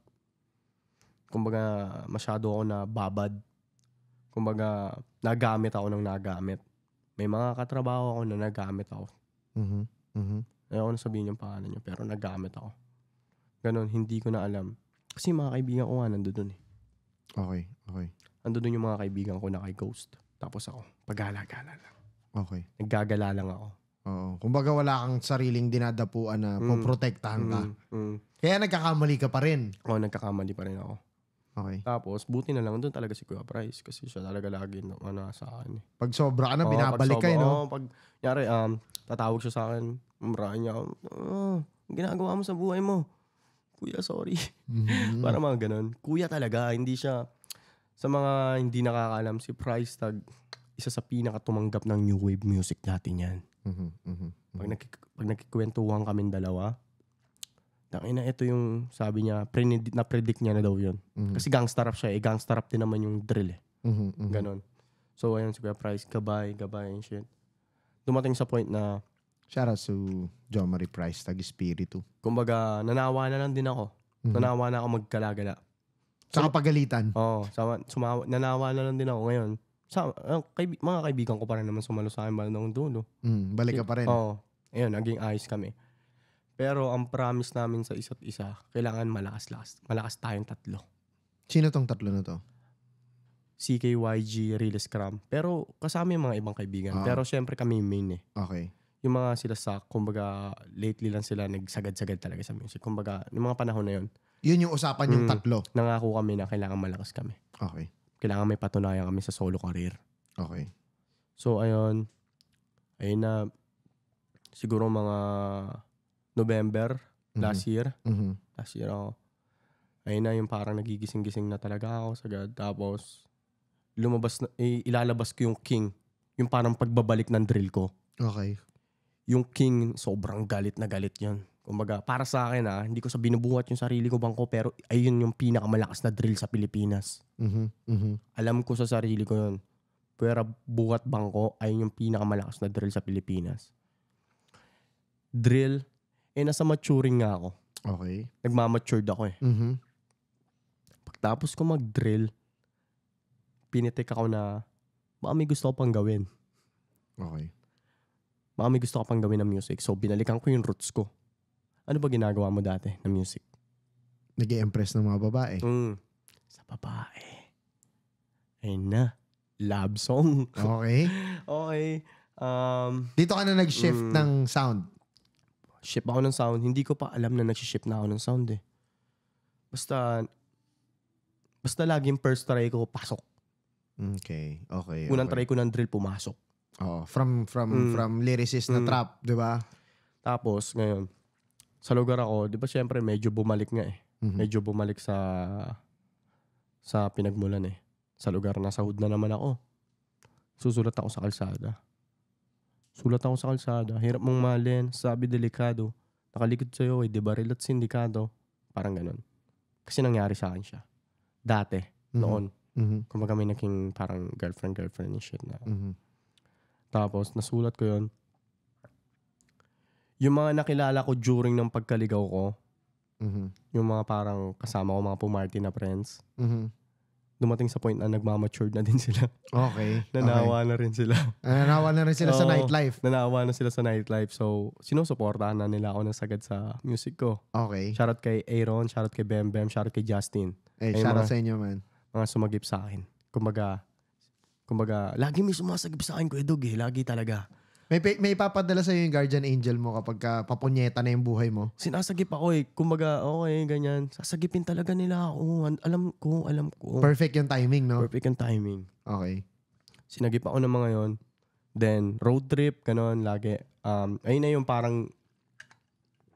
Kumbaga, masyado ako na babad. Kumbaga, nagamit ako ng nagamit. May mga katrabaho ako na nagamit ako. Mm-hmm. Mm-hmm. na sabihin yung pangalan nyo, pero nagamit ako. Ganon, hindi ko na alam. Kasi mga kaibigan ko nga nando dun eh. Okay, okay. Nando dun yung mga kaibigan ko na kay Ghost. Tapos ako, paggala-gala lang. Okay. Naggagala lang ako. Oo. Kumbaga wala kang sariling dinadapuan na mm. poprotektahan ka. Mm. Mm. Kaya nagkakamali ka pa rin. Oo, oh, nagkakamali pa rin ako. Okay. Tapos, buti na lang doon talaga si Kuya Price kasi siya talaga lagi na, ano, sa akin. Eh. Pag sobra ka na, oh, binabalik ka, eh, no? Oo, pag, nyari, um, tatawag siya sa akin, umraan niya, oh, ginagawa mo sa buhay mo. Kuya, sorry. Mm-hmm. Para mga ganun. Kuya talaga, hindi siya, sa mga hindi nakakaalam, si Price Tag, isa sa pinakatumanggap ng new wave music natin yan. Mm-hmm, mm-hmm, mm-hmm. Pag, mm-hmm. nakik- pag nakikwentuhan kami dalawa, Tangina, ito yung sabi niya, pre-predict, na-predict niya na daw yun. Mm-hmm. Kasi gangster rap siya eh. Gangster rap din naman yung drill eh. Mm-hmm, mm-hmm. Ganon. So, ayun, si Kuya Price, gabay, gabay and shit. Dumating sa point na... Shout out to John Marie Price, tag-espiritu. Kumbaga, nanawa na lang din ako. Mm-hmm. Nanawa na ako magkalagala. Saka so, pagalitan. Oo. Oh, sama, sumawa, nanawa na lang din ako ngayon sa, uh, mga kaibigan ko pa rin naman sumalo sa akin ba noong dulo. Mm, balik ka pa rin. Oo. Oh, ayun, naging ayos kami. Pero ang promise namin sa isa't isa, kailangan malakas-lakas. Malakas tayong tatlo. Sino tong tatlo na to? CKYG, Real Scrum. Pero kasama yung mga ibang kaibigan. Ah. Pero syempre kami yung main eh. Okay. Yung mga sila sa, kumbaga, lately lang sila nagsagad-sagad talaga sa music. Kumbaga, yung mga panahon na yun. Yun yung usapan yung hmm, tatlo. Nangako kami na kailangan malakas kami. Okay kailangan may patunayan kami sa solo career. Okay. So, ayun. Ayun na, siguro mga November mm-hmm. last year. Mm-hmm. Last year ako. Ayun na, yung parang nagigising-gising na talaga ako. Sagad. Tapos, lumabas na, eh, ilalabas ko yung king. Yung parang pagbabalik ng drill ko. Okay. Yung king, sobrang galit na galit yun. Kumbaga, para sa akin ha, ah, hindi ko sa binubuhat yung sarili ko bangko pero ayun yung pinakamalakas na drill sa Pilipinas. Mm-hmm. Mm-hmm. Alam ko sa sarili ko yun. Pero buhat bangko, ayun yung pinakamalakas na drill sa Pilipinas. Drill, eh nasa maturing nga ako. Okay. Nagmamatured ako eh. Mm-hmm. Pagtapos ko mag-drill, pinitik ako na baka may gusto ko pang gawin. Okay. Baka may gusto ko pang gawin ng music. So binalikan ko yung roots ko ano ba ginagawa mo dati na music? nag impress ng mga babae. Mm. Sa babae. Ayun na. Love song. Okay. okay. Um, Dito ka na nag-shift mm, ng sound. Shift ako ng sound. Hindi ko pa alam na nag-shift na ako ng sound eh. Basta, basta laging first try ko, pasok. Okay. Okay. Unang okay. try ko ng drill, pumasok. Oh, From, from, mm. from lyricist na mm. trap, di ba? Tapos, ngayon, sa lugar ako, di ba syempre medyo bumalik nga eh. Mm-hmm. Medyo bumalik sa sa pinagmulan eh. Sa lugar na sa hood na naman ako. Susulat ako sa kalsada. Sulat ako sa kalsada. Hirap mong malin. Sabi delikado. Nakalikod sa'yo eh. Di ba at sindikado? Parang ganun. Kasi nangyari sa akin siya. Dati. Mm-hmm. Noon. Mm-hmm. Kumbaga may naging parang girlfriend-girlfriend and shit na. Mm-hmm. Tapos nasulat ko yon yung mga nakilala ko during ng pagkaligaw ko, mm-hmm. yung mga parang kasama ko, mga pumarty na friends, mm-hmm. dumating sa point na nagmamature na din sila. Okay. nanawa okay. na rin sila. Ah, nanawa na rin sila so, sa nightlife. Nanawa na sila sa nightlife. So, sinusuportahan na nila ako ng sagad sa music ko. Okay. Shoutout kay Aaron, shoutout kay Bem Bem, shoutout kay Justin. Eh, hey, shoutout sa inyo, man. Mga sumagip sa akin. Kumbaga, kumbaga, lagi may sumasagip sa akin, Kuya Dog, eh. Lagi talaga. May, may ipapadala sa'yo yung guardian angel mo kapag ka papunyeta na yung buhay mo. Sinasagip ako eh. Kumbaga, okay, ganyan. Sasagipin talaga nila ako. Alam ko, alam ko. Perfect yung timing, no? Perfect yung timing. Okay. Sinagip ako ng mga yon. Then, road trip, ganun, lagi. Um, ayun na yung parang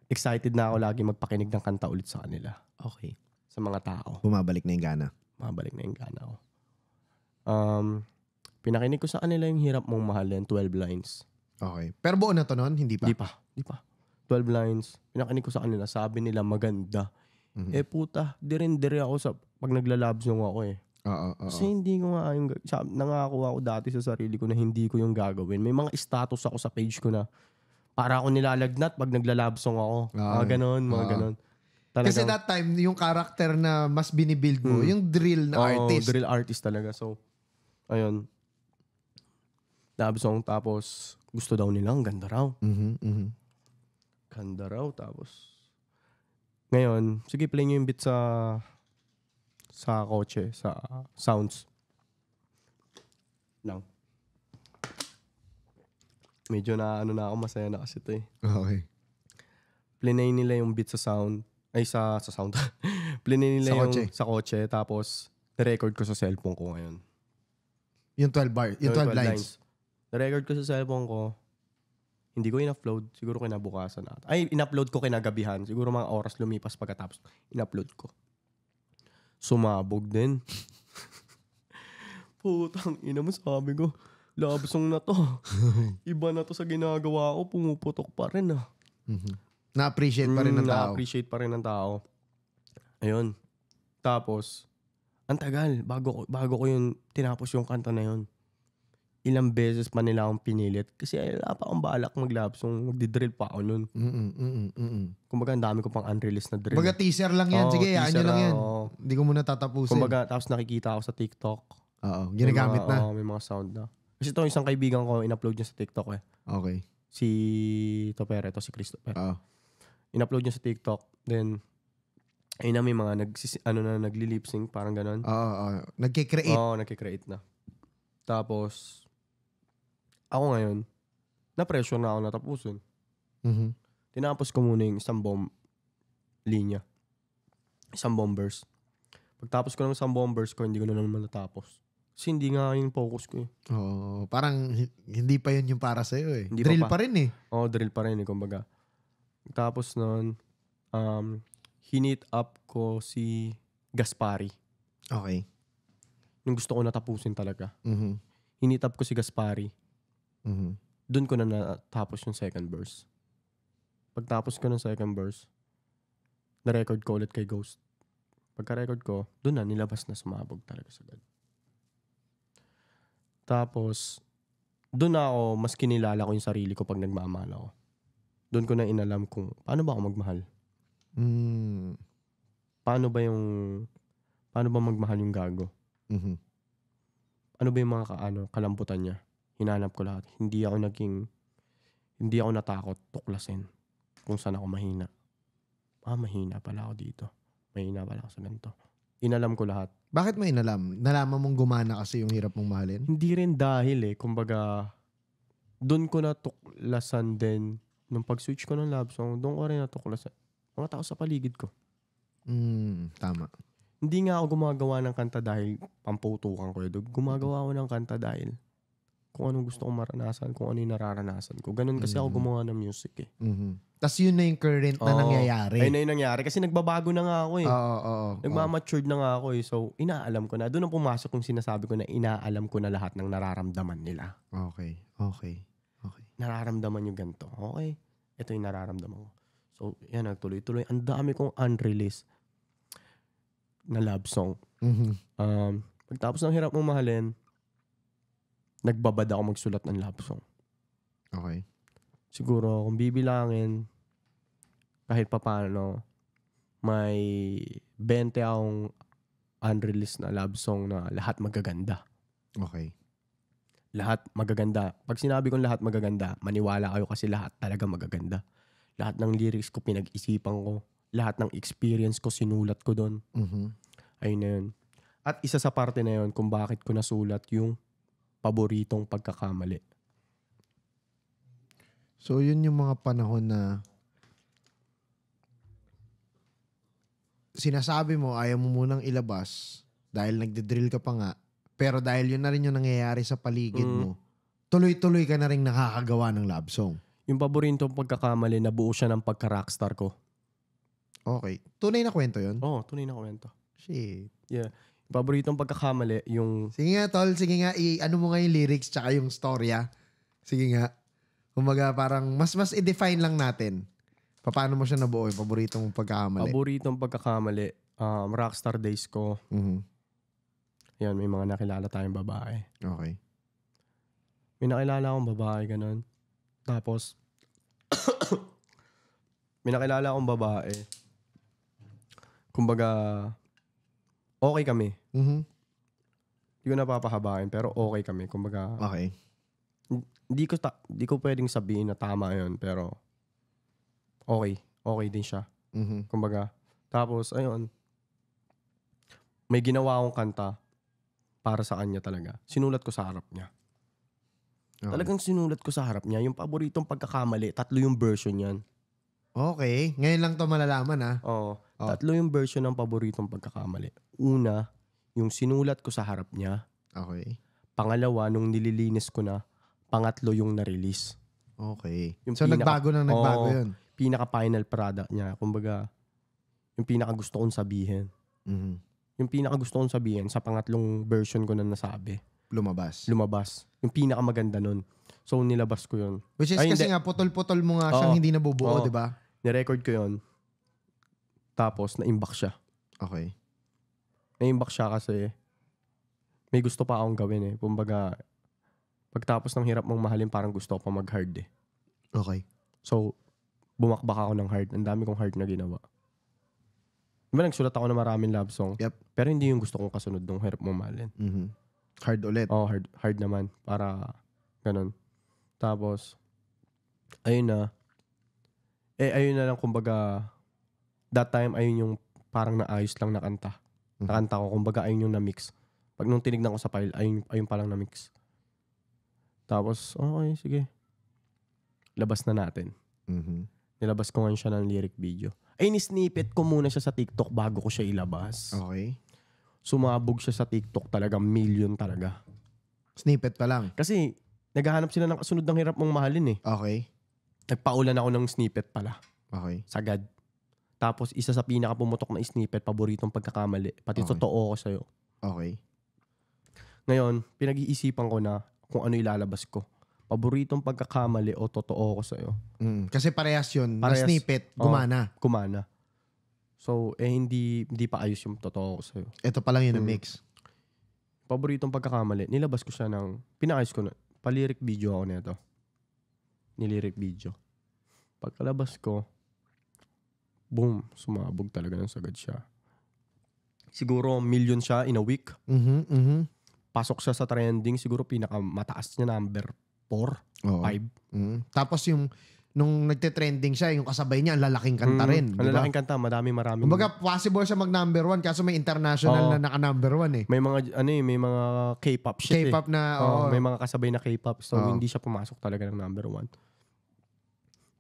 excited na ako lagi magpakinig ng kanta ulit sa kanila. Okay. Sa mga tao. Bumabalik na yung gana. Bumabalik na yung gana ako. Um, pinakinig ko sa kanila yung hirap mong mahalin, 12 lines. Okay. Pero buo na to noon, hindi pa? Hindi pa. Hindi pa. 12 lines. Pinakinig ko sa kanila, sabi nila maganda. Mm-hmm. Eh puta, dirindiri ako sa pag naglalabs nung ako eh. Oo, oo. Kasi hindi ko nga yung, sabi, nangako ako dati sa sarili ko na hindi ko yung gagawin. May mga status ako sa page ko na para ako nilalagnat pag naglalab song ako. Ah, mga ganun, mga ah. ganon. Talagang, Kasi that time, yung character na mas binibuild mo, hmm. yung drill na oh, artist. drill artist talaga. So, ayun. Lab song, tapos gusto daw nila, ang ganda raw. Mm-hmm, mm-hmm. Ganda raw, tapos... Ngayon, sige, play nyo yung beat sa sa kotse, sa sounds. Lang. Medyo na ano na ako, masaya na kasi ito eh. Ah, okay. Plinay nila yung beat sa sound, ay sa, sa sound. Plinay nila sa yung kotse. sa kotse, tapos record ko sa cellphone ko ngayon. Yung 12 bar, yung 12, 12 lines. lines record ko sa cellphone ko, hindi ko in-upload, siguro kinabukasan ata. Ay, in-upload ko kinagabihan. Siguro mga oras lumipas pagkatapos. In-upload ko. Sumabog din. Putang ina mo, sabi ko. Labsong na to. Iba na to sa ginagawa ko. Pumuputok pa rin ah. Mhm. Na-appreciate pa rin ng mm, tao. Na-appreciate pa rin ng tao. Ayun. Tapos, ang tagal bago, ko- bago ko yung tinapos yung kanta na yun ilang beses pa nila akong pinilit kasi wala pa akong balak maglabas lab song magdi-drill pa ako nun. Mm-mm, mm Kumbaga ang dami ko pang unreleased na drill. Kumbaga teaser lang yan. Oh, Sige, yan lang yan. Hindi ko muna tatapusin. Kumbaga tapos nakikita ako sa TikTok. Oo, ginagamit na. Oo, may mga sound na. Kasi ito isang kaibigan ko, in-upload niya sa TikTok eh. Okay. Si Topere, ito si Christopher. Oo. In-upload niya sa TikTok. Then, ayun na may mga nagsis, ano na, nagli-lip sync, parang ganun. Oo, oo. Nagkikreate. Oo, nagkikreate na. Tapos, ako ngayon, na-pressure na ako natapusin. Mm-hmm. Tinapos ko muna yung isang bomb linya. Isang bombers. Pagtapos ko ng isang bombers ko, hindi ko na naman natapos. Kasi hindi nga yung focus ko eh. Oo. Oh, parang hindi pa yun yung para sa'yo eh. Hindi drill pa, pa. pa rin eh. Oo, oh, drill pa rin eh, kumbaga. Tapos nun, um, hinit up ko si Gaspari. Okay. Yung gusto ko natapusin talaga. Mm-hmm. Hinit up ko si Gaspari. Mm-hmm. Doon ko na natapos yung second verse. Pagtapos ko ng second verse, na-record ko ulit kay Ghost. Pagka-record ko, doon na nilabas na sumabog talaga sa God. Tapos, doon ako, mas kinilala ko yung sarili ko pag nagmamahal ako. Doon ko na inalam kung paano ba ako magmahal. Mm. Paano ba yung, paano ba magmahal yung gago? Mm-hmm. Ano ba yung mga ano, kalamputan niya? Hinanap ko lahat. Hindi ako naging, hindi ako natakot tuklasin kung saan ako mahina. Ah, mahina pala ako dito. Mahina pala ako sa ganito. Inalam ko lahat. Bakit mo inalam? Nalaman mong gumana kasi yung hirap mong mahalin? Hindi rin dahil eh. Kumbaga, doon ko natuklasan din. Nung pag-switch ko ng lab song, doon ko rin natuklasan. Mga tao sa paligid ko. Mm, tama. Hindi nga ako gumagawa ng kanta dahil pamputukan ko. Gumagawa ako ng kanta dahil kung anong gusto kong maranasan, kung ano yung nararanasan ko. Ganun kasi mm-hmm. ako gumawa ng music eh. Mm-hmm. Tapos yun na yung current na nangyayari. Ayun na yung nangyayari. Kasi nagbabago na nga ako eh. Oo, oh, oo. Oh, oh, Nagmamatured na nga ako eh. So, inaalam ko na. Doon ang pumasok yung sinasabi ko na inaalam ko na lahat ng nararamdaman nila. Okay, okay, okay. Nararamdaman yung ganito. Okay, ito yung nararamdaman ko. So, yan, nagtuloy-tuloy. Ang dami kong unreleased na love song. Mm-hmm. Um, pagtapos ng hirap mong mahalin, nagbabad ako magsulat ng love song. Okay. Siguro, kung bibilangin, kahit papano, may 20 akong unreleased na love song na lahat magaganda. Okay. Lahat magaganda. Pag sinabi kong lahat magaganda, maniwala kayo kasi lahat talaga magaganda. Lahat ng lyrics ko pinag-isipan ko. Lahat ng experience ko sinulat ko doon. Mm-hmm. Ayun na yun. At isa sa parte na yun kung bakit ko nasulat yung paboritong pagkakamali. So yun yung mga panahon na sinasabi mo ayaw mo munang ilabas dahil nagde-drill ka pa nga. Pero dahil yun na rin yung nangyayari sa paligid mm. mo, tuloy-tuloy ka na rin nakakagawa ng love song. Yung paboritong pagkakamali, nabuo siya ng pagka-rockstar ko. Okay. Tunay na kwento yun? Oo, oh, tunay na kwento. Shit. Yeah. Paboritong pagkakamali, yung... Sige nga, tol. Sige nga, i- ano mo nga yung lyrics tsaka yung storya. Ah. Sige nga. Kumbaga, parang mas mas i-define lang natin. Paano mo siya nabuo yung paboritong pagkakamali? paboritong pagkakamali, um, Rockstar Days ko. Mhm. Yan, may mga nakilala tayong babae. Okay. May nakilala akong babae, ganun. Tapos, may nakilala akong babae. Kumbaga, okay kami. Mm-hmm. Hindi ko napapahabain, pero okay kami. Kumbaga, Okay. hindi ko, ta- di ko pwedeng sabihin na tama yun, pero okay. Okay din siya. Mhm. Kumbaga, tapos, ayun, may ginawa akong kanta para sa kanya talaga. Sinulat ko sa harap niya. Okay. Talagang sinulat ko sa harap niya. Yung paboritong pagkakamali, tatlo yung version yan. Okay. Ngayon lang to malalaman, ha? Ah. Oo. Oh. Tatlo yung version ng paboritong pagkakamali. Una, yung sinulat ko sa harap niya. Okay. Pangalawa, nung nililinis ko na, pangatlo yung na-release. Okay. Yung so, pinaka, nagbago nang nagbago oh, yun? Pinaka-final product niya. Kumbaga, yung pinaka gusto kong sabihin. Mm-hmm. Yung pinaka gusto kong sabihin sa pangatlong version ko na nasabi. Lumabas. Lumabas. Yung pinaka maganda nun. So, nilabas ko yun. Which is Ay, kasi hindi. nga, putol-putol mo nga oh, siyang hindi nabubuo, oh, di ba? Nirecord ko yun. Tapos, na-inbox siya. Okay naimbak siya kasi may gusto pa akong gawin eh. Kumbaga, pagtapos ng hirap mong mahalin, parang gusto ko pa mag-hard eh. Okay. So, bumakbak ako ng hard. Ang dami kong hard na ginawa. Diba nagsulat ako ng maraming love song? Yep. Pero hindi yung gusto kong kasunod nung hirap mong mahalin. Mm-hmm. Hard ulit. Oo, oh, hard, hard naman. Para, ganun. Tapos, ayun na. Eh, ayun na lang kumbaga, that time, ayun yung parang naayos lang na kanta. Mhm. na kanta ko. Kumbaga, ayun yung na-mix. Pag nung tinignan ko sa file, ayun, ayun palang na-mix. Tapos, okay, sige. Labas na natin. Mm-hmm. Nilabas ko ngayon siya ng lyric video. Ay, nisnippet ko muna siya sa TikTok bago ko siya ilabas. Okay. Sumabog siya sa TikTok talaga. Million talaga. Snippet pa lang? Kasi, naghahanap sila ng kasunod ng hirap mong mahalin eh. Okay. Nagpaulan ako ng snippet pala. Okay. Sagad. Tapos isa sa pinaka pumutok na snippet, paboritong pagkakamali. Pati okay. totoo ko sa'yo. Okay. Ngayon, pinag-iisipan ko na kung ano ilalabas ko. Paboritong pagkakamali o totoo ko sa'yo. Mm, kasi parehas yun. Parehas, na snippet, oh, gumana. Oh, gumana. So, eh hindi, hindi pa ayos yung totoo ko sa'yo. Ito pa lang yun mm. mix. Paboritong pagkakamali. Nilabas ko siya ng, pinakayos ko na, palirik video ako nito. Nilirik video. Pagkalabas ko, boom, sumabog talaga ng sagad siya. Siguro million siya in a week. Mm-hmm, mm-hmm. Pasok siya sa trending, siguro pinakamataas niya number 4, 5. Mm-hmm. Tapos yung nung nagte-trending siya, yung kasabay niya, ang lalaking kanta mm-hmm. rin. mm, rin. Ang lalaking kanta, madami marami. Kumbaga, possible siya mag number one, kaso may international oh, na naka number one eh. May mga, ano eh, may mga K-pop shit eh. K-pop eh. na, oh, oh. May mga kasabay na K-pop, so oh. hindi siya pumasok talaga ng number one.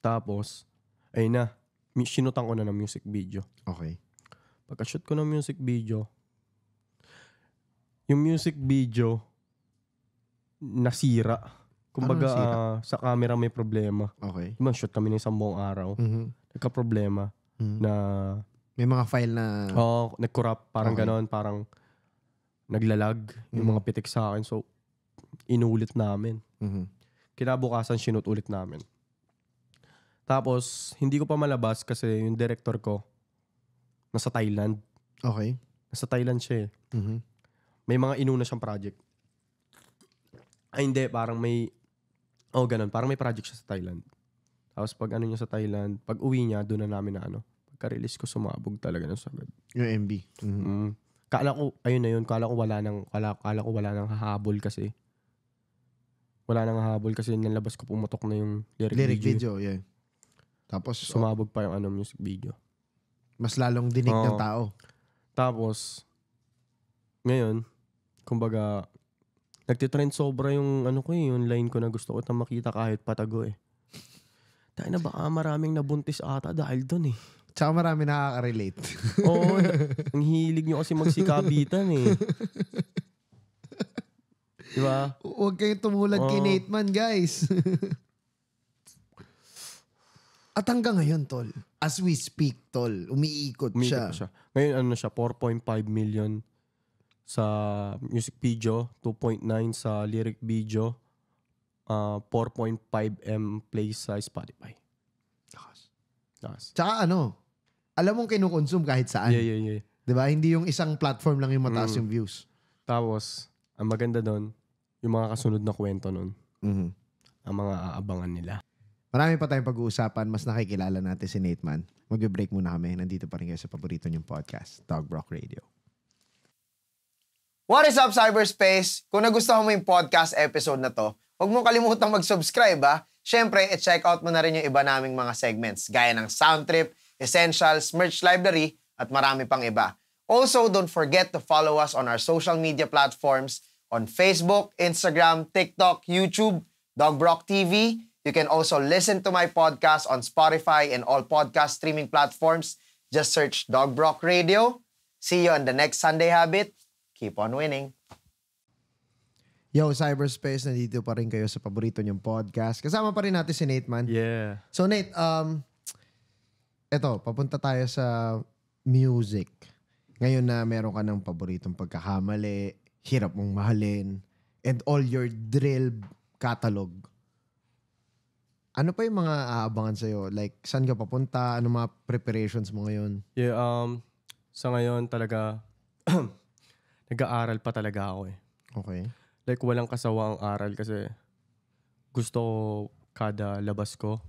Tapos, ay na, sinutang ko na ng music video. Okay. Pagka-shoot ko ng music video, yung music video, nasira. Kumbaga, ah, nasira? Uh, sa camera may problema. Okay. Yung shoot kami ng isang buong araw. Mm-hmm. Nagka-problema mm-hmm. na... May mga file na... Oo, oh, nag-corrupt. Parang okay. ganon. Parang naglalag mm-hmm. yung mga pitik sa akin. So, inulit namin. Mm-hmm. Kinabukasan, sinut ulit namin. Tapos, hindi ko pa malabas kasi yung director ko, nasa Thailand. Okay. Nasa Thailand siya eh. Mm-hmm. May mga inuna siyang project. Ay hindi, parang may... Oh, ganun. Parang may project siya sa Thailand. Tapos pag ano niya sa Thailand, pag uwi niya, doon na namin na ano. Pagka-release ko, sumabog talaga ng sagad. Yung MB. Mm-hmm. Mm. Kala ko, ayun na yun, kala ko wala nang, kala, kala ko wala nang hahabol kasi. Wala nang hahabol kasi nalabas ko pumutok na yung lyric, lyric video. video. yeah. Tapos, oh. sumabog pa yung ano, music video. Mas lalong dinig Oo. ng tao. Tapos, ngayon, kumbaga, nagtitrend sobra yung ano ko eh, yung line ko na gusto ko na makita kahit patago eh. Tayo na baka ah, maraming nabuntis ata dahil doon eh. Tsaka marami nakaka-relate. Oo, ang hilig nyo kasi magsikabitan eh. Diba? Huwag kayong tumulad kay Nate man, guys. At hanggang ngayon, tol, as we speak, tol, umiikot, umiikot siya. siya. Ngayon, ano siya, 4.5 million sa music video, 2.9 sa lyric video, uh, 4.5M plays sa Spotify. Lakas. Lakas. Tsaka ano, alam mong kinukonsume kahit saan. Yeah, yeah, yeah. Diba? Hindi yung isang platform lang yung mataas mm. yung views. Tapos, ang maganda doon, yung mga kasunod na kwento noon. Mm-hmm. Ang mga aabangan nila. Marami pa tayong pag-uusapan. Mas nakikilala natin si Nate Man. Mag-break muna kami. Nandito pa rin kayo sa paborito niyong podcast, Dog Brock Radio. What is up, cyberspace? Kung nagustuhan mo yung podcast episode na to, huwag mo kalimutang mag-subscribe ha. Siyempre, i-check out mo na rin yung iba naming mga segments gaya ng Soundtrip, Essentials, Merch Library, at marami pang iba. Also, don't forget to follow us on our social media platforms on Facebook, Instagram, TikTok, YouTube, Dog Brock TV, You can also listen to my podcast on Spotify and all podcast streaming platforms. Just search Dog Brock Radio. See you on the next Sunday Habit. Keep on winning. Yo, Cyberspace, nandito pa rin kayo sa paborito niyong podcast. Kasama pa rin natin si Nate, man. Yeah. So, Nate, um, eto, papunta tayo sa music. Ngayon na meron ka ng paboritong pagkakamali, hirap mong mahalin, and all your drill catalog ano pa yung mga aabangan sa'yo? Like, saan ka papunta? Ano mga preparations mo ngayon? Yeah, um, sa ngayon talaga, nag-aaral pa talaga ako eh. Okay. Like, walang kasawa ang aral kasi gusto ko kada labas ko.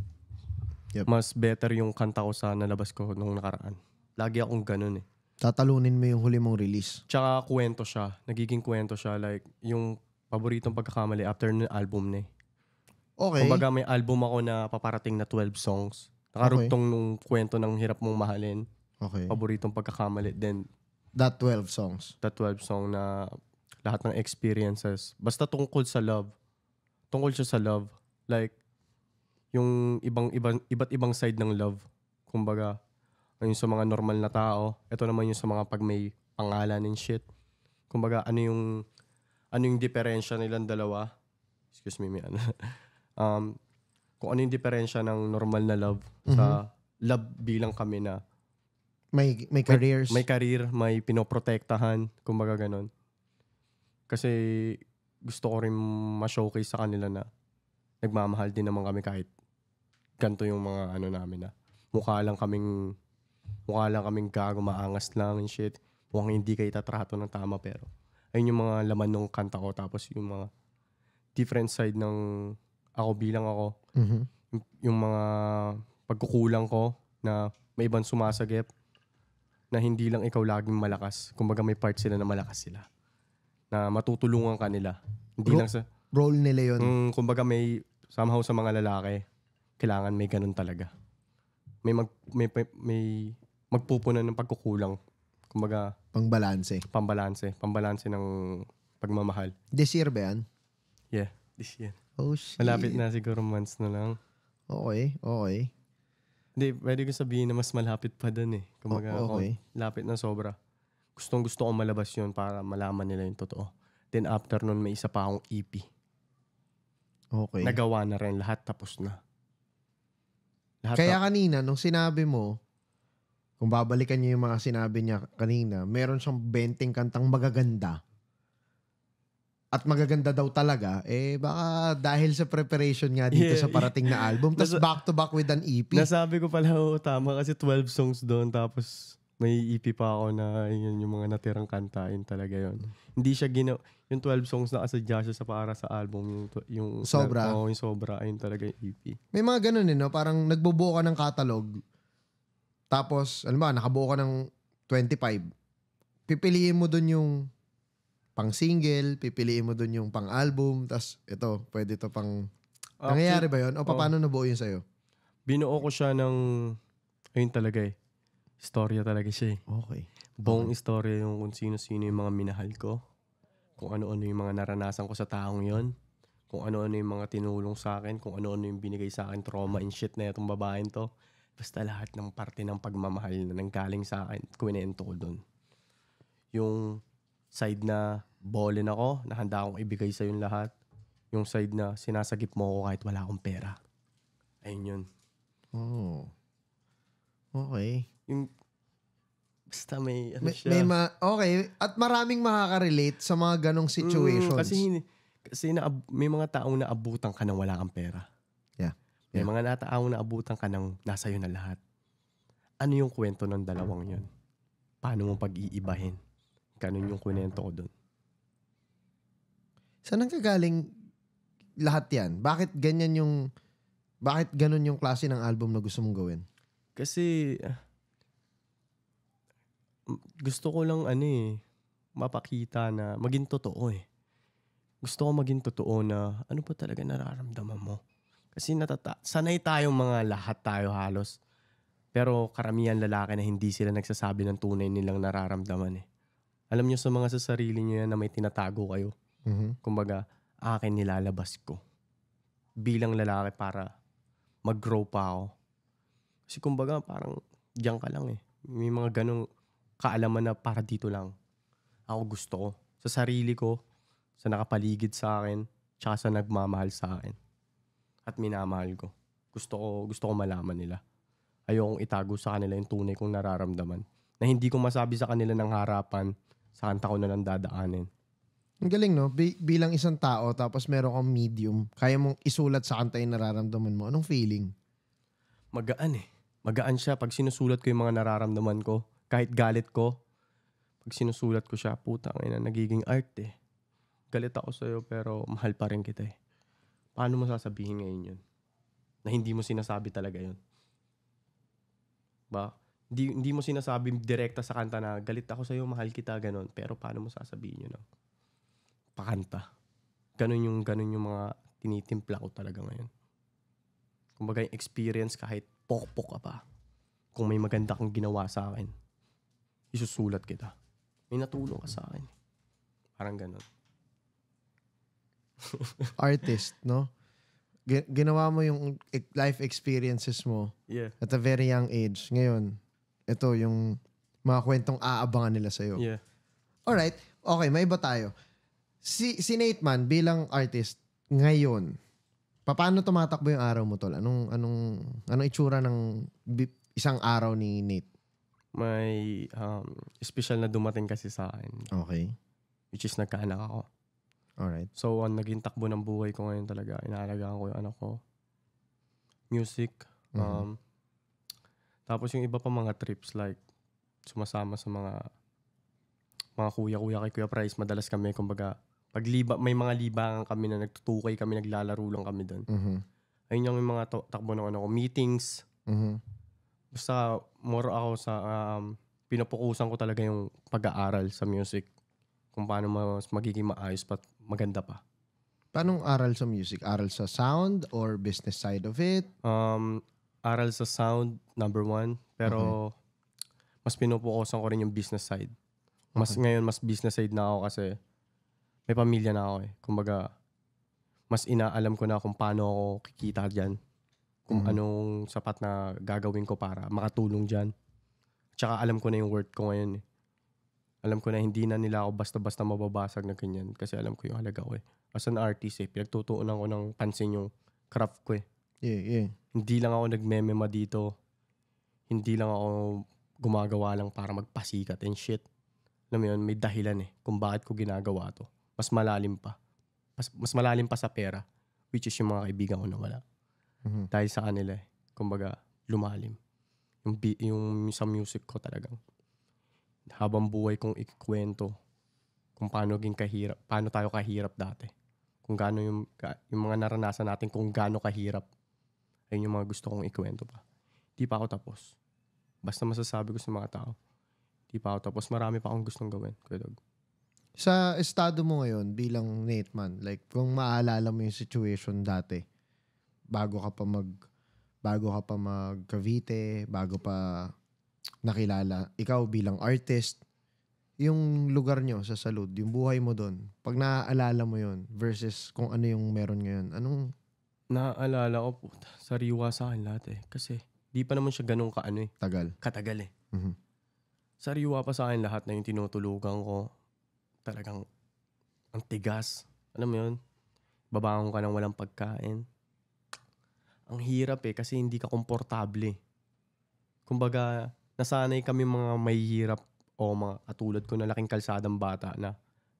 Yep. Mas better yung kanta ko sa nalabas ko nung nakaraan. Lagi akong ganun eh. Tatalunin mo yung huli mong release. Tsaka kwento siya. Nagiging kwento siya. Like, yung paboritong pagkakamali after ng album na eh. Okay. Kumbaga may album ako na paparating na 12 songs. Nakarugtong okay. nung kwento ng hirap mong mahalin. Okay. Paboritong pagkakamali. Then, that 12 songs. That 12 song na lahat ng experiences. Basta tungkol sa love. Tungkol siya sa love. Like, yung ibang, ibang, iba't ibang side ng love. Kumbaga, yung sa mga normal na tao. Ito naman yung sa mga pag may pangalan and shit. Kumbaga, ano yung, ano yung diferensya nilang dalawa. Excuse me, may ano. um, kung ano yung diferensya ng normal na love mm-hmm. sa love bilang kami na may may careers may, may career may pinoprotektahan kumbaga ganun kasi gusto ko rin ma-showcase sa kanila na nagmamahal din naman kami kahit ganito yung mga ano namin na mukha lang kaming mukha lang kaming gago maangas lang and shit mukhang hindi kayo tatrato ng tama pero ayun yung mga laman ng kanta ko tapos yung mga different side ng ako bilang ako, mm-hmm. yung, mga pagkukulang ko na may ibang sumasagip, na hindi lang ikaw laging malakas. Kumbaga may part sila na malakas sila. Na matutulungan ka nila. Hindi Ro- lang sa... Role nila yun. Mm, kumbaga may... Somehow sa mga lalaki, kailangan may ganun talaga. May mag... May, may, may magpupunan ng pagkukulang. Kumbaga... Pambalanse. Pambalanse. Pambalanse ng pagmamahal. This year ba yan? Yeah. This year. Oh, shit. Malapit na siguro months na lang. Okay, okay. Hindi, pwede ko sabihin na mas malapit pa dun eh. Kumaga, oh, okay. Ako, lapit na sobra. Gustong gusto kong malabas yun para malaman nila yung totoo. Then after nun, may isa pa akong EP. Okay. Nagawa na rin lahat, tapos na. Lahat Kaya na- kanina, nung sinabi mo, kung babalikan niyo yung mga sinabi niya kanina, meron siyang 20 kantang magaganda at magaganda daw talaga, eh baka dahil sa preparation nga dito yeah. sa parating na album, tapos back-to-back with an EP. Nasabi ko pala, oo, tama kasi 12 songs doon, tapos may EP pa ako na yun, yung mga natirang kanta, kantain talaga yon Hindi siya ginaw... Yung 12 songs na kasadya siya sa para sa album, yung... yung sobra. Oo, oh, yung sobra. Ayun talaga yung EP. May mga ganun eh, no? Parang nagbubuo ka ng catalog, tapos, alam mo, nakabuo ka ng 25. Pipiliin mo doon yung pang single, pipiliin mo dun yung pang album, tas ito, pwede to pang... Actually, nangyayari ba yon O pa, oh, paano nabuo yun sa'yo? Binuo ko siya ng... Ayun talaga eh. Storya talaga siya eh. Okay. Buong okay. istorya yung kung sino-sino yung mga minahal ko. Kung ano-ano yung mga naranasan ko sa taong yon Kung ano-ano yung mga tinulong sa akin. Kung ano-ano yung binigay sa akin trauma and shit na itong babaeng to. Basta lahat ng parte ng pagmamahal na nanggaling sa akin, kuwento ko doon. Yung side na bolin ako, na handa akong ibigay sa yung lahat. Yung side na sinasagip mo ako kahit wala akong pera. Ayun yun. Oh. Okay. Yung basta may ano may, siya. May ma- okay, at maraming makaka-relate sa mga ganong mm, situations. Mm, kasi kasi na, may mga taong naabutan ka nang wala kang pera. Yeah. yeah. May mga taong naabutan ka nang nasa iyo na lahat. Ano yung kwento ng dalawang yun? Paano mo pag-iibahin? Canon yung kwento ko doon. Saan kagaling lahat yan? Bakit ganyan yung... Bakit ganun yung klase ng album na gusto mong gawin? Kasi... Gusto ko lang ano eh, mapakita na maging totoo eh. Gusto ko maging totoo na ano pa talaga nararamdaman mo. Kasi natata- sanay tayong mga lahat tayo halos. Pero karamihan lalaki na hindi sila nagsasabi ng tunay nilang nararamdaman eh alam nyo sa mga sa sarili nyo yan na may tinatago kayo. Mm-hmm. Kumbaga, akin nilalabas ko. Bilang lalaki para mag-grow pa ako. Kasi kumbaga, parang diyan ka lang eh. May mga ganong kaalaman na para dito lang. Ako gusto ko. Sa sarili ko, sa nakapaligid sa akin, tsaka sa nagmamahal sa akin. At minamahal ko. Gusto ko, gusto ko malaman nila. Ayokong itago sa kanila yung tunay kong nararamdaman. Na hindi ko masabi sa kanila ng harapan saan ko na lang dadaanin. Ang galing, no? bilang isang tao, tapos meron kang medium, kaya mong isulat sa kanta yung nararamdaman mo. Anong feeling? Magaan eh. Magaan siya pag sinusulat ko yung mga nararamdaman ko. Kahit galit ko, pag sinusulat ko siya, puta, ngayon nagiging art eh. Galit ako sa'yo pero mahal pa rin kita eh. Paano mo sasabihin ngayon yun? Na hindi mo sinasabi talaga yun. Ba? di, hindi mo sinasabi direkta sa kanta na galit ako sa'yo, mahal kita, ganun. Pero paano mo sasabihin yun? Know? Pakanta. Ganun yung, ganun yung mga tinitimpla ko talaga ngayon. Kumbaga yung experience kahit pokpok ka pa. Kung may maganda kang ginawa sa akin, isusulat kita. May natulong ka sa akin. Eh. Parang ganun. Artist, no? ginawa mo yung life experiences mo yeah. at a very young age. Ngayon, ito yung mga kwentong aabangan nila sa iyo. Yeah. All right. Okay, may iba tayo. Si, si Nate man, bilang artist, ngayon, paano tumatakbo yung araw mo, Tol? Anong, anong, anong itsura ng isang araw ni Nate? May um, special na dumating kasi sa akin. Okay. Which is nagkaanak ako. Alright. So, ang naging takbo ng buhay ko ngayon talaga, inaalagaan ko yung anak ko. Music, mhm. um, mm-hmm tapos yung iba pa mga trips like sumasama sa mga mga kuya-kuya kay Kuya Price, madalas kami kumbaga pag liba, may mga libangan kami na nagtutukoy kami, naglalaro lang kami doon. Mm-hmm. Ayun yung mga to- takbo ng ano ko, meetings. Mm-hmm. Basta more ako sa um, pinapukusan ko talaga yung pag-aaral sa music. Kung paano mas magiging maayos pa, maganda pa. Paano aral sa music? Aral sa sound or business side of it? Um, aral sa sound, number one. Pero okay. Mm-hmm. mas pinupukusan ko rin yung business side. Mas okay. ngayon, mas business side na ako kasi may pamilya na ako eh. Kumbaga, mas inaalam ko na kung paano ako kikita dyan. Kung mm-hmm. anong sapat na gagawin ko para makatulong dyan. Tsaka alam ko na yung worth ko ngayon eh. Alam ko na hindi na nila ako basta-basta mababasag na ganyan kasi alam ko yung halaga ko eh. As an artist eh, pinagtutuunan ko ng pansin yung craft ko eh. Yeah, yeah. Hindi lang ako nagmemema dito. Hindi lang ako gumagawa lang para magpasikat and shit. Alam mo yun, may dahilan eh kung bakit ko ginagawa to. Mas malalim pa. Mas, mas malalim pa sa pera, which is yung mga kaibigan ko na wala. Mm-hmm. Dahil sa kanila eh. Kumbaga, lumalim. Yung, yung sa music ko talagang. Habang buhay kong ikwento kung paano ging kahirap, paano tayo kahirap dati. Kung gaano yung, yung mga naranasan natin, kung gaano kahirap Ayun yung mga gusto kong ikwento pa. Di pa ako tapos. Basta masasabi ko sa mga tao, di pa ako tapos. Marami pa akong gustong gawin, Kuya Dog. Sa estado mo ngayon bilang Nate man, like kung maalala mo yung situation dati, bago ka pa mag bago ka pa mag Cavite, bago pa nakilala ikaw bilang artist, yung lugar nyo sa salud, yung buhay mo doon, pag naaalala mo yon versus kung ano yung meron ngayon, anong Naaalala ko, puta, sariwa sa akin lahat eh. Kasi di pa naman siya ganun kaano eh. Tagal. Katagal eh. Mhm. Sariwa pa sa akin lahat na yung tinutulugan ko. Talagang ang tigas. Alam mo yun? Babangon ka ng walang pagkain. Ang hirap eh kasi hindi ka komportable. Eh. Kumbaga, nasanay kami mga may hirap o mga katulad ko na laking kalsadang bata na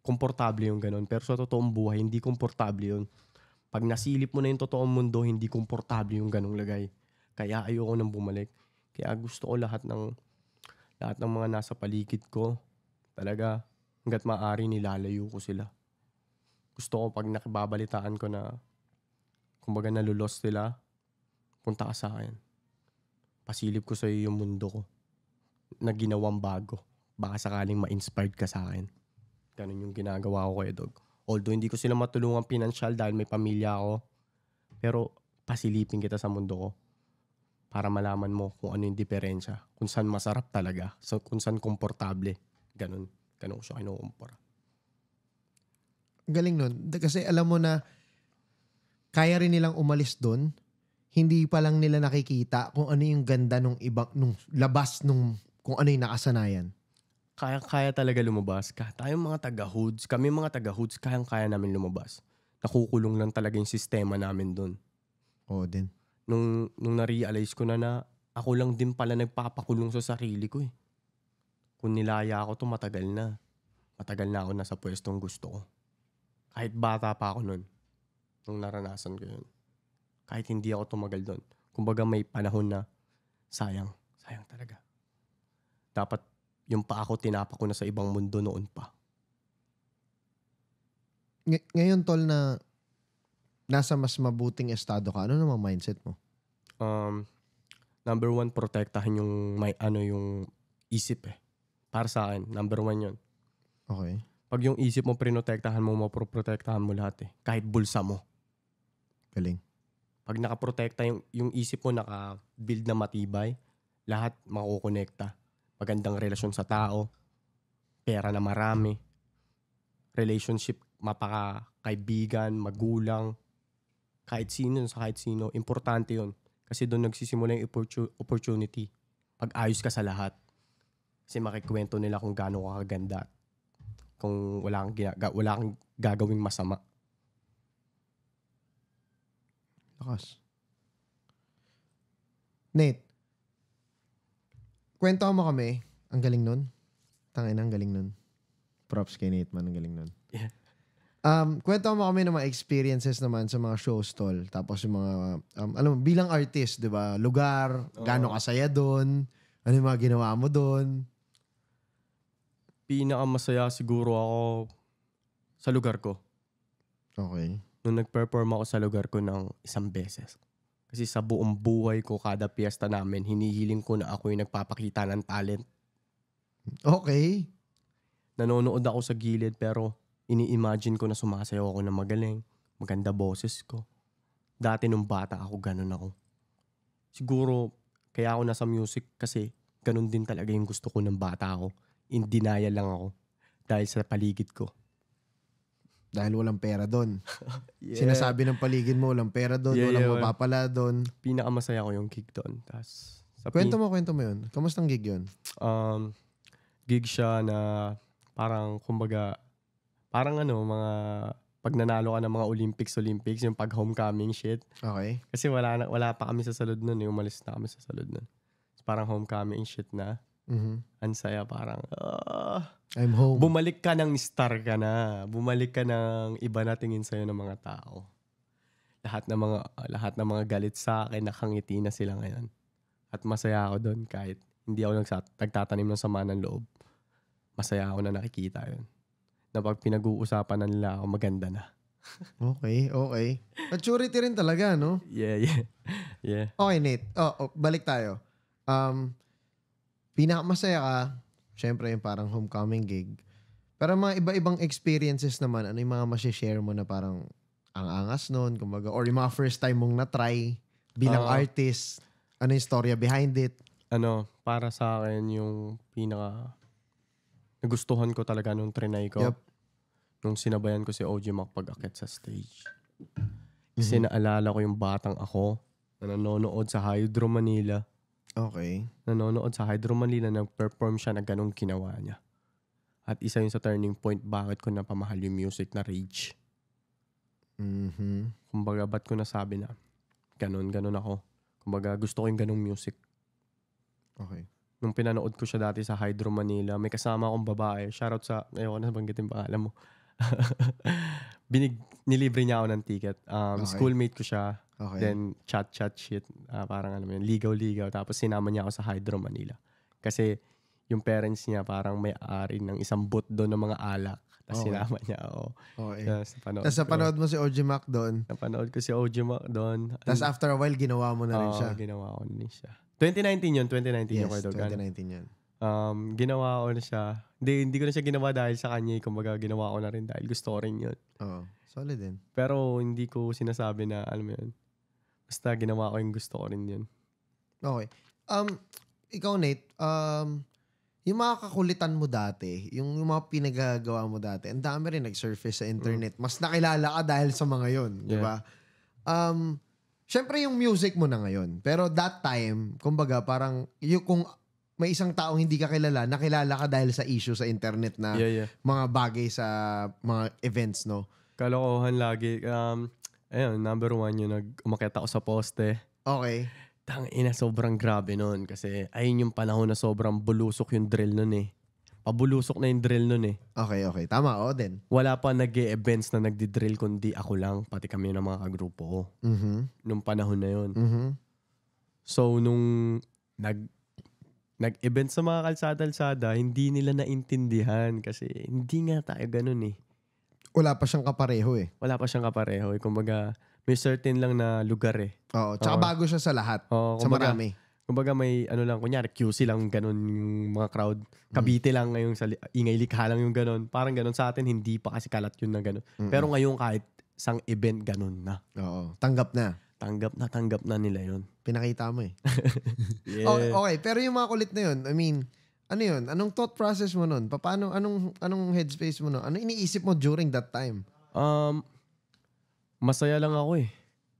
komportable yung ganun. Pero sa totoong buhay, hindi komportable yun. Pag nasilip mo na yung totoong mundo, hindi komportable yung ganong lagay. Kaya ayoko nang bumalik. Kaya gusto ko lahat ng lahat ng mga nasa paligid ko, talaga hangga't maaari nilalayo ko sila. Gusto ko pag nakibabalitaan ko na kumbaga nalulos sila, punta ka sa akin. Pasilip ko sa iyo yung mundo ko na ginawang bago. Baka sakaling ma-inspired ka sa akin. Ganun yung ginagawa ko kay Dog. Although hindi ko sila matulungan pinansyal dahil may pamilya ako. Pero pasilipin kita sa mundo ko para malaman mo kung ano yung diferensya. Kung saan masarap talaga. So, kung saan komportable. Ganun. Ganun ko siya kinukumpara. Galing nun. Kasi alam mo na kaya rin nilang umalis doon. Hindi pa lang nila nakikita kung ano yung ganda nung ibang nung labas nung kung ano yung nakasanayan kaya-kaya talaga lumabas. Tayong mga taga-hoods, kami mga taga-hoods, kayang-kaya namin lumabas. Nakukulong lang talaga yung sistema namin doon. Oo din. Nung, nung na-realize ko na na ako lang din pala nagpapakulong sa sarili ko eh. Kung nilaya ako to, matagal na. Matagal na ako nasa pwestong gusto ko. Kahit bata pa ako noon. Nung naranasan ko yun. Kahit hindi ako tumagal doon. Kumbaga may panahon na sayang. Sayang talaga. Dapat yung pa ako tinapa ko na sa ibang mundo noon pa. Ng- ngayon tol na nasa mas mabuting estado ka, ano naman mindset mo? Um, number one, protektahan yung may ano yung isip eh. Para sa akin, number one yun. Okay. Pag yung isip mo prinotektahan mo, mapoprotektahan mo lahat eh. Kahit bulsa mo. Galing. Pag nakaprotekta yung, yung isip mo, naka-build na matibay, lahat makukonekta magandang relasyon sa tao, pera na marami, relationship, mapaka-kaibigan, magulang, kahit sino sa kahit sino, importante yon Kasi doon nagsisimula yung opportunity. Pag-ayos ka sa lahat. Kasi makikwento nila kung gaano ka kaganda. Kung wala kang, gina- wala kang gagawing masama. Lakas. Nate, Kwento mo kami. Ang galing nun. Tangin, ang galing nun. Props kay Nate man, ang galing nun. Yeah. Um, kwento mo kami ng mga experiences naman sa mga show stall. Tapos yung mga, um, alam mo, bilang artist, di ba? Lugar, oh. gaano kasaya doon, ano yung mga ginawa mo doon. Pinakamasaya siguro ako sa lugar ko. Okay. Nung nag-perform ako sa lugar ko ng isang beses. Kasi sa buong buhay ko, kada piyesta namin, hinihiling ko na ako yung nagpapakita ng talent. Okay. Nanonood ako sa gilid pero ini-imagine ko na sumasayaw ako na magaling. Maganda boses ko. Dati nung bata ako, ganun ako. Siguro, kaya ako nasa music kasi ganun din talaga yung gusto ko ng bata ako. In denial lang ako dahil sa paligid ko. Dahil walang pera doon. yeah. Sinasabi ng paligid mo, walang pera doon, yeah, walang yeah, mapapala doon. Pinakamasaya ko yung gig doon. Tas, sa mo, kwento mo yun. Kamusta ang gig yun? Um, gig siya na parang, kumbaga, parang ano, mga pag nanalo ka ng mga Olympics, Olympics, yung pag homecoming shit. Okay. Kasi wala, na, wala pa kami sa salud nun. Eh. umalis na kami sa salud nun. So, parang homecoming shit na. Mm-hmm. Ang saya parang, uh, I'm home. Bumalik ka ng star ka na. Bumalik ka ng iba na tingin sa'yo ng mga tao. Lahat ng mga, ah, lahat ng mga galit sa akin, nakangiti na sila ngayon. At masaya ako doon kahit hindi ako nagtatanim ng sama ng loob. Masaya ako na nakikita yun. Na pag pinag-uusapan na nila ako, maganda na. okay, okay. Maturity rin talaga, no? Yeah, yeah. Yeah. Okay, Nate. Oh, oh balik tayo. Um, pinakamasaya ka, syempre yung parang homecoming gig. Pero mga iba-ibang experiences naman, ano yung mga masishare mo na parang ang angas noon, kumbaga, or yung mga first time mong na-try bilang uh, artist, ano yung storya behind it? Ano, para sa akin yung pinaka nagustuhan ko talaga nung trinay ko. Yep. Nung sinabayan ko si OG Mac pag-akit sa stage. Kasi mm-hmm. naalala ko yung batang ako na nanonood sa Hydro Manila Okay. Nanonood sa Hydro Manila, nag-perform siya na ganong ginawa niya. At isa yun sa turning point, bakit ko napamahal yung music na rage. Mm-hmm. Kumbaga, ba't ko nasabi na ganun, ganun ako. Kumbaga, gusto ko yung ganong music. Okay. Nung pinanood ko siya dati sa Hydro Manila, may kasama akong babae. Shoutout sa, ayoko na banggitin pangalan mo. Binig, nilibre niya ako ng ticket. Um, okay. Schoolmate ko siya. Okay. Then chat chat shit, uh, parang ano yun, ligaw-ligaw tapos sinama niya ako sa Hydro Manila. Kasi yung parents niya parang may-ari ng isang boot doon ng mga alak. Tapos okay. sinama niya ako. Okay. Tapos napanood, Tapos napanood mo si OG Mac doon? Napanood ko si OG Mac doon. Tapos after a while, ginawa mo na rin oh, siya? Oo, ginawa ko na rin siya. 2019 yun, 2019 yes, yung Yes, 2019 yun. Um, ginawa ko na siya. Hindi, hindi ko na siya ginawa dahil sa kanya. Eh. Kumbaga, ginawa ko na rin dahil gusto ko rin yun. Oo. Oh, solid din. Pero hindi ko sinasabi na, alam mo yun, Basta ginawa ko yung gusto ko rin yun. Okay. Um, ikaw, Nate, um, yung mga kakulitan mo dati, yung, yung mga pinagagawa mo dati, ang dami rin nag-surface sa internet. Mas nakilala ka dahil sa mga yun, yeah. di ba? Um, Siyempre, yung music mo na ngayon. Pero that time, kumbaga, parang, yung, kung may isang taong hindi ka kilala, nakilala ka dahil sa issue sa internet na yeah, yeah. mga bagay sa mga events, no? Kalokohan lagi. Um, ayun, number one yun, nag umakyat ako sa poste. Okay. Tang ina, sobrang grabe nun. Kasi ayun yung panahon na sobrang bulusok yung drill nun eh. Pabulusok na yung drill nun eh. Okay, okay. Tama, oo din. Wala pa nag events na nagdi-drill kundi ako lang, pati kami ng mga kagrupo ko. Mhm. Nung panahon na yun. Mhm. So, nung nag nag-event sa mga kalsada-alsada, hindi nila naintindihan kasi hindi nga tayo ganun eh. Wala pa siyang kapareho eh. Wala pa siyang kapareho eh. Kumbaga, may certain lang na lugar eh. Oo, tsaka Oo. bago siya sa lahat. Oo, sa marami. Kumbaga may ano lang, kunyari QC lang ganun yung mga crowd. Cavite mm. lang ngayong sa ingay likha lang yung ganun. Parang ganun sa atin, hindi pa kasi kalat yun na ganun. Pero ngayon kahit sang event ganun na. Oo, tanggap na. Tanggap na tanggap na nila yun. Pinakita mo eh. Yeah. O- okay, pero yung mga kulit na yun, I mean, ano yun? Anong thought process mo nun? Paano, anong, anong headspace mo nun? Ano iniisip mo during that time? Um, masaya lang ako eh.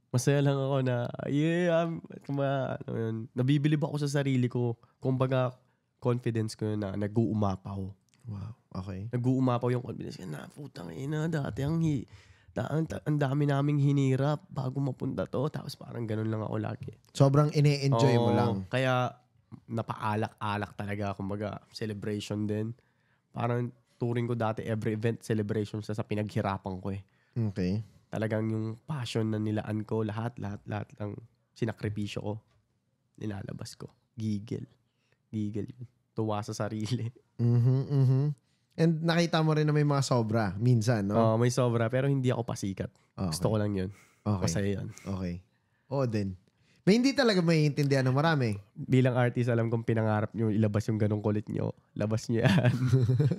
Masaya lang ako na, yeah, I'm, ano yun, nabibilib ako sa sarili ko. Kung Kumbaga, confidence ko yun na nag-uumapaw. Wow, okay. Nag-uumapaw yung confidence. Na, putang ina, dati ang hi, da, ang, ang dami naming hinirap bago mapunta to. Tapos parang ganun lang ako lagi. Sobrang ini-enjoy Oo, mo lang. Kaya napaalak-alak talaga. Kumbaga, celebration din. Parang touring ko dati, every event celebration sa, sa pinaghirapan ko eh. Okay. Talagang yung passion na nilaan ko, lahat, lahat, lahat ng sinakripisyo ko, nilalabas ko. Gigil. Gigil yun. Tuwa sa sarili. Mm-hmm, mm-hmm. And nakita mo rin na may mga sobra minsan, no? Oo, uh, ah, may sobra. Pero hindi ako pasikat. Okay. Gusto ko lang yun. Okay. Masaya yun. Okay. Oo din na hindi talaga maiintindihan ng marami. Bilang artist, alam kong pinangarap nyo ilabas yung ganong kulit nyo. Labas nyo yan.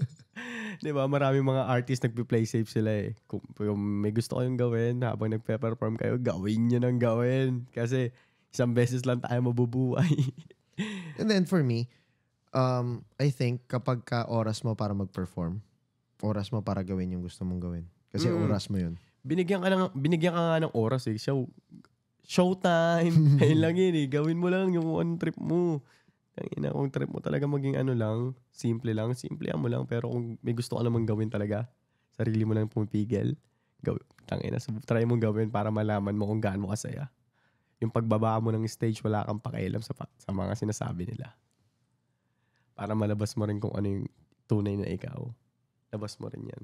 di ba? Maraming mga artist nagpi-play safe sila eh. Kung, kung may gusto kayong gawin, habang nagpe-perform kayo, gawin nyo nang gawin. Kasi isang beses lang tayo mabubuhay. And then for me, um, I think kapag ka oras mo para mag-perform, oras mo para gawin yung gusto mong gawin. Kasi mm. oras mo yun. Binigyan ka, lang, binigyan ka nga ng oras eh. So, showtime. Ayun lang yun eh. Gawin mo lang yung one trip mo. Ang ina, kung trip mo talaga maging ano lang, simple lang, simple mo lang. Pero kung may gusto ka namang gawin talaga, sarili mo lang pumipigil. Gawin, tangina, so, try mo gawin para malaman mo kung gaano mo kasaya. Yung pagbaba mo ng stage, wala kang pakialam sa, sa mga sinasabi nila. Para malabas mo rin kung ano yung tunay na ikaw. Labas mo rin yan.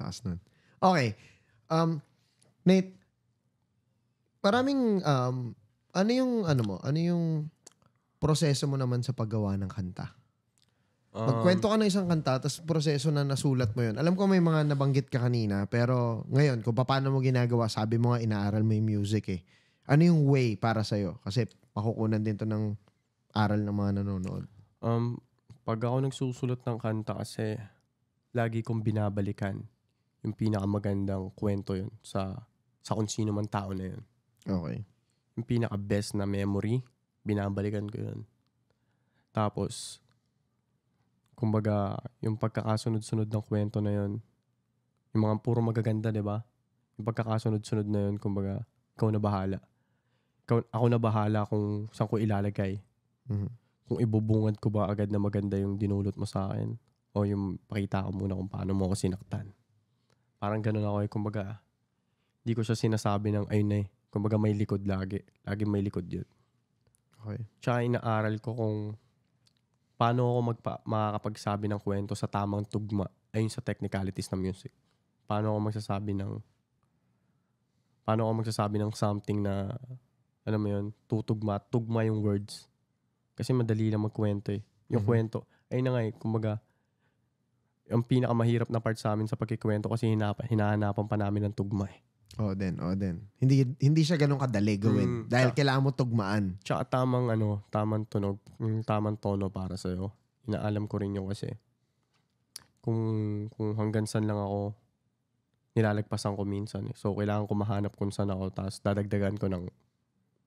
Taas nun. Okay. Um, Nate, Maraming, um, ano yung, ano mo, ano yung proseso mo naman sa paggawa ng kanta? Um, Magkwento ka ng isang kanta, tapos proseso na nasulat mo yun. Alam ko may mga nabanggit ka kanina, pero ngayon, kung paano mo ginagawa, sabi mo nga inaaral mo yung music eh. Ano yung way para sa'yo? Kasi makukunan din to ng aral ng mga nanonood. Um, pag ako nagsusulat ng kanta kasi lagi kong binabalikan yung pinakamagandang kwento yun sa, sa kung sino man tao na yun. Okay. Yung pinaka-best na memory, binabalikan ko yun. Tapos, kumbaga, yung pagkakasunod-sunod ng kwento na yun, yung mga puro magaganda, di ba? Yung pagkakasunod-sunod na yun, kumbaga, ikaw na bahala. Ikaw, ako na bahala kung saan ko ilalagay. Mm-hmm. Kung ibubungad ko ba agad na maganda yung dinulot mo sa akin o yung pakita ko muna kung paano mo ako sinaktan. Parang ganun ako eh. Kumbaga, hindi ko siya sinasabi ng, ayun na eh, Kumbaga may likod lagi. Lagi may likod yun. Okay. Tsaka inaaral ko kung paano ako magpa, makakapagsabi ng kwento sa tamang tugma ayun sa technicalities ng music. Paano ako magsasabi ng paano ako magsasabi ng something na ano mo yun, tutugma, tugma yung words. Kasi madali lang magkwento eh. Yung mm-hmm. kwento, ayun na nga eh, kumbaga, yung pinakamahirap na part sa amin sa pagkikwento kasi hinahanapan pa namin ng tugma eh. Oh, then, oh, then. Hindi hindi siya ganun kadali gawin mm, dahil kailangan mo tugmaan. Tsaka tamang ano, tamang tunog, tamang tono para sa iyo. Inaalam ko rin 'yung kasi kung kung hanggang saan lang ako nilalagpasan ko minsan. Eh. So kailangan ko mahanap kung saan ako tapos dadagdagan ko ng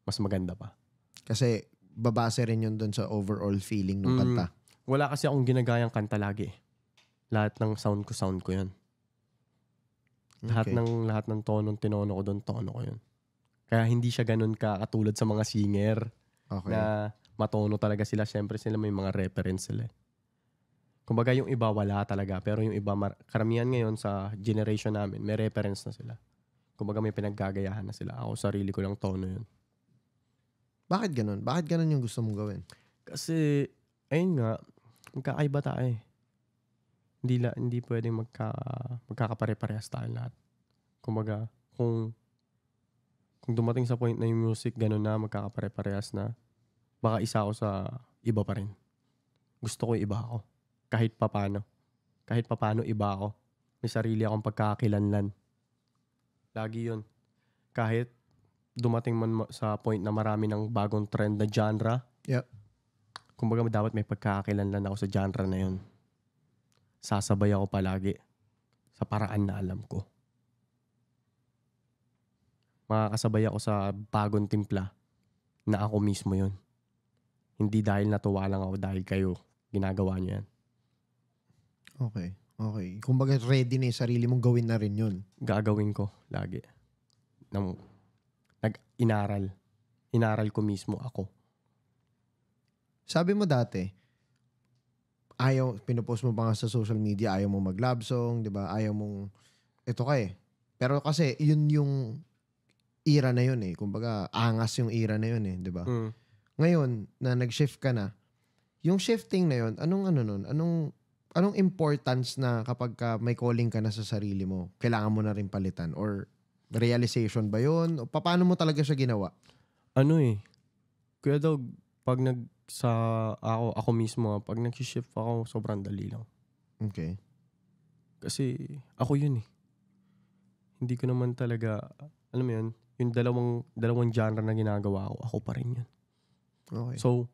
mas maganda pa. Kasi babase rin 'yon doon sa overall feeling ng mm, kanta. Wala kasi akong ginagayang kanta lagi. Eh. Lahat ng sound ko sound ko 'yun. Lahat okay. ng lahat ng tonong tinono ko doon, tono ko 'yun. Kaya hindi siya ganun ka katulad sa mga singer okay. na matono talaga sila. Siyempre sila may mga reference sila. Eh. Kumbaga yung iba wala talaga. Pero yung iba, mar- karamihan ngayon sa generation namin, may reference na sila. Kumbaga may pinaggagayahan na sila. Ako sarili ko lang tono yun. Bakit ganun? Bakit ganun yung gusto mong gawin? Kasi, ayun nga, magkakaiba tayo eh hindi la, hindi pwedeng magka magkakapare-parehas tayo lahat. Kumbaga, kung kung dumating sa point na yung music ganun na magkakapare-parehas na baka isa ako sa iba pa rin. Gusto ko iba ako. Kahit papano. Kahit papano iba ako. May sarili akong pagkakakilanlan. Lagi yun. Kahit dumating man sa point na marami ng bagong trend na genre. Yep. Kumbaga dapat may pagkakakilanlan ako sa genre na yun sasabay ako palagi sa paraan na alam ko. Makakasabay ako sa bagong timpla na ako mismo yon. Hindi dahil natuwa lang ako dahil kayo ginagawa niyo yan. Okay. Okay. Kumbaga ready na yung sarili mong gawin na rin yun. Gagawin ko lagi. Nang, nag-inaral. Inaral ko mismo ako. Sabi mo dati, ayaw, pinopost mo pa nga sa social media, ayaw mong mag di ba? Ayaw mong, ito ka eh. Pero kasi, yun yung era na yun eh. Kumbaga, angas yung era na yun eh, di ba? Mm. Ngayon, na nag-shift ka na, yung shifting na yun, anong ano nun? Anong, anong importance na kapag ka may calling ka na sa sarili mo, kailangan mo na rin palitan? Or realization ba yun? O paano mo talaga siya ginawa? Ano eh, Kuya Dog, pag nag sa ako, ako mismo, ah. pag nag-shift ako, sobrang dali lang. Okay. Kasi ako yun eh. Hindi ko naman talaga, alam mo yun, yung dalawang, dalawang genre na ginagawa ko, ako pa rin yun. Okay. So,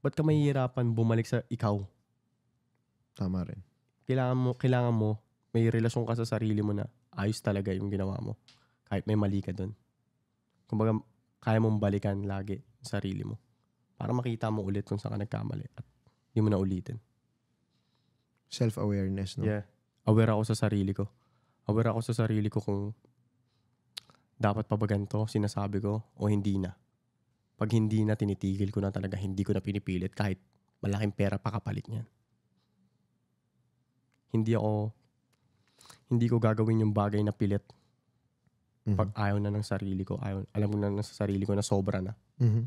ba't ka mahihirapan bumalik sa ikaw? Tama rin. Kailangan mo, kailangan mo, may relasyon ka sa sarili mo na ayos talaga yung ginawa mo. Kahit may mali ka doon. Kumbaga, kaya mong balikan lagi sarili mo para makita mo ulit kung saan ka nagkamali at hindi mo na ulitin. Self-awareness, no? Yeah. Aware ako sa sarili ko. Aware ako sa sarili ko kung dapat pa ba ganito, sinasabi ko, o hindi na. Pag hindi na, tinitigil ko na talaga, hindi ko na pinipilit kahit malaking pera pa kapalit niyan. Hindi ako, hindi ko gagawin yung bagay na pilit Mm-hmm. Pag ayaw na ng sarili ko, ayaw, alam ko na, ng sarili ko na sobra na. Mm-hmm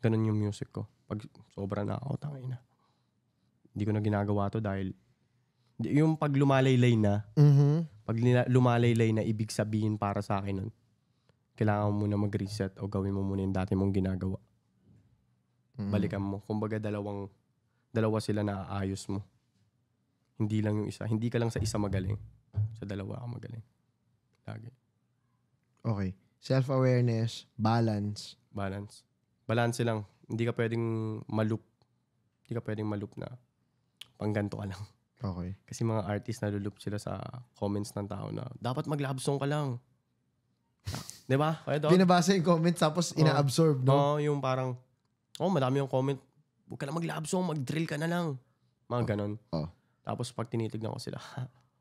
ganun yung music ko. Pag sobra na ako, tangay na. Hindi ko na ginagawa to dahil yung pag lumalaylay na, mm-hmm. pag lumalaylay na, ibig sabihin para sa akin nun, kailangan mo muna mag-reset o gawin mo muna yung dati mong ginagawa. Mm-hmm. Balikan mo. Kung baga dalawang, dalawa sila na aayos mo. Hindi lang yung isa. Hindi ka lang sa isa magaling. Sa dalawa ka magaling. Lagi. Okay. Self-awareness, balance. Balance. Balance lang. Hindi ka pwedeng maloop. Hindi ka pwedeng maloop na pangganto ka lang. Okay. Kasi mga artist nalulup sila sa comments ng tao na dapat mag ka lang. 'Di ba? Binabasa yung comments tapos oh, ina-absorb, no? Oo, oh, yung parang oh, madami yung comment. Huwag ka na mag-love mag-drill ka na lang. Mga oh, ganon. Oh. Tapos pag tinitignan ko sila,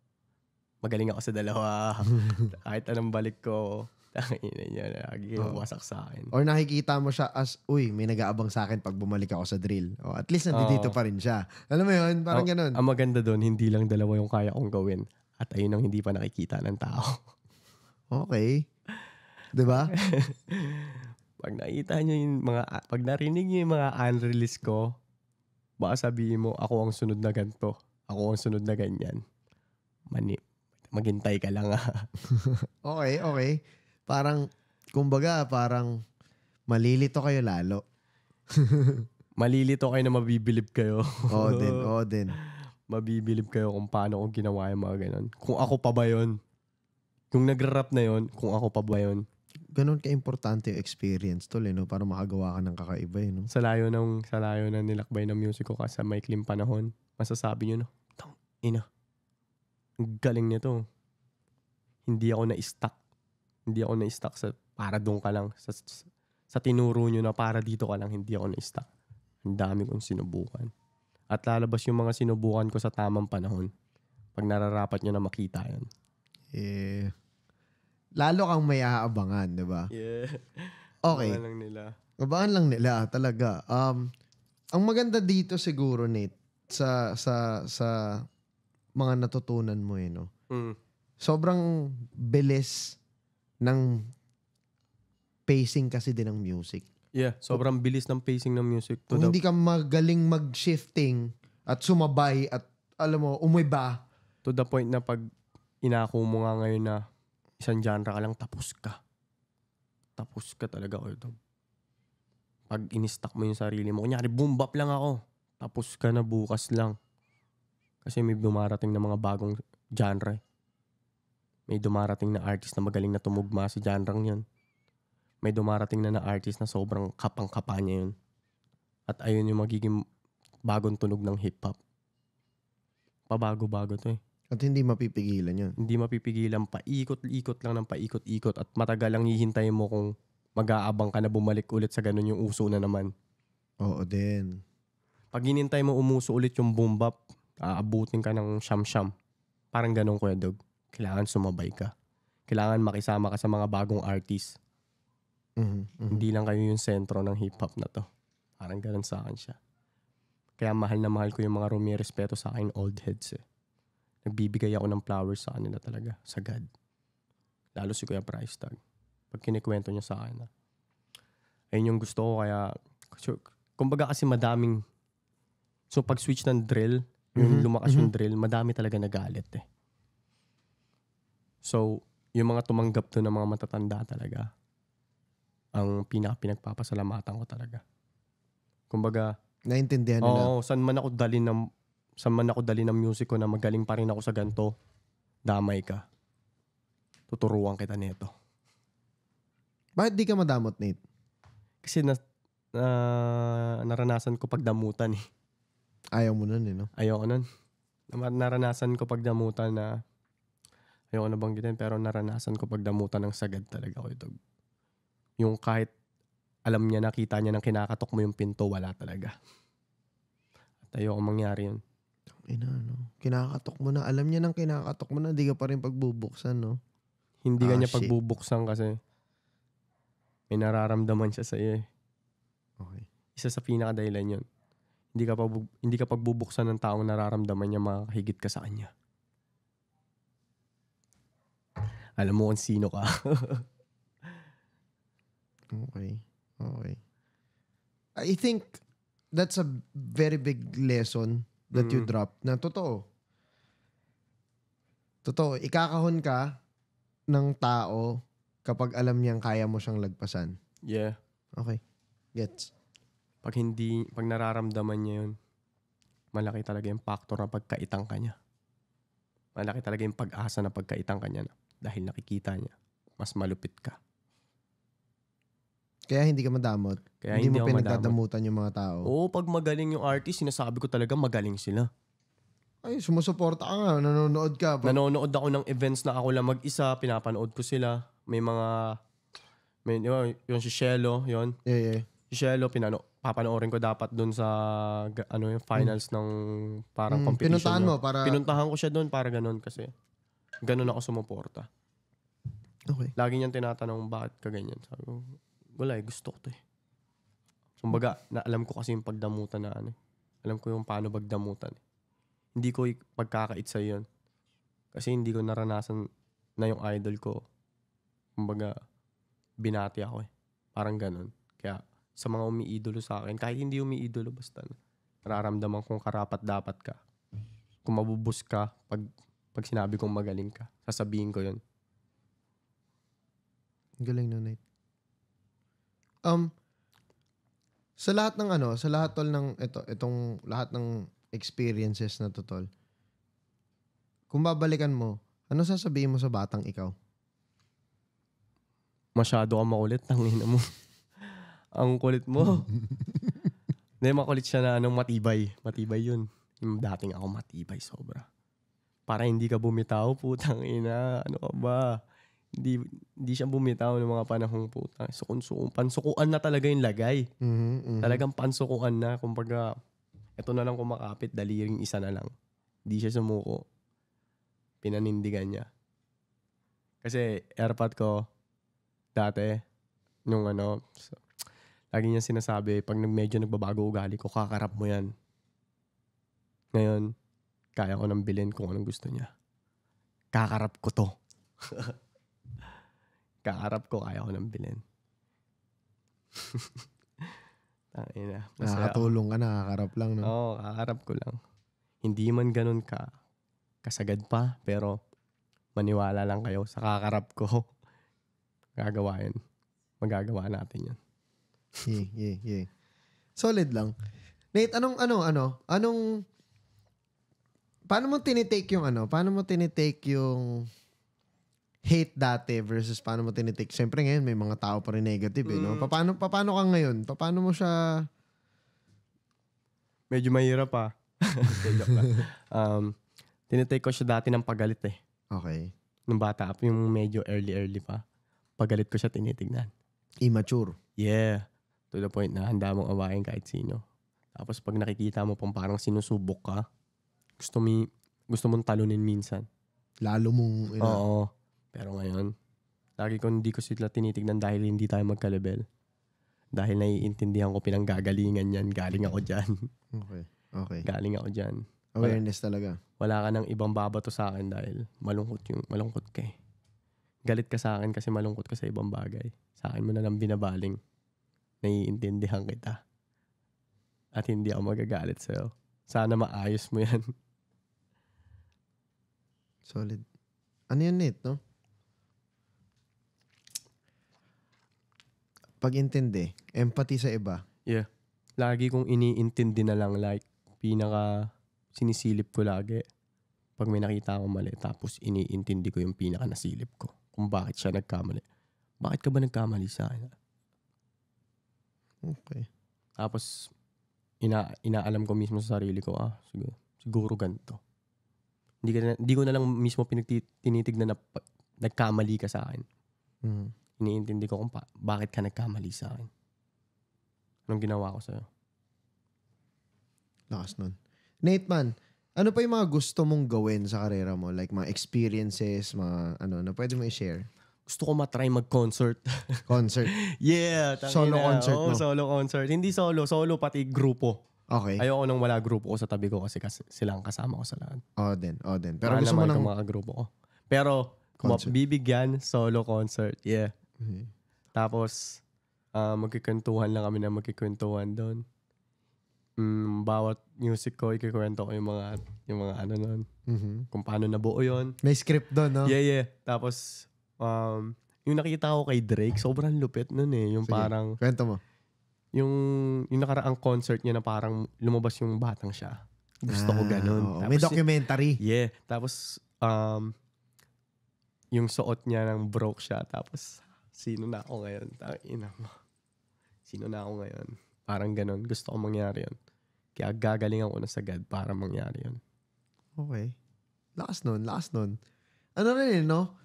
magaling ako sa dalawa. Kahit anong balik ko, Tangina niya, lagi kayo wasak sa akin. Or nakikita mo siya as, uy, may nag-aabang sa akin pag bumalik ako sa drill. O, at least nandito oh. pa rin siya. Alam mo yun? Parang oh, ganun. Ang maganda doon, hindi lang dalawa yung kaya kong gawin. At ayun ang hindi pa nakikita ng tao. okay. ba? Diba? pag nakita niyo yung mga, pag narinig niyo yung mga unreleased ko, baka sabihin mo, ako ang sunod na ganto. Ako ang sunod na ganyan. Mani, maghintay ka lang ah. okay, okay. Parang, kumbaga, parang malilito kayo lalo. malilito kayo na mabibilib kayo. Oo din, oo din. Mabibilib kayo kung paano kung ginawa yung mga ganun. Kung ako pa ba yun? Kung nagra-rap na yun, kung ako pa ba yun? Ganun ka-importante yung experience tol eh, no? Para makagawa ka ng kakaiba eh, no? Sa layo ng, sa layo ng nilakbay ng music ko kasi may klim panahon, masasabi nyo, no? ina. Ang galing nito. Hindi ako na-stuck hindi ako na-stuck sa para doon ka lang. Sa, sa tinuro nyo na para dito ka lang, hindi ako na-stuck. Ang dami kong sinubukan. At lalabas yung mga sinubukan ko sa tamang panahon. Pag nararapat nyo na makita yun. Eh, Lalo kang may aabangan, di ba? Yeah. Okay. Abangan lang nila. Abangan lang nila, ah, talaga. Um, ang maganda dito siguro, Nate, sa, sa, sa mga natutunan mo eh, no? Mm. Sobrang bilis ng pacing kasi din ng music. Yeah, sobrang bilis ng pacing ng music. To Kung the... hindi ka magaling mag-shifting at sumabay at alam mo, umiba. To the point na pag inako mo nga ngayon na isang genre ka lang, tapos ka. Tapos ka talaga, Ordog. Pag inistak mo yung sarili mo, kunyari, boom bap lang ako. Tapos ka na bukas lang. Kasi may dumarating na mga bagong genre. May dumarating na artist na magaling na tumugma sa genre yun. May dumarating na na artist na sobrang kapang-kapa niya yun. At ayun yung magiging bagong tunog ng hip-hop. Pabago-bago to eh. At hindi mapipigilan yun. Hindi mapipigilan. Paikot-ikot lang ng paikot-ikot. At matagal lang hihintayin mo kung mag-aabang ka na bumalik ulit sa ganun yung uso na naman. Oo din. Pag hinintay mo umuso ulit yung boom bap, aabutin ka ng sham-sham. Parang ganun, Kuya Dog kailangan sumabay ka. Kailangan makisama ka sa mga bagong artist. Mm-hmm, mm-hmm. Hindi lang kayo yung sentro ng hip-hop na to. Parang ganun sa akin siya. Kaya mahal na mahal ko yung mga rumirespeto sa akin old heads eh. Nagbibigay ako ng flowers sa kanila talaga, sa God. Lalo si Kuya Price Tag. Pag kinikwento niya sa akin na. Ayun yung gusto ko kaya... Kumbaga kasi madaming... So pag switch ng drill, yung mm-hmm, lumakas mm-hmm. yung drill, madami talaga nagalit eh. So, yung mga tumanggap to ng mga matatanda talaga, ang pinaka-pinagpapasalamatan ko talaga. Kumbaga, Naintindihan nila. Oo, oh, saan man ako dali ng saan man ako dali ng music ko na magaling pa rin ako sa ganto, damay ka. Tuturuan kita nito. Bakit di ka madamot, Nate? Kasi na, na- naranasan ko pagdamutan eh. Ayaw mo nun, eh, no? Ayoko nun. Naranasan ko pagdamutan na Ayoko nabanggitin pero naranasan ko pagdamutan ng sagad talaga ko ito. Yung kahit alam niya, nakita niya nang kinakatok mo yung pinto, wala talaga. At ayoko mangyari yun. Ina, ano? Kinakatok mo na. Alam niya nang kinakatok mo na, hindi ka pa rin pagbubuksan, no? Hindi ah, ka niya pagbubuksan kasi may nararamdaman siya sa iyo eh. Okay. Isa sa pinakadahilan yun. Hindi ka, pag, hindi ka pagbubuksan ng taong nararamdaman niya, makakahigit ka sa kanya. Alam mo kung sino ka. okay. Okay. I think that's a very big lesson that mm. you dropped na totoo. Totoo. Ikakahon ka ng tao kapag alam niyang kaya mo siyang lagpasan. Yeah. Okay. Gets. Pag hindi, pag nararamdaman niya yun, malaki talaga yung factor na pagkaitang kanya. Malaki talaga yung pag-asa na pagkaitang kanya na dahil nakikita niya, mas malupit ka. Kaya hindi ka madamot. Kaya hindi, hindi mo pinagdadamutan yung mga tao. Oo, pag magaling yung artist, sinasabi ko talaga magaling sila. Ay, sumusuporta ka nga. Nanonood ka. Pa. Nanonood ako ng events na ako lang mag-isa. Pinapanood ko sila. May mga... May, yung, yung si Shelo, yun. Yeah, yeah. Si Shelo, pinano, papanoorin ko dapat doon sa ano yung finals mm. ng parang mm, competition. Pinuntahan mo para... Pinuntahan ko siya doon para ganun kasi. Ganun ako sumuporta. Okay. Lagi niyang tinatanong, bakit ka ganyan? Sabi ko, wala eh, gusto ko to eh. Kumbaga, na alam ko kasi yung pagdamutan na ano. Eh. Alam ko yung paano pagdamutan. Eh. Hindi ko pagkakait sa yun. Kasi hindi ko naranasan na yung idol ko. Kumbaga, binati ako eh. Parang ganun. Kaya sa mga umiidolo sa akin, kahit hindi umiidolo, basta nararamdaman kong karapat dapat ka. Kung mabubus ka, pag pag sinabi kong magaling ka, sasabihin ko yun. Galing na, Nate. Um, sa lahat ng ano, sa lahat tol ng ito, itong lahat ng experiences na to tol, kung babalikan mo, ano sasabihin mo sa batang ikaw? Masyado ka makulit, tangina mo. Ang kulit mo. Hindi, makulit siya na anong matibay. Matibay yun. Yung dating ako matibay sobra para hindi ka bumitaw, putang ina, ano ka ba? Hindi, hindi siya bumitaw ng mga panahong putang. Sukun-sukun. Pansukuan na talaga yung lagay. Mm-hmm, mm-hmm. Talagang pansukuan na. Kumbaga, eto na lang kung kumakapit, daliring isa na lang. Hindi siya sumuko. Pinanindigan niya. Kasi airpot ko, dati, nung ano, so, lagi niya sinasabi, pag medyo nagbabago ugali ko, kakarap mo yan. Ngayon, kaya ko nang bilhin kung anong gusto niya. Kakarap ko to. Kakarap ko, kaya ko nang bilhin. Tangina. Masaya. Nakakatulong ka, nakakarap lang. No? Oo, oh, kakarap ko lang. Hindi man ganun ka kasagad pa, pero maniwala lang kayo sa kakarap ko. Gagawa yun. Magagawa natin yan. yeah, yeah, yeah. Solid lang. Nate, anong, ano, ano, anong paano mo tinitake yung ano? Paano mo tinitake yung hate dati versus paano mo tinitake? Siyempre ngayon may mga tao pa rin negative eh, no? Mm. Paano, paano ka ngayon? Paano mo siya... Medyo mahirap pa. Ah. um, tinitake ko siya dati ng pagalit eh. Okay. Nung bata pa, yung medyo early-early pa. Pagalit ko siya tinitignan. Immature. Yeah. To the point na handa mong awain kahit sino. Tapos pag nakikita mo pang parang sinusubok ka, gusto, mi, gusto mong talunin minsan. Lalo mong... Ina- Oo. Pero ngayon, lagi ko hindi ko sila tinitignan dahil hindi tayo magka-level. Dahil naiintindihan ko pinanggagalingan yan. Galing ako dyan. Okay. Okay. Galing ako dyan. Awareness talaga. Wala ka ng ibang babato sa akin dahil malungkot yung malungkot ka eh. Galit ka sa akin kasi malungkot ka sa ibang bagay. Sa akin mo na lang binabaling. Naiintindihan kita. At hindi ako magagalit sa'yo. Sana maayos mo yan. Solid. Ano yun, Nate, no? Pag-intindi. Empathy sa iba. Yeah. Lagi kong iniintindi na lang. Like, pinaka sinisilip ko lagi. Pag may nakita akong mali, tapos iniintindi ko yung pinaka nasilip ko. Kung bakit siya nagkamali. Bakit ka ba nagkamali sa akin? Okay. Tapos, ina inaalam ko mismo sa sarili ko, ah, siguro, siguro ganito. Hindi, ka na, hindi ko na lang mismo tinitignan na pa, nagkamali ka sa akin. Mm. Iniintindi ko kung pa, bakit ka nagkamali sa akin. Anong ginawa ko sa'yo? Lakas nun. Nate man, ano pa yung mga gusto mong gawin sa karera mo? Like mga experiences, mga ano, na pwede mo i-share? gusto ko matry mag-concert. concert? yeah. Solo na. concert, oh, no? Solo concert. Hindi solo, solo pati grupo. Okay. Ayoko nang wala grupo ko sa tabi ko kasi, kasi ang kasama ko sa lahat. Oh din, oh din. Pero Mahal gusto mo nang... ng... mga grupo ko. Pero kung concert. bibigyan, solo concert, yeah. Mm-hmm. Tapos, uh, magkikwentuhan lang kami na magkikwentuhan doon. Mm, bawat music ko, ikikwento ko yung mga, yung mga ano nun. Mm-hmm. Kung paano nabuo yon May script doon, no? Yeah, yeah. Tapos, um, yung nakita ko kay Drake, sobrang lupit nun eh. Yung Sige. parang... Kwento mo yung, yung nakaraang concert niya na parang lumabas yung batang siya. Gusto ah, ko ganun. Oh, tapos, may documentary. Yeah. Tapos, um, yung suot niya nang broke siya. Tapos, sino na ako ngayon? Ina mo. Sino na ako ngayon? Parang ganun. Gusto ko mangyari yun. Kaya gagaling ako na sa God para mangyari yun. Okay. Lakas nun, lakas nun. Ano rin eh, no?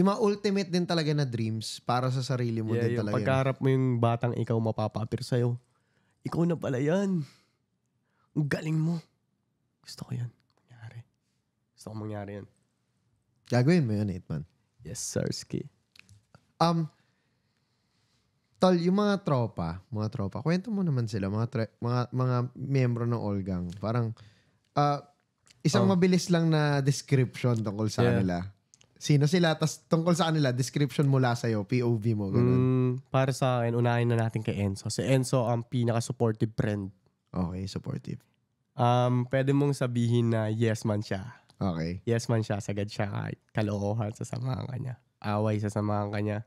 yung mga ultimate din talaga na dreams para sa sarili mo yeah, din yung talaga. Pagkaharap mo yung batang ikaw mapapapir sa'yo, ikaw na pala yan. Ang galing mo. Gusto ko yan. Mangyari. Gusto ko mangyari yan. Gagawin mo yun, Itman. Yes, Sarski. Um, Tal, yung mga tropa, mga tropa, kwento mo naman sila, mga, tre- mga, mga membro ng Olgang. Parang, uh, isang oh. mabilis lang na description tungkol sa yeah. kanila sino sila, tas tungkol sa kanila, description mula sa'yo, POV mo, ganun. Mm, para sa akin, unahin na natin kay Enzo. Si Enzo ang pinaka-supportive friend. Okay, supportive. Um, pwede mong sabihin na yes man siya. Okay. Yes man siya, sagad siya kahit kaloohan sa samahan kanya. Away sa samahan kanya.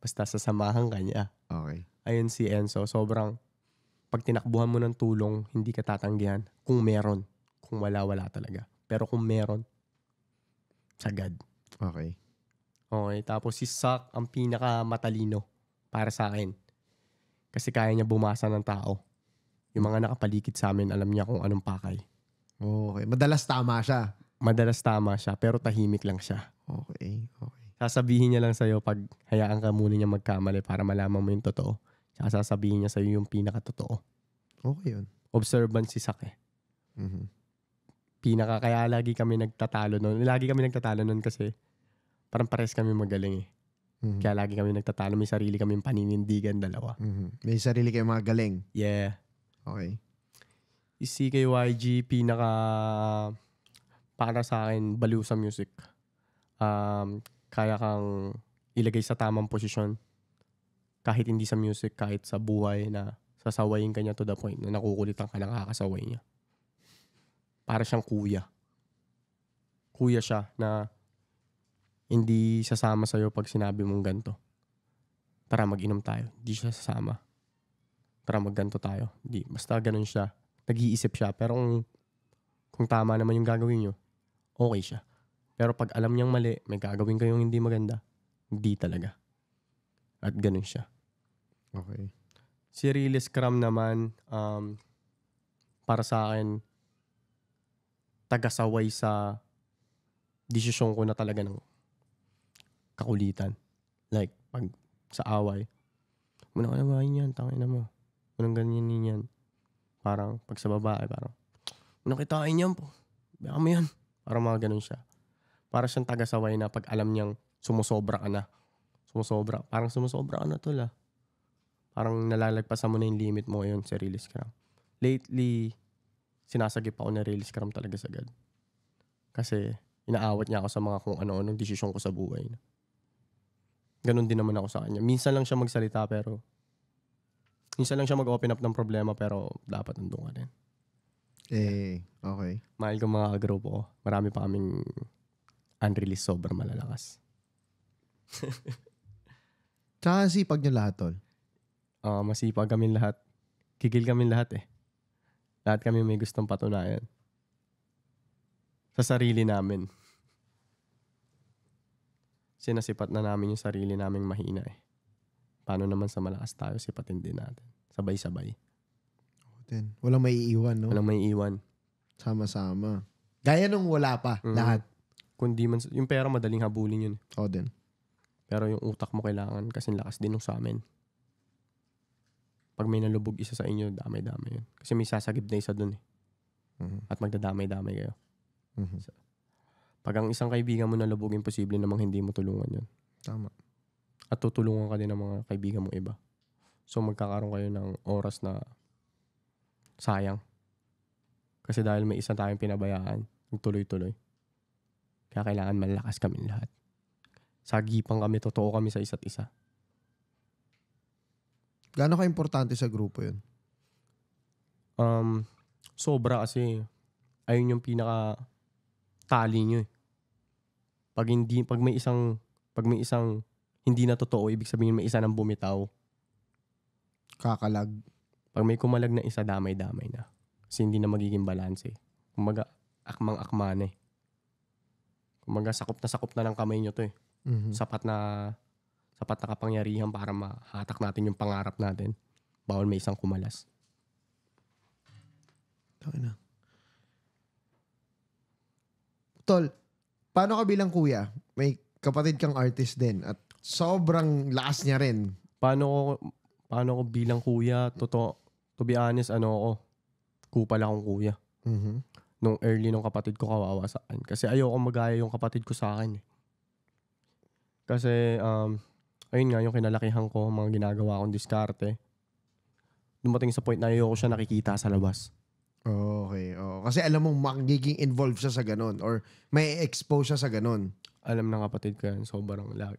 Basta sa samahan kanya. Okay. Ayun si Enzo, sobrang pag tinakbuhan mo ng tulong, hindi ka tatanggihan kung meron. Kung wala, wala talaga. Pero kung meron, sagad. Okay. Okay, tapos si Sak ang pinakamatalino para sa akin. Kasi kaya niya bumasa ng tao. Yung mga nakapaligid sa amin, alam niya kung anong pakay. Okay. Madalas tama siya. Madalas tama siya, pero tahimik lang siya. Okay, okay. Sasabihin niya lang sa'yo pag hayaan ka muna niya magkamali para malaman mo yung totoo. Tsaka sasabihin niya sa'yo yung pinakatotoo. Okay yun. Observant si Sak eh. Mm-hmm. Pinaka, kaya lagi kami nagtatalo noon. Lagi kami nagtatalo noon kasi parang pares kami magaling eh. Mm-hmm. Kaya lagi kami nagtatalo. May sarili kami paninindigan dalawa. Mm-hmm. May sarili kayong mga galing? Yeah. Okay. Is CKYG pinaka para sa akin baliw sa music. Um, kaya kang ilagay sa tamang posisyon. Kahit hindi sa music, kahit sa buhay na sasawayin kanya to the point na nakukulitan ka, nakakasaway niya. Para siyang kuya. Kuya siya na hindi sasama sa'yo pag sinabi mong ganto. Tara, mag-inom tayo. Hindi siya sasama. Tara, magganto tayo. Hindi, basta ganun siya. Nag-iisip siya. Pero kung, kung tama naman yung gagawin nyo, okay siya. Pero pag alam niyang mali, may gagawin kayong hindi maganda, hindi talaga. At ganun siya. Okay. Si Riley Scrum naman, um, para sa akin, tagasaway sa desisyon ko na talaga ng kakulitan. Like, pag sa away, muna ka naman yan, tangin na mo. Unang ganyan niyan. Parang, pag sa babae, parang, unang kitain yan po. Baka mo yan. Parang mga ganun siya. Para siyang taga-saway na pag alam niyang sumusobra ka na. Sumusobra. Parang sumusobra ka na tol ah. Parang nalalagpasan mo na yung limit mo yun sa release cram. Lately, sinasagip ako na release cram talaga sagad. Kasi inaawat niya ako sa mga kung ano-anong desisyon ko sa buhay. Na ganun din naman ako sa kanya. Minsan lang siya magsalita pero minsan lang siya mag-open up ng problema pero dapat nandun ka din. Eh, okay. Mahal ko mga grupo ko. Marami pa kaming unreleased sobrang malalakas. Tsaka sipag niyo lahat, tol. Uh, masipag kami lahat. Kigil kami lahat eh. Lahat kami may gustong patunayan. Sa sarili namin sinasipat na namin yung sarili naming mahina eh. Paano naman sa malakas tayo, sipatin din natin. Sabay-sabay. Oh, Then, walang may iiwan, no? Walang may iiwan. Sama-sama. Gaya nung wala pa, mm. lahat. Kundi man, yung pera madaling habulin yun. Oo oh, din. Pero yung utak mo kailangan kasi lakas din ng sa amin. Pag may nalubog isa sa inyo, damay-damay yun. Kasi may sasagip na isa dun eh. Mm-hmm. At magdadamay-damay kayo. Mm-hmm. So, pag ang isang kaibigan mo nalubog, imposible namang hindi mo tulungan yun. Tama. At tutulungan ka din ng mga kaibigan mo iba. So magkakaroon kayo ng oras na sayang. Kasi dahil may isang tayong pinabayaan, nagtuloy-tuloy. Kaya kailangan malakas kami lahat. Sagipang kami, totoo kami sa isa't isa. Gano'n ka-importante sa grupo yun? Um, sobra kasi ayun yung pinaka tali nyo eh pag hindi pag may isang pag may isang hindi na totoo, ibig sabihin may isa nang bumitaw. Kakalag. Pag may kumalag na isa, damay-damay na. Kasi hindi na magiging balanse. Eh. Kumbaga, akmang-akma na eh. Kumbaga, sakop na sakop na ng kamay nyo to eh. Mm-hmm. Sapat na sapat na kapangyarihan para mahatak natin yung pangarap natin. Bawal may isang kumalas. Okay na. Tol, Paano ka bilang kuya? May kapatid kang artist din at sobrang lakas niya rin. Paano ko, paano ko bilang kuya? Totoo, to be honest, ano ako? Kupa lang akong kuya. Mm-hmm. Nung early nung kapatid ko kawawa sa akin. Kasi ayoko magaya yung kapatid ko sa akin. Eh. Kasi, um, ayun nga, yung kinalakihan ko, mga ginagawa kong diskarte. Dumating sa point na ayoko siya nakikita sa labas. Okay. Oh. Kasi alam mo, magiging involved siya sa ganun or may expose siya sa ganun. Alam na kapatid ko yan, sobrang lag.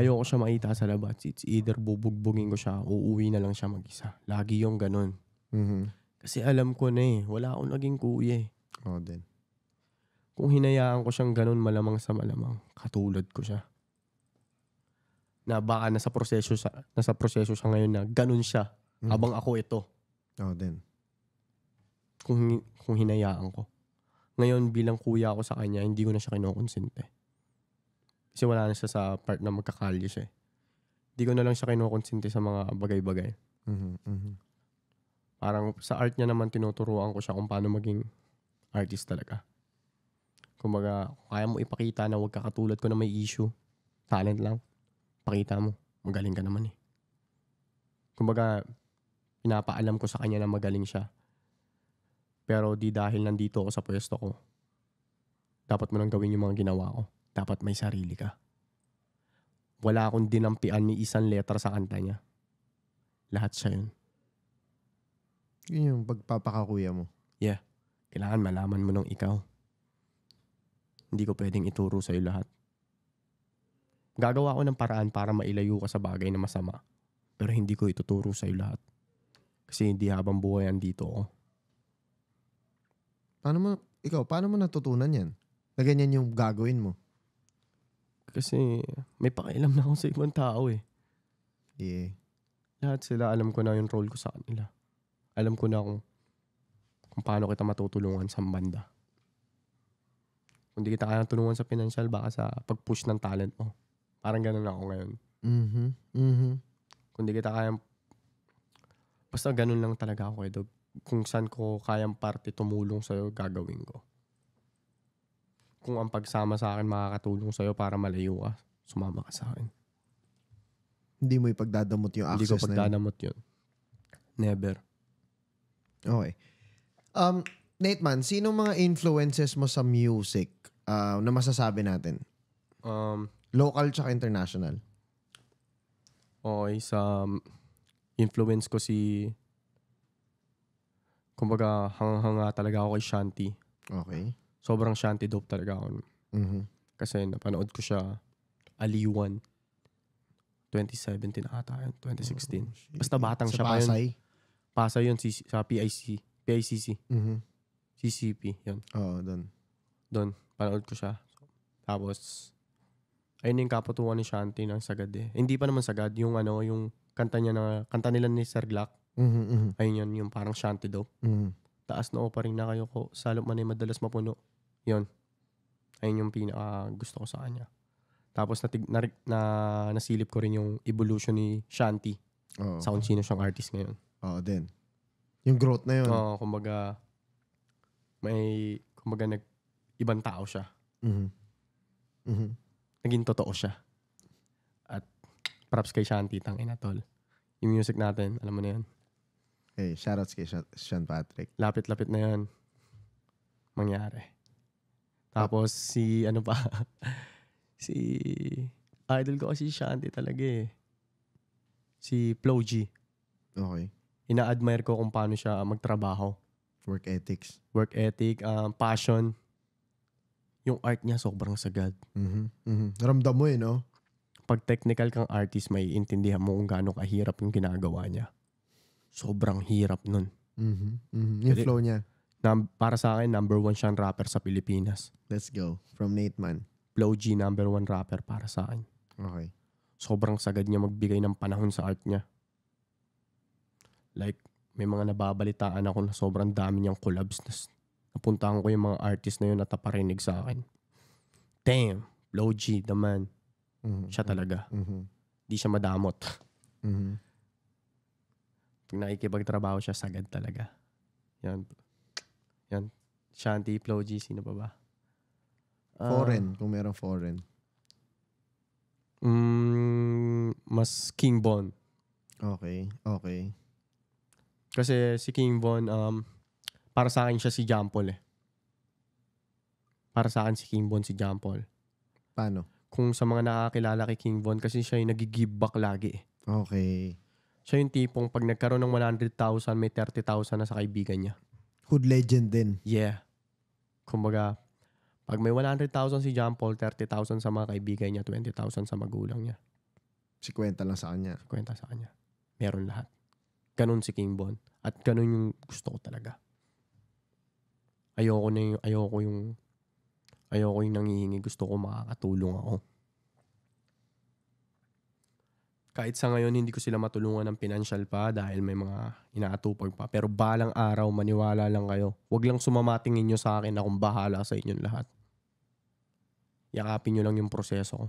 Ayoko siya makita sa labas. It's either bubugbugin ko siya, uuwi na lang siya mag-isa. Lagi yung ganun. Mm-hmm. Kasi alam ko na eh, wala akong naging kuya eh. Oh, then. Kung hinayaan ko siyang ganun malamang sa malamang, katulad ko siya. Na baka nasa proseso sa nasa proseso siya ngayon na ganun siya. Mm-hmm. Abang ako ito. Oh, then kung, kung hinayaan ko. Ngayon, bilang kuya ko sa kanya, hindi ko na siya kinukonsente. Kasi wala na siya sa part na magkakalye siya eh. Hindi ko na lang siya kinukonsente sa mga bagay-bagay. Mm-hmm, mm-hmm, Parang sa art niya naman tinuturuan ko siya kung paano maging artist talaga. Kung baga, kaya mo ipakita na huwag kakatulad ko na may issue. Talent lang. Pakita mo. Magaling ka naman eh. Kumbaga, pinapaalam ko sa kanya na magaling siya. Pero di dahil nandito ako sa pwesto ko, dapat mo nang gawin yung mga ginawa ko. Dapat may sarili ka. Wala akong dinampian ni isang letra sa kanta niya. Lahat siya yun. Yun yung pagpapakakuya mo. Yeah. Kailangan malaman mo ng ikaw. Hindi ko pwedeng ituro sa'yo lahat. Gagawa ko ng paraan para mailayo ka sa bagay na masama. Pero hindi ko ituturo sa'yo lahat. Kasi hindi habang buhay andito ako. Oh Paano mo, ikaw, paano mo natutunan yan? Na ganyan yung gagawin mo? Kasi may pakialam na ako sa ibang tao eh. Yeah. Lahat sila, alam ko na yung role ko sa kanila. Alam ko na kung, kung paano kita matutulungan sa banda. Kung di kita kaya tulungan sa financial, baka sa pag-push ng talent mo. Parang ganun ako ngayon. Mm-hmm. Mm-hmm. Kung di kita kaya... Basta ganun lang talaga ako eh, Dog kung saan ko kayang parte tumulong sa'yo, gagawin ko. Kung ang pagsama sa akin makakatulong sa'yo para malayo ka, sumama ka sa akin. Hindi mo ipagdadamot yung access Hindi ko pagdadamot na yun. yun. Never. Okay. Um, Nate man, sino mga influences mo sa music uh, na masasabi natin? Um, Local tsaka international. Okay, sa um, influence ko si kumbaga, hanghanga talaga ako kay Shanti. Okay. Sobrang Shanti dope talaga ako. Mm-hmm. Kasi napanood ko siya, Aliwan. 2017 ata yun, 2016. Oh, Basta batang sa siya Pasay. pa yun. Pasay yun, CC, sa PIC, PICC. Mm-hmm. CCP, yun. Oo, oh, doon. Doon, panood ko siya. Tapos, ayun yung kapatuan ni Shanti ng Sagad eh. Hindi pa naman Sagad, yung ano, yung kanta niya na, kanta nila ni Sir Glock. Mm-hmm, mm-hmm. Ayun yun, yung parang shanty daw. Mm-hmm. Taas na rin na kayo ko. Salop man ay madalas mapuno. Yun. Ayun yung pinaka uh, gusto ko sa kanya. Tapos natig, na, na, nasilip ko rin yung evolution ni Shanti. Oh. Sa kung sino siyang artist ngayon. Oo oh, din. Yung growth na yun. Oo, oh, kumbaga may kumbaga nag ibang tao siya. Mm-hmm. Mm-hmm. Naging totoo siya. At props kay Shanti, tangin na tol. Yung music natin, alam mo na yan. Hey, shoutouts kay Sean- Patrick. Lapit-lapit na yan. Mangyari. Tapos si ano pa? si idol ko kasi si Shanti talaga eh. Si Plo G. Okay. Ina-admire ko kung paano siya magtrabaho. Work ethics. Work ethic, um, passion. Yung art niya sobrang sagad. Mm-hmm. mm Ramdam mo eh, no? Pag technical kang artist, may intindihan mo kung gaano kahirap yung ginagawa niya sobrang hirap nun. Mm-hmm. Mm-hmm. Yung flow niya. Num- para sa akin, number one siyang rapper sa Pilipinas. Let's go. From Nate Man. Flow G, number one rapper para sa akin. Okay. Sobrang sagad niya magbigay ng panahon sa art niya. Like, may mga nababalitaan ako na sobrang dami niyang collabs na napuntahan ko yung mga artist na yun at naparinig sa akin. Damn! Flow G, the man. Mm-hmm. Siya talaga. Mm-hmm. Di siya madamot. Mm-hmm nakikipagtrabaho siya sagad talaga. Yan. Yan. Shanti, Plogy, sino pa ba? Uh, foreign, kung meron foreign. Mm, mas King Bon. Okay, okay. Kasi si King Von, um, para sa akin siya si Jampol eh. Para sa akin si King Von si Jampol. Paano? Kung sa mga nakakilala kay King Von, kasi siya yung nagigive back lagi eh. Okay. Siya yung tipong pag nagkaroon ng 100,000, may 30,000 na sa kaibigan niya. Hood legend din. Yeah. Kumbaga, pag may 100,000 si John Paul, 30,000 sa mga kaibigan niya, 20,000 sa magulang niya. Si kwenta lang sa kanya. Si kwenta sa kanya. Meron lahat. Ganun si King Bon. At ganun yung gusto ko talaga. Ayoko na yung, ayoko yung, ayoko yung nangihingi. Gusto ko makakatulong ako kahit sa ngayon hindi ko sila matulungan ng financial pa dahil may mga inaatupag pa. Pero balang araw, maniwala lang kayo. Huwag lang sumamatingin nyo sa akin na kung bahala sa inyong lahat. Yakapin nyo lang yung proseso ko.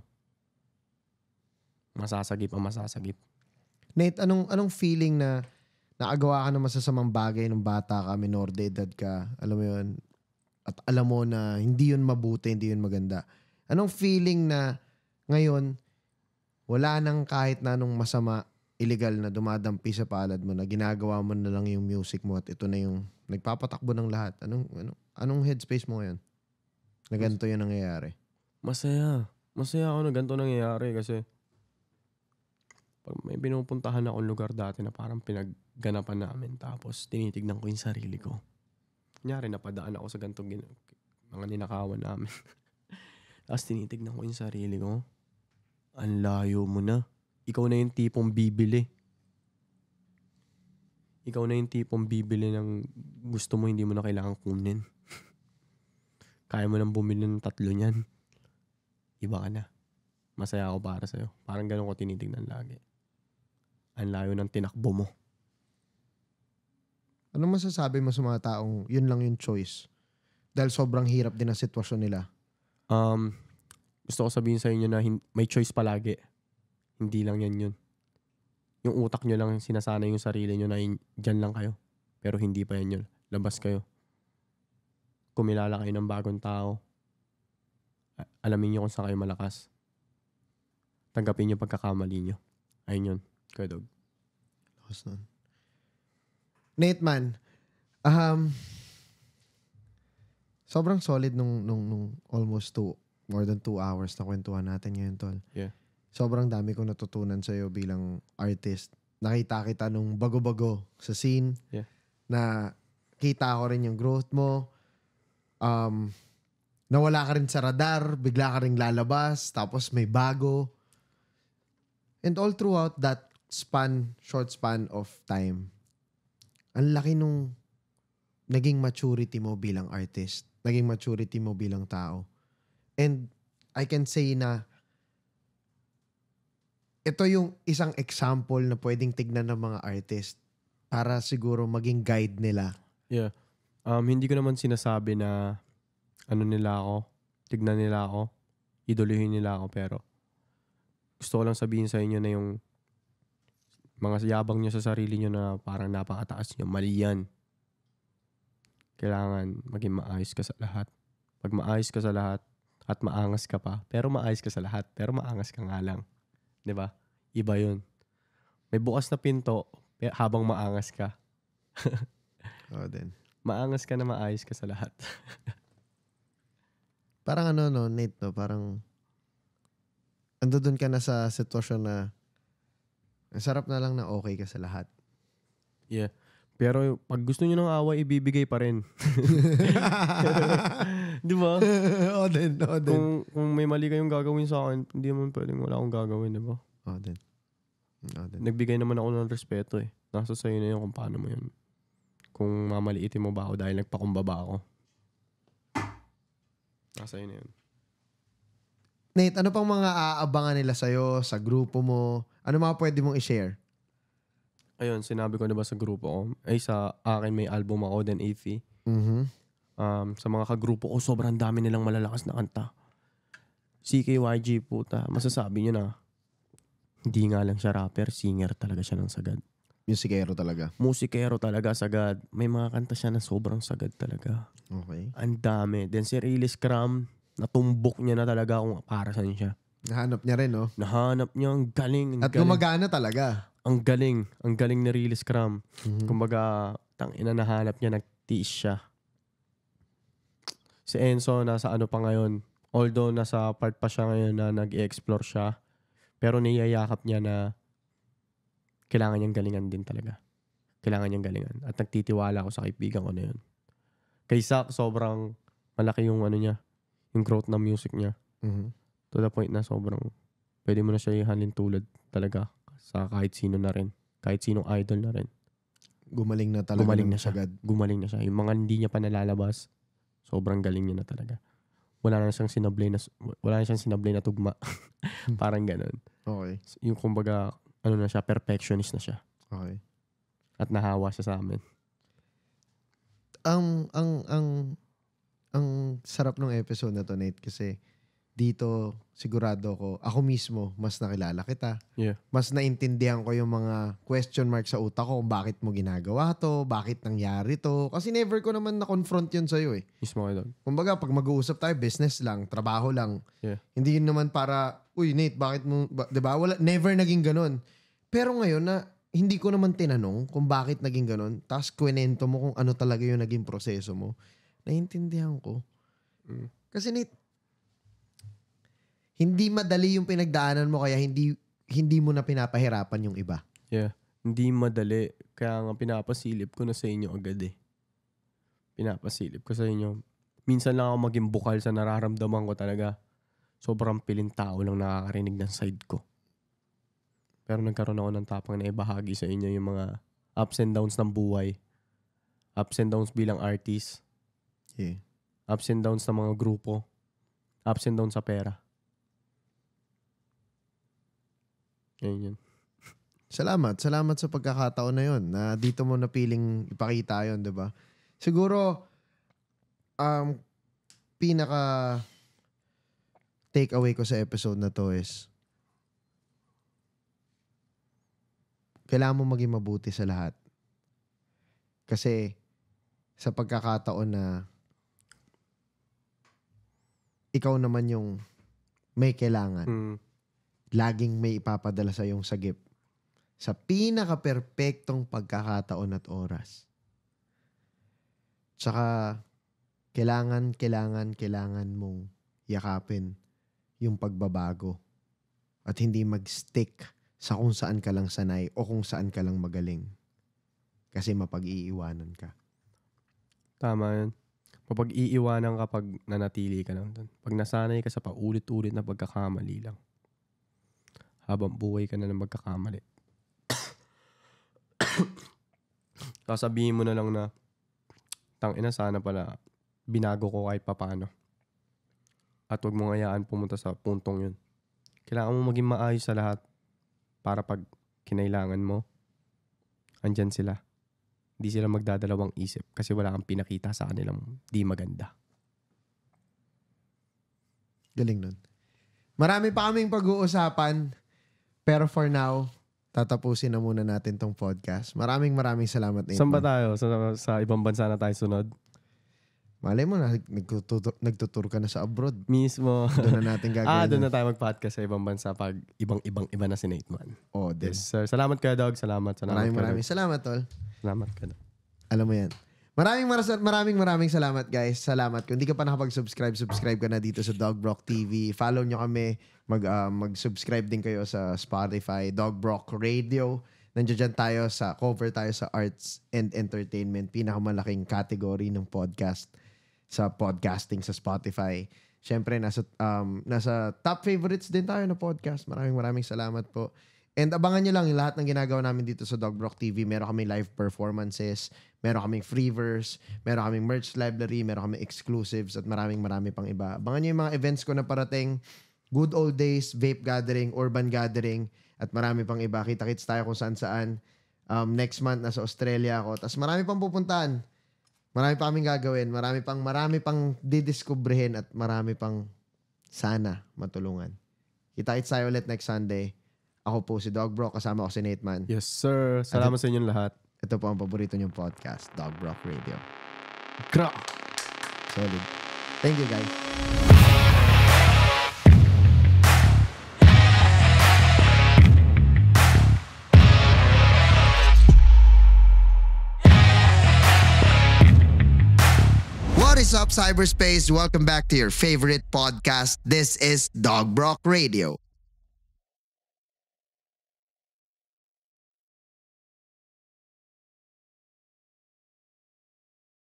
Masasagip ang masasagip. Nate, anong, anong feeling na nakagawa ka ng masasamang bagay nung bata ka, minor de edad ka, alam mo yun, at alam mo na hindi yun mabuti, hindi yun maganda. Anong feeling na ngayon, wala nang kahit na anong masama, illegal na dumadampi sa palad mo na ginagawa mo na lang yung music mo at ito na yung nagpapatakbo ng lahat. Anong, anong, anong headspace mo ngayon? Na ganito yung nangyayari? Masaya. Masaya ako na ganito nangyayari kasi may pinupuntahan akong lugar dati na parang pinagganapan namin tapos tinitignan ko yung sarili ko. Kunyari, napadaan ako sa ganitong gin- mga ninakawan namin. tapos tinitignan ko yung sarili ko ang layo mo na. Ikaw na yung tipong bibili. Ikaw na yung tipong bibili ng gusto mo, hindi mo na kailangan kunin. Kaya mo nang bumili ng tatlo niyan. Iba ka na. Masaya ako para sa'yo. Parang ganun ko tinitignan lagi. Ang layo ng tinakbo mo. Ano masasabi mo sa mga taong yun lang yung choice? Dahil sobrang hirap din ang sitwasyon nila. Um, gusto ko sabihin sa inyo na may choice palagi. Hindi lang yan yun. Yung utak nyo lang sinasana yung sarili nyo na yun, dyan lang kayo. Pero hindi pa yan yun. Labas kayo. Kumilala kayo ng bagong tao. Alamin nyo kung saan kayo malakas. Tanggapin nyo pagkakamali nyo. Ayun yun. Kuya Dog. Lakas nun. Nate man, um, sobrang solid nung, nung, nung almost two more than two hours na kwentuhan natin ngayon, Tol. Yeah. Sobrang dami kong natutunan sa'yo bilang artist. Nakita kita nung bago-bago sa scene. Yeah. Na kita ko rin yung growth mo. Um, nawala ka rin sa radar, bigla ka rin lalabas, tapos may bago. And all throughout that span, short span of time, ang laki nung naging maturity mo bilang artist, naging maturity mo bilang tao And I can say na ito yung isang example na pwedeng tignan ng mga artist para siguro maging guide nila. Yeah. Um, hindi ko naman sinasabi na ano nila ako, tignan nila ako, idoluhin nila ako, pero gusto ko lang sabihin sa inyo na yung mga yabang nyo sa sarili nyo na parang napakataas nyo, mali yan. Kailangan maging maayos ka sa lahat. Pag maayos ka sa lahat, at maangas ka pa. Pero maayos ka sa lahat. Pero maangas ka nga lang. ba? Diba? Iba yun. May bukas na pinto habang maangas ka. Oo oh, din. Maangas ka na maayos ka sa lahat. parang ano, no, Nate, no? Parang ando doon ka na sa sitwasyon na ang sarap na lang na okay ka sa lahat. Yeah. Pero pag gusto niyo ng away, ibibigay pa rin. Di ba? o din, o din. Kung, kung may mali kayong gagawin sa akin, hindi naman pwedeng wala akong gagawin, di ba? O din. O din. Nagbigay naman ako ng respeto eh. Nasa sa'yo na yun kung paano mo yun. Kung mamaliitin mo ba ako dahil nagpakumbaba ako. Nasa sa'yo na yun. Nate, ano pang mga aabangan nila sa'yo, sa grupo mo? Ano mga pwede mong i-share? ayun, sinabi ko na ba sa grupo ko, ay sa akin may album ako, then Athey. Mm-hmm. Um, sa mga kagrupo ko, sobrang dami nilang malalakas na kanta. CKYG puta, masasabi niyo na, hindi nga lang siya rapper, singer talaga siya ng sagad. Musikero talaga. Musikero talaga, sagad. May mga kanta siya na sobrang sagad talaga. Okay. Ang dami. Then si Riley Scrum, natumbok niya na talaga kung para saan siya. Nahanap niya rin, no? Nahanap niya. Ang galing. Ang At galing. gumagana talaga ang galing, ang galing ni Rilis Cram. Mm-hmm. Kumbaga, tang ina nahanap niya, nagtiis siya. Si Enzo, nasa ano pa ngayon. Although, nasa part pa siya ngayon na nag-explore siya. Pero niyayakap niya na kailangan niyang galingan din talaga. Kailangan niyang galingan. At nagtitiwala ako sa kaibigan ko na yun. Kaysa sobrang malaki yung ano niya, yung growth ng music niya. Mm-hmm. To the point na sobrang pwede mo na siya ihalin tulad talaga sa kahit sino na rin. Kahit sinong idol na rin. Gumaling na talaga. Gumaling na siya. Agad. Gumaling na siya. Yung mga hindi niya pa nalalabas, sobrang galing niya na talaga. Wala na siyang sinablay na, wala na siyang sinablay na tugma. Hmm. Parang ganun. Okay. Yung kumbaga, ano na siya, perfectionist na siya. Okay. At nahawa siya sa amin. Ang, um, ang, ang, ang sarap ng episode na to, Nate, kasi dito sigurado ko, ako mismo, mas nakilala kita. Yeah. Mas naintindihan ko yung mga question mark sa utak ko kung bakit mo ginagawa to, bakit nangyari to. Kasi never ko naman na-confront yun sa'yo eh. Mismo ka lang. Kumbaga, pag mag-uusap tayo, business lang, trabaho lang. Yeah. Hindi yun naman para, uy Nate, bakit mo, ba, di ba? Wala, never naging ganun. Pero ngayon na, hindi ko naman tinanong kung bakit naging ganun. Tapos kwenento mo kung ano talaga yung naging proseso mo. Naintindihan ko. Mm. Kasi Nate, hindi madali yung pinagdaanan mo kaya hindi hindi mo na pinapahirapan yung iba. Yeah. Hindi madali. Kaya nga pinapasilip ko na sa inyo agad eh. Pinapasilip ko sa inyo. Minsan lang ako maging bukal sa nararamdaman ko talaga. Sobrang piling tao lang nakakarinig ng side ko. Pero nagkaroon ako ng tapang na ibahagi sa inyo yung mga ups and downs ng buhay. Ups and downs bilang artist. Yeah. Ups and downs ng mga grupo. Ups and downs sa pera Yan yun. Salamat. Salamat sa pagkakataon na yun na dito mo napiling ipakita yun, di ba? Siguro, um, pinaka take away ko sa episode na to is kailangan mo maging mabuti sa lahat. Kasi sa pagkakataon na ikaw naman yung may kailangan. Mm laging may ipapadala sa iyong sagip sa pinaka-perpektong pagkakataon at oras. Tsaka, kailangan, kailangan, kailangan mong yakapin yung pagbabago at hindi mag-stick sa kung saan ka lang sanay o kung saan ka lang magaling. Kasi mapag-iiwanan ka. Tama yun. Mapag-iiwanan ka pag nanatili ka lang doon. Pag nasanay ka sa paulit-ulit na pagkakamali lang habang buhay ka na na magkakamali. Sasabihin mo na lang na, tang ina sana pala, binago ko kahit papano. At huwag mong ayaan pumunta sa puntong yun. Kailangan mo maging maayos sa lahat para pag kinailangan mo, andyan sila. Hindi sila magdadalawang isip kasi wala kang pinakita sa kanilang di maganda. Galing nun. Marami pa kaming pag-uusapan. Pero for now, tatapusin na muna natin tong podcast. Maraming maraming salamat, Nathan. Saan ba tayo? Sa, sa ibang bansa na tayo sunod? Malay mo na, nagtutur, nagtutur ka na sa abroad. Mismo. doon na natin ah, gagawin. ah, doon na tayo mag-podcast sa ibang bansa pag ibang-ibang iba na si man. Oh, din. Yes, sir. Salamat ka, Dog. Salamat. salamat maraming maraming salamat, Tol. Salamat ka, Alam mo yan. Maraming maraming maraming salamat guys. Salamat. Kung hindi ka pa nakapag-subscribe, subscribe ka na dito sa Dog Brock TV. Follow nyo kami. Mag, uh, mag-subscribe din kayo sa Spotify, Dog Brock Radio. Nandiyan tayo sa cover tayo sa arts and entertainment. Pinakamalaking category ng podcast sa podcasting sa Spotify. Siyempre, nasa, um, nasa top favorites din tayo na podcast. Maraming maraming salamat po. And abangan nyo lang lahat ng ginagawa namin dito sa Dog Brock TV. Meron kami live performances meron kaming free verse, meron kaming merch library, meron kaming exclusives at maraming marami pang iba. Abangan nyo yung mga events ko na parating, Good Old Days, Vape Gathering, Urban Gathering, at marami pang iba. Kita-kits tayo kung saan-saan. Um, next month, nasa Australia ako. Tapos marami pang pupuntahan. Marami pa kaming gagawin. Marami pang, marami pang didiskubrihin at marami pang sana matulungan. Kita-kits tayo ulit next Sunday. Ako po si Dog Bro, kasama ko si Nate Man. Yes, sir. Salamat at, sa inyong lahat. Ito po ang paborito niyong podcast, Dog Brock Radio. Kra! Solid. Thank you, guys. What is up, cyberspace? Welcome back to your favorite podcast. This is Dog Brock Radio.